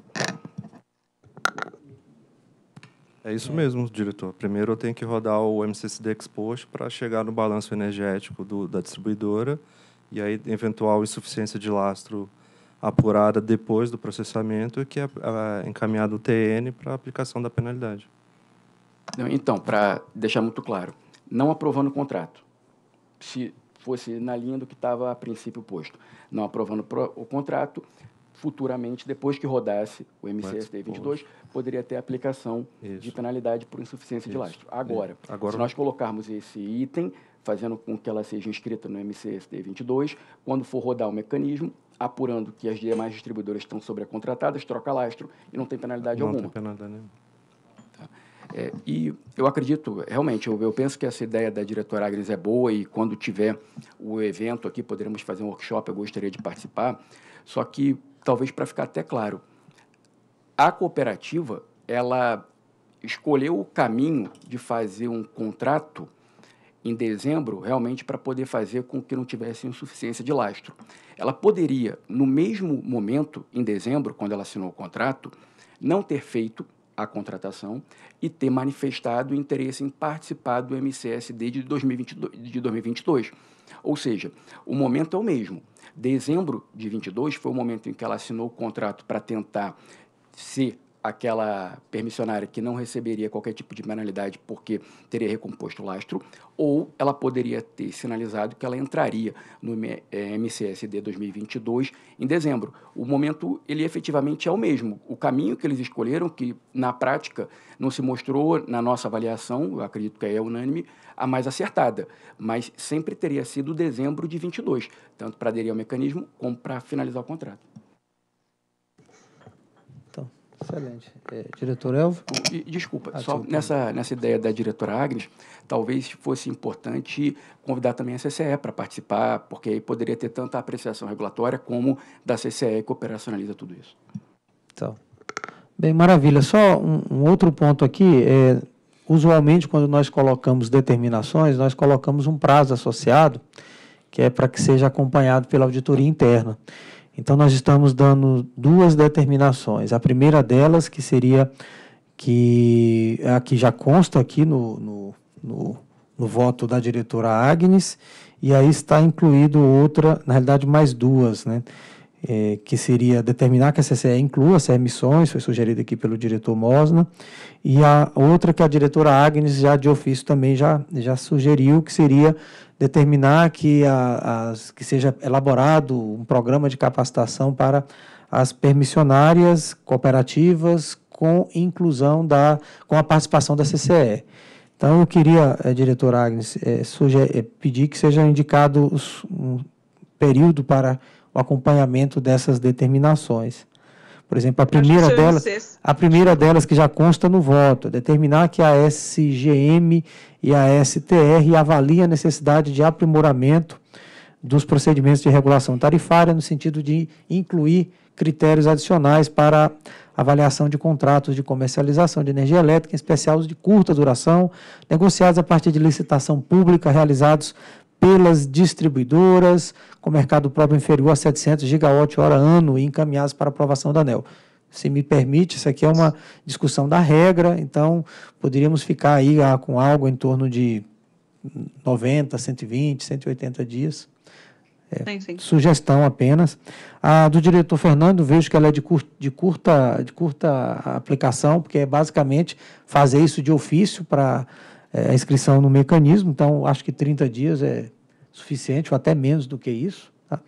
É isso é. mesmo, diretor. Primeiro eu tenho que rodar o MCCD Exposto para chegar no balanço energético do, da distribuidora e aí eventual insuficiência de lastro apurada depois do processamento que é, é, é encaminhado o TN para aplicação da penalidade. Então, para deixar muito claro, não aprovando o contrato, se fosse na linha do que estava a princípio posto, não aprovando o contrato, futuramente, depois que rodasse o MCSD 22, poderia ter aplicação Isso. de penalidade por insuficiência Isso. de lastro. Agora, é. Agora, se nós colocarmos esse item, fazendo com que ela seja inscrita no MCSD 22, quando for rodar o mecanismo, apurando que as demais distribuidoras estão sobrecontratadas, troca lastro e não tem penalidade não alguma. Não tem penalidade nenhuma. Tá. É, e eu acredito, realmente, eu, eu, penso que essa ideia da diretora Agnes é boa e quando tiver o evento aqui, poderemos fazer um workshop, eu gostaria de participar. Só que talvez para ficar até claro, a cooperativa ela escolheu o caminho de fazer um contrato em dezembro, realmente para poder fazer com que não tivesse insuficiência de lastro. Ela poderia, no mesmo momento, em dezembro, quando ela assinou o contrato, não ter feito a contratação e ter manifestado interesse em participar do MCSD de 2022. De 2022. Ou seja, o momento é o mesmo. Dezembro de 22 foi o momento em que ela assinou o contrato para tentar ser aquela permissionária que não receberia qualquer tipo de penalidade porque teria recomposto o lastro, ou ela poderia ter sinalizado que ela entraria no MCSD é, 2022 em dezembro. O momento ele efetivamente é o mesmo. O caminho que eles escolheram, que na prática não se mostrou na nossa avaliação, acredito que é unânime, a mais acertada, mas sempre teria sido dezembro de 22, tanto para aderir ao mecanismo como para finalizar o contrato. Excelente. É, diretor Elvio? desculpa, ah, só nessa, nessa ideia da diretora Agnes, talvez fosse importante convidar também a CCE para participar, porque aí poderia ter tanto a apreciação regulatória como da CCE que operacionaliza tudo isso. Então, bem, maravilha. Só um, um outro ponto aqui. É, usualmente, quando nós colocamos determinações, nós colocamos um prazo associado, que é para que seja acompanhado pela auditoria interna. Então, nós estamos dando duas determinações. A primeira delas, que seria que, a que já consta aqui no, no, no, no voto da diretora Agnes, e aí está incluído outra, na realidade, mais duas, né? É, que seria determinar que a CCE inclua as remissões, foi sugerida aqui pelo diretor Mosna, e a outra que a diretora Agnes já de ofício também já, já sugeriu, que seria determinar que, a, que seja elaborado um programa de capacitação para as permissionárias cooperativas com inclusão da, com a participação da CCE. Então, eu queria, é, diretor Agnes, é, é, pedir que seja indicado os, um período para o acompanhamento dessas determinações. Por exemplo, a primeira, delas, a primeira delas que já consta no voto, é determinar que a SGM e a STR avaliem a necessidade de aprimoramento dos procedimentos de regulação tarifária no sentido de incluir critérios adicionais para avaliação de contratos de comercialização de energia elétrica, em especial os de curta duração, negociados a partir de licitação pública realizados pelas distribuidoras, com mercado próprio inferior a 700 gigawatt-hora ano e encaminhados para aprovação da ANEL. Se me permite, isso aqui é uma discussão da regra, então poderíamos ficar aí ah, com algo em torno de 90, 120, 180 dias. É, sim, sim. Sugestão apenas. A do diretor Fernando, vejo que ela é de, cur de, curta, de curta aplicação, porque é basicamente fazer isso de ofício para é, inscrição no mecanismo, então acho que 30 dias é suficiente, ou até menos do que isso. Tá?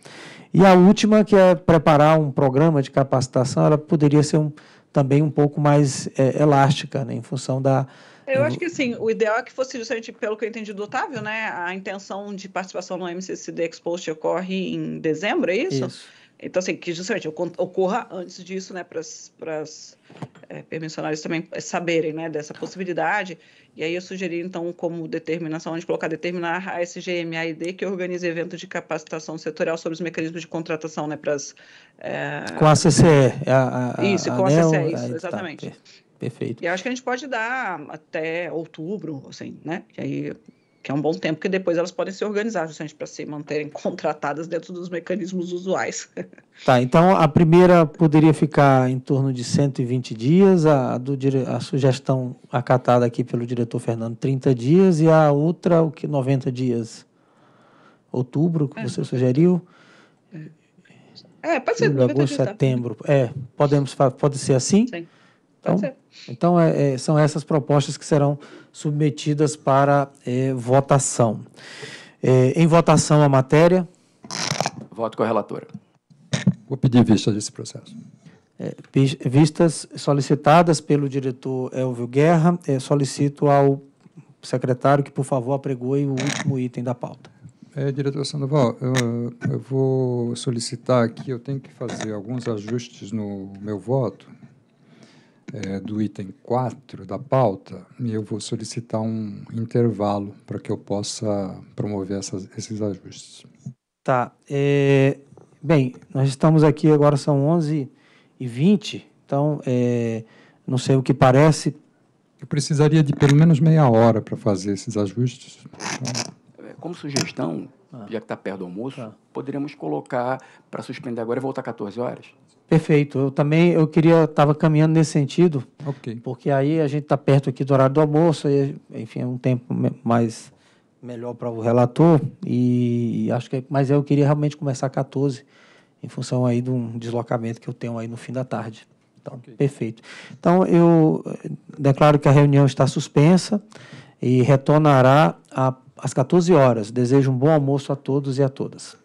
E a última, que é preparar um programa de capacitação, ela poderia ser um, também um pouco mais é, elástica, né, em função da, eu acho que assim, o ideal é que fosse justamente, pelo que eu entendi do Otávio, né? A intenção de participação no MCCD Exposed ocorre em dezembro, é isso? isso. Então, assim, que justamente ocorra antes disso, né, para as é, eh, permissionárias também eh, saberem, né, dessa possibilidade. E aí eu sugeri, então, como determinação, onde colocar determinar a SGMAID que organize eventos de capacitação setorial sobre os mecanismos de contratação, né, para as... É... Eh, com a CCE. A, a, isso, a com a CCE, isso, tá, exatamente. Tá, perfeito. E acho que a gente pode dar até outubro, assim, né, que aí que é um bom tempo, que depois elas podem se organizar justamente para se manterem *laughs* contratadas dentro dos mecanismos usuais. Tá, então a primeira poderia ficar em torno de 120 dias, a, do, a sugestão acatada aqui pelo diretor Fernando, 30 dias, e a outra, o que, 90 dias? Outubro, que é. você sugeriu? É, pode ser. Julho, agosto, tá? setembro. É, podemos, pode ser assim? Sim. Então, então é, é, são essas propostas que serão submetidas para é, votação. É, em votação a matéria. Voto com a relatora. Vou pedir vista desse processo. É, vistas solicitadas pelo diretor Elvio Guerra, é, solicito ao secretário que, por favor, apregoe o último item da pauta. É, diretor Sandoval, eu, eu, vou solicitar aqui, eu tenho que fazer alguns ajustes no meu voto, é, do item 4 da pauta, e eu vou solicitar um intervalo para que eu possa promover essas, esses ajustes. Tá. É, bem, nós estamos aqui agora, são 11h20, então é, não sei o que parece. Eu precisaria de pelo menos meia hora para fazer esses ajustes. Então... Como sugestão, ah. já que está perto do almoço, tá. poderíamos colocar para suspender agora e voltar 14 horas? Perfeito. Eu também eu queria estava caminhando nesse sentido, okay. porque aí a gente está perto aqui do horário do almoço, e, enfim, é um tempo mais melhor para o relator e, e, acho que é, mas eu queria realmente começar 14 em função aí de um deslocamento que eu tenho aí no fim da tarde. Então, okay. perfeito. Então eu eh, declaro que a reunião está suspensa e retornará a, às 14 horas. Desejo um bom almoço a todos e a todas.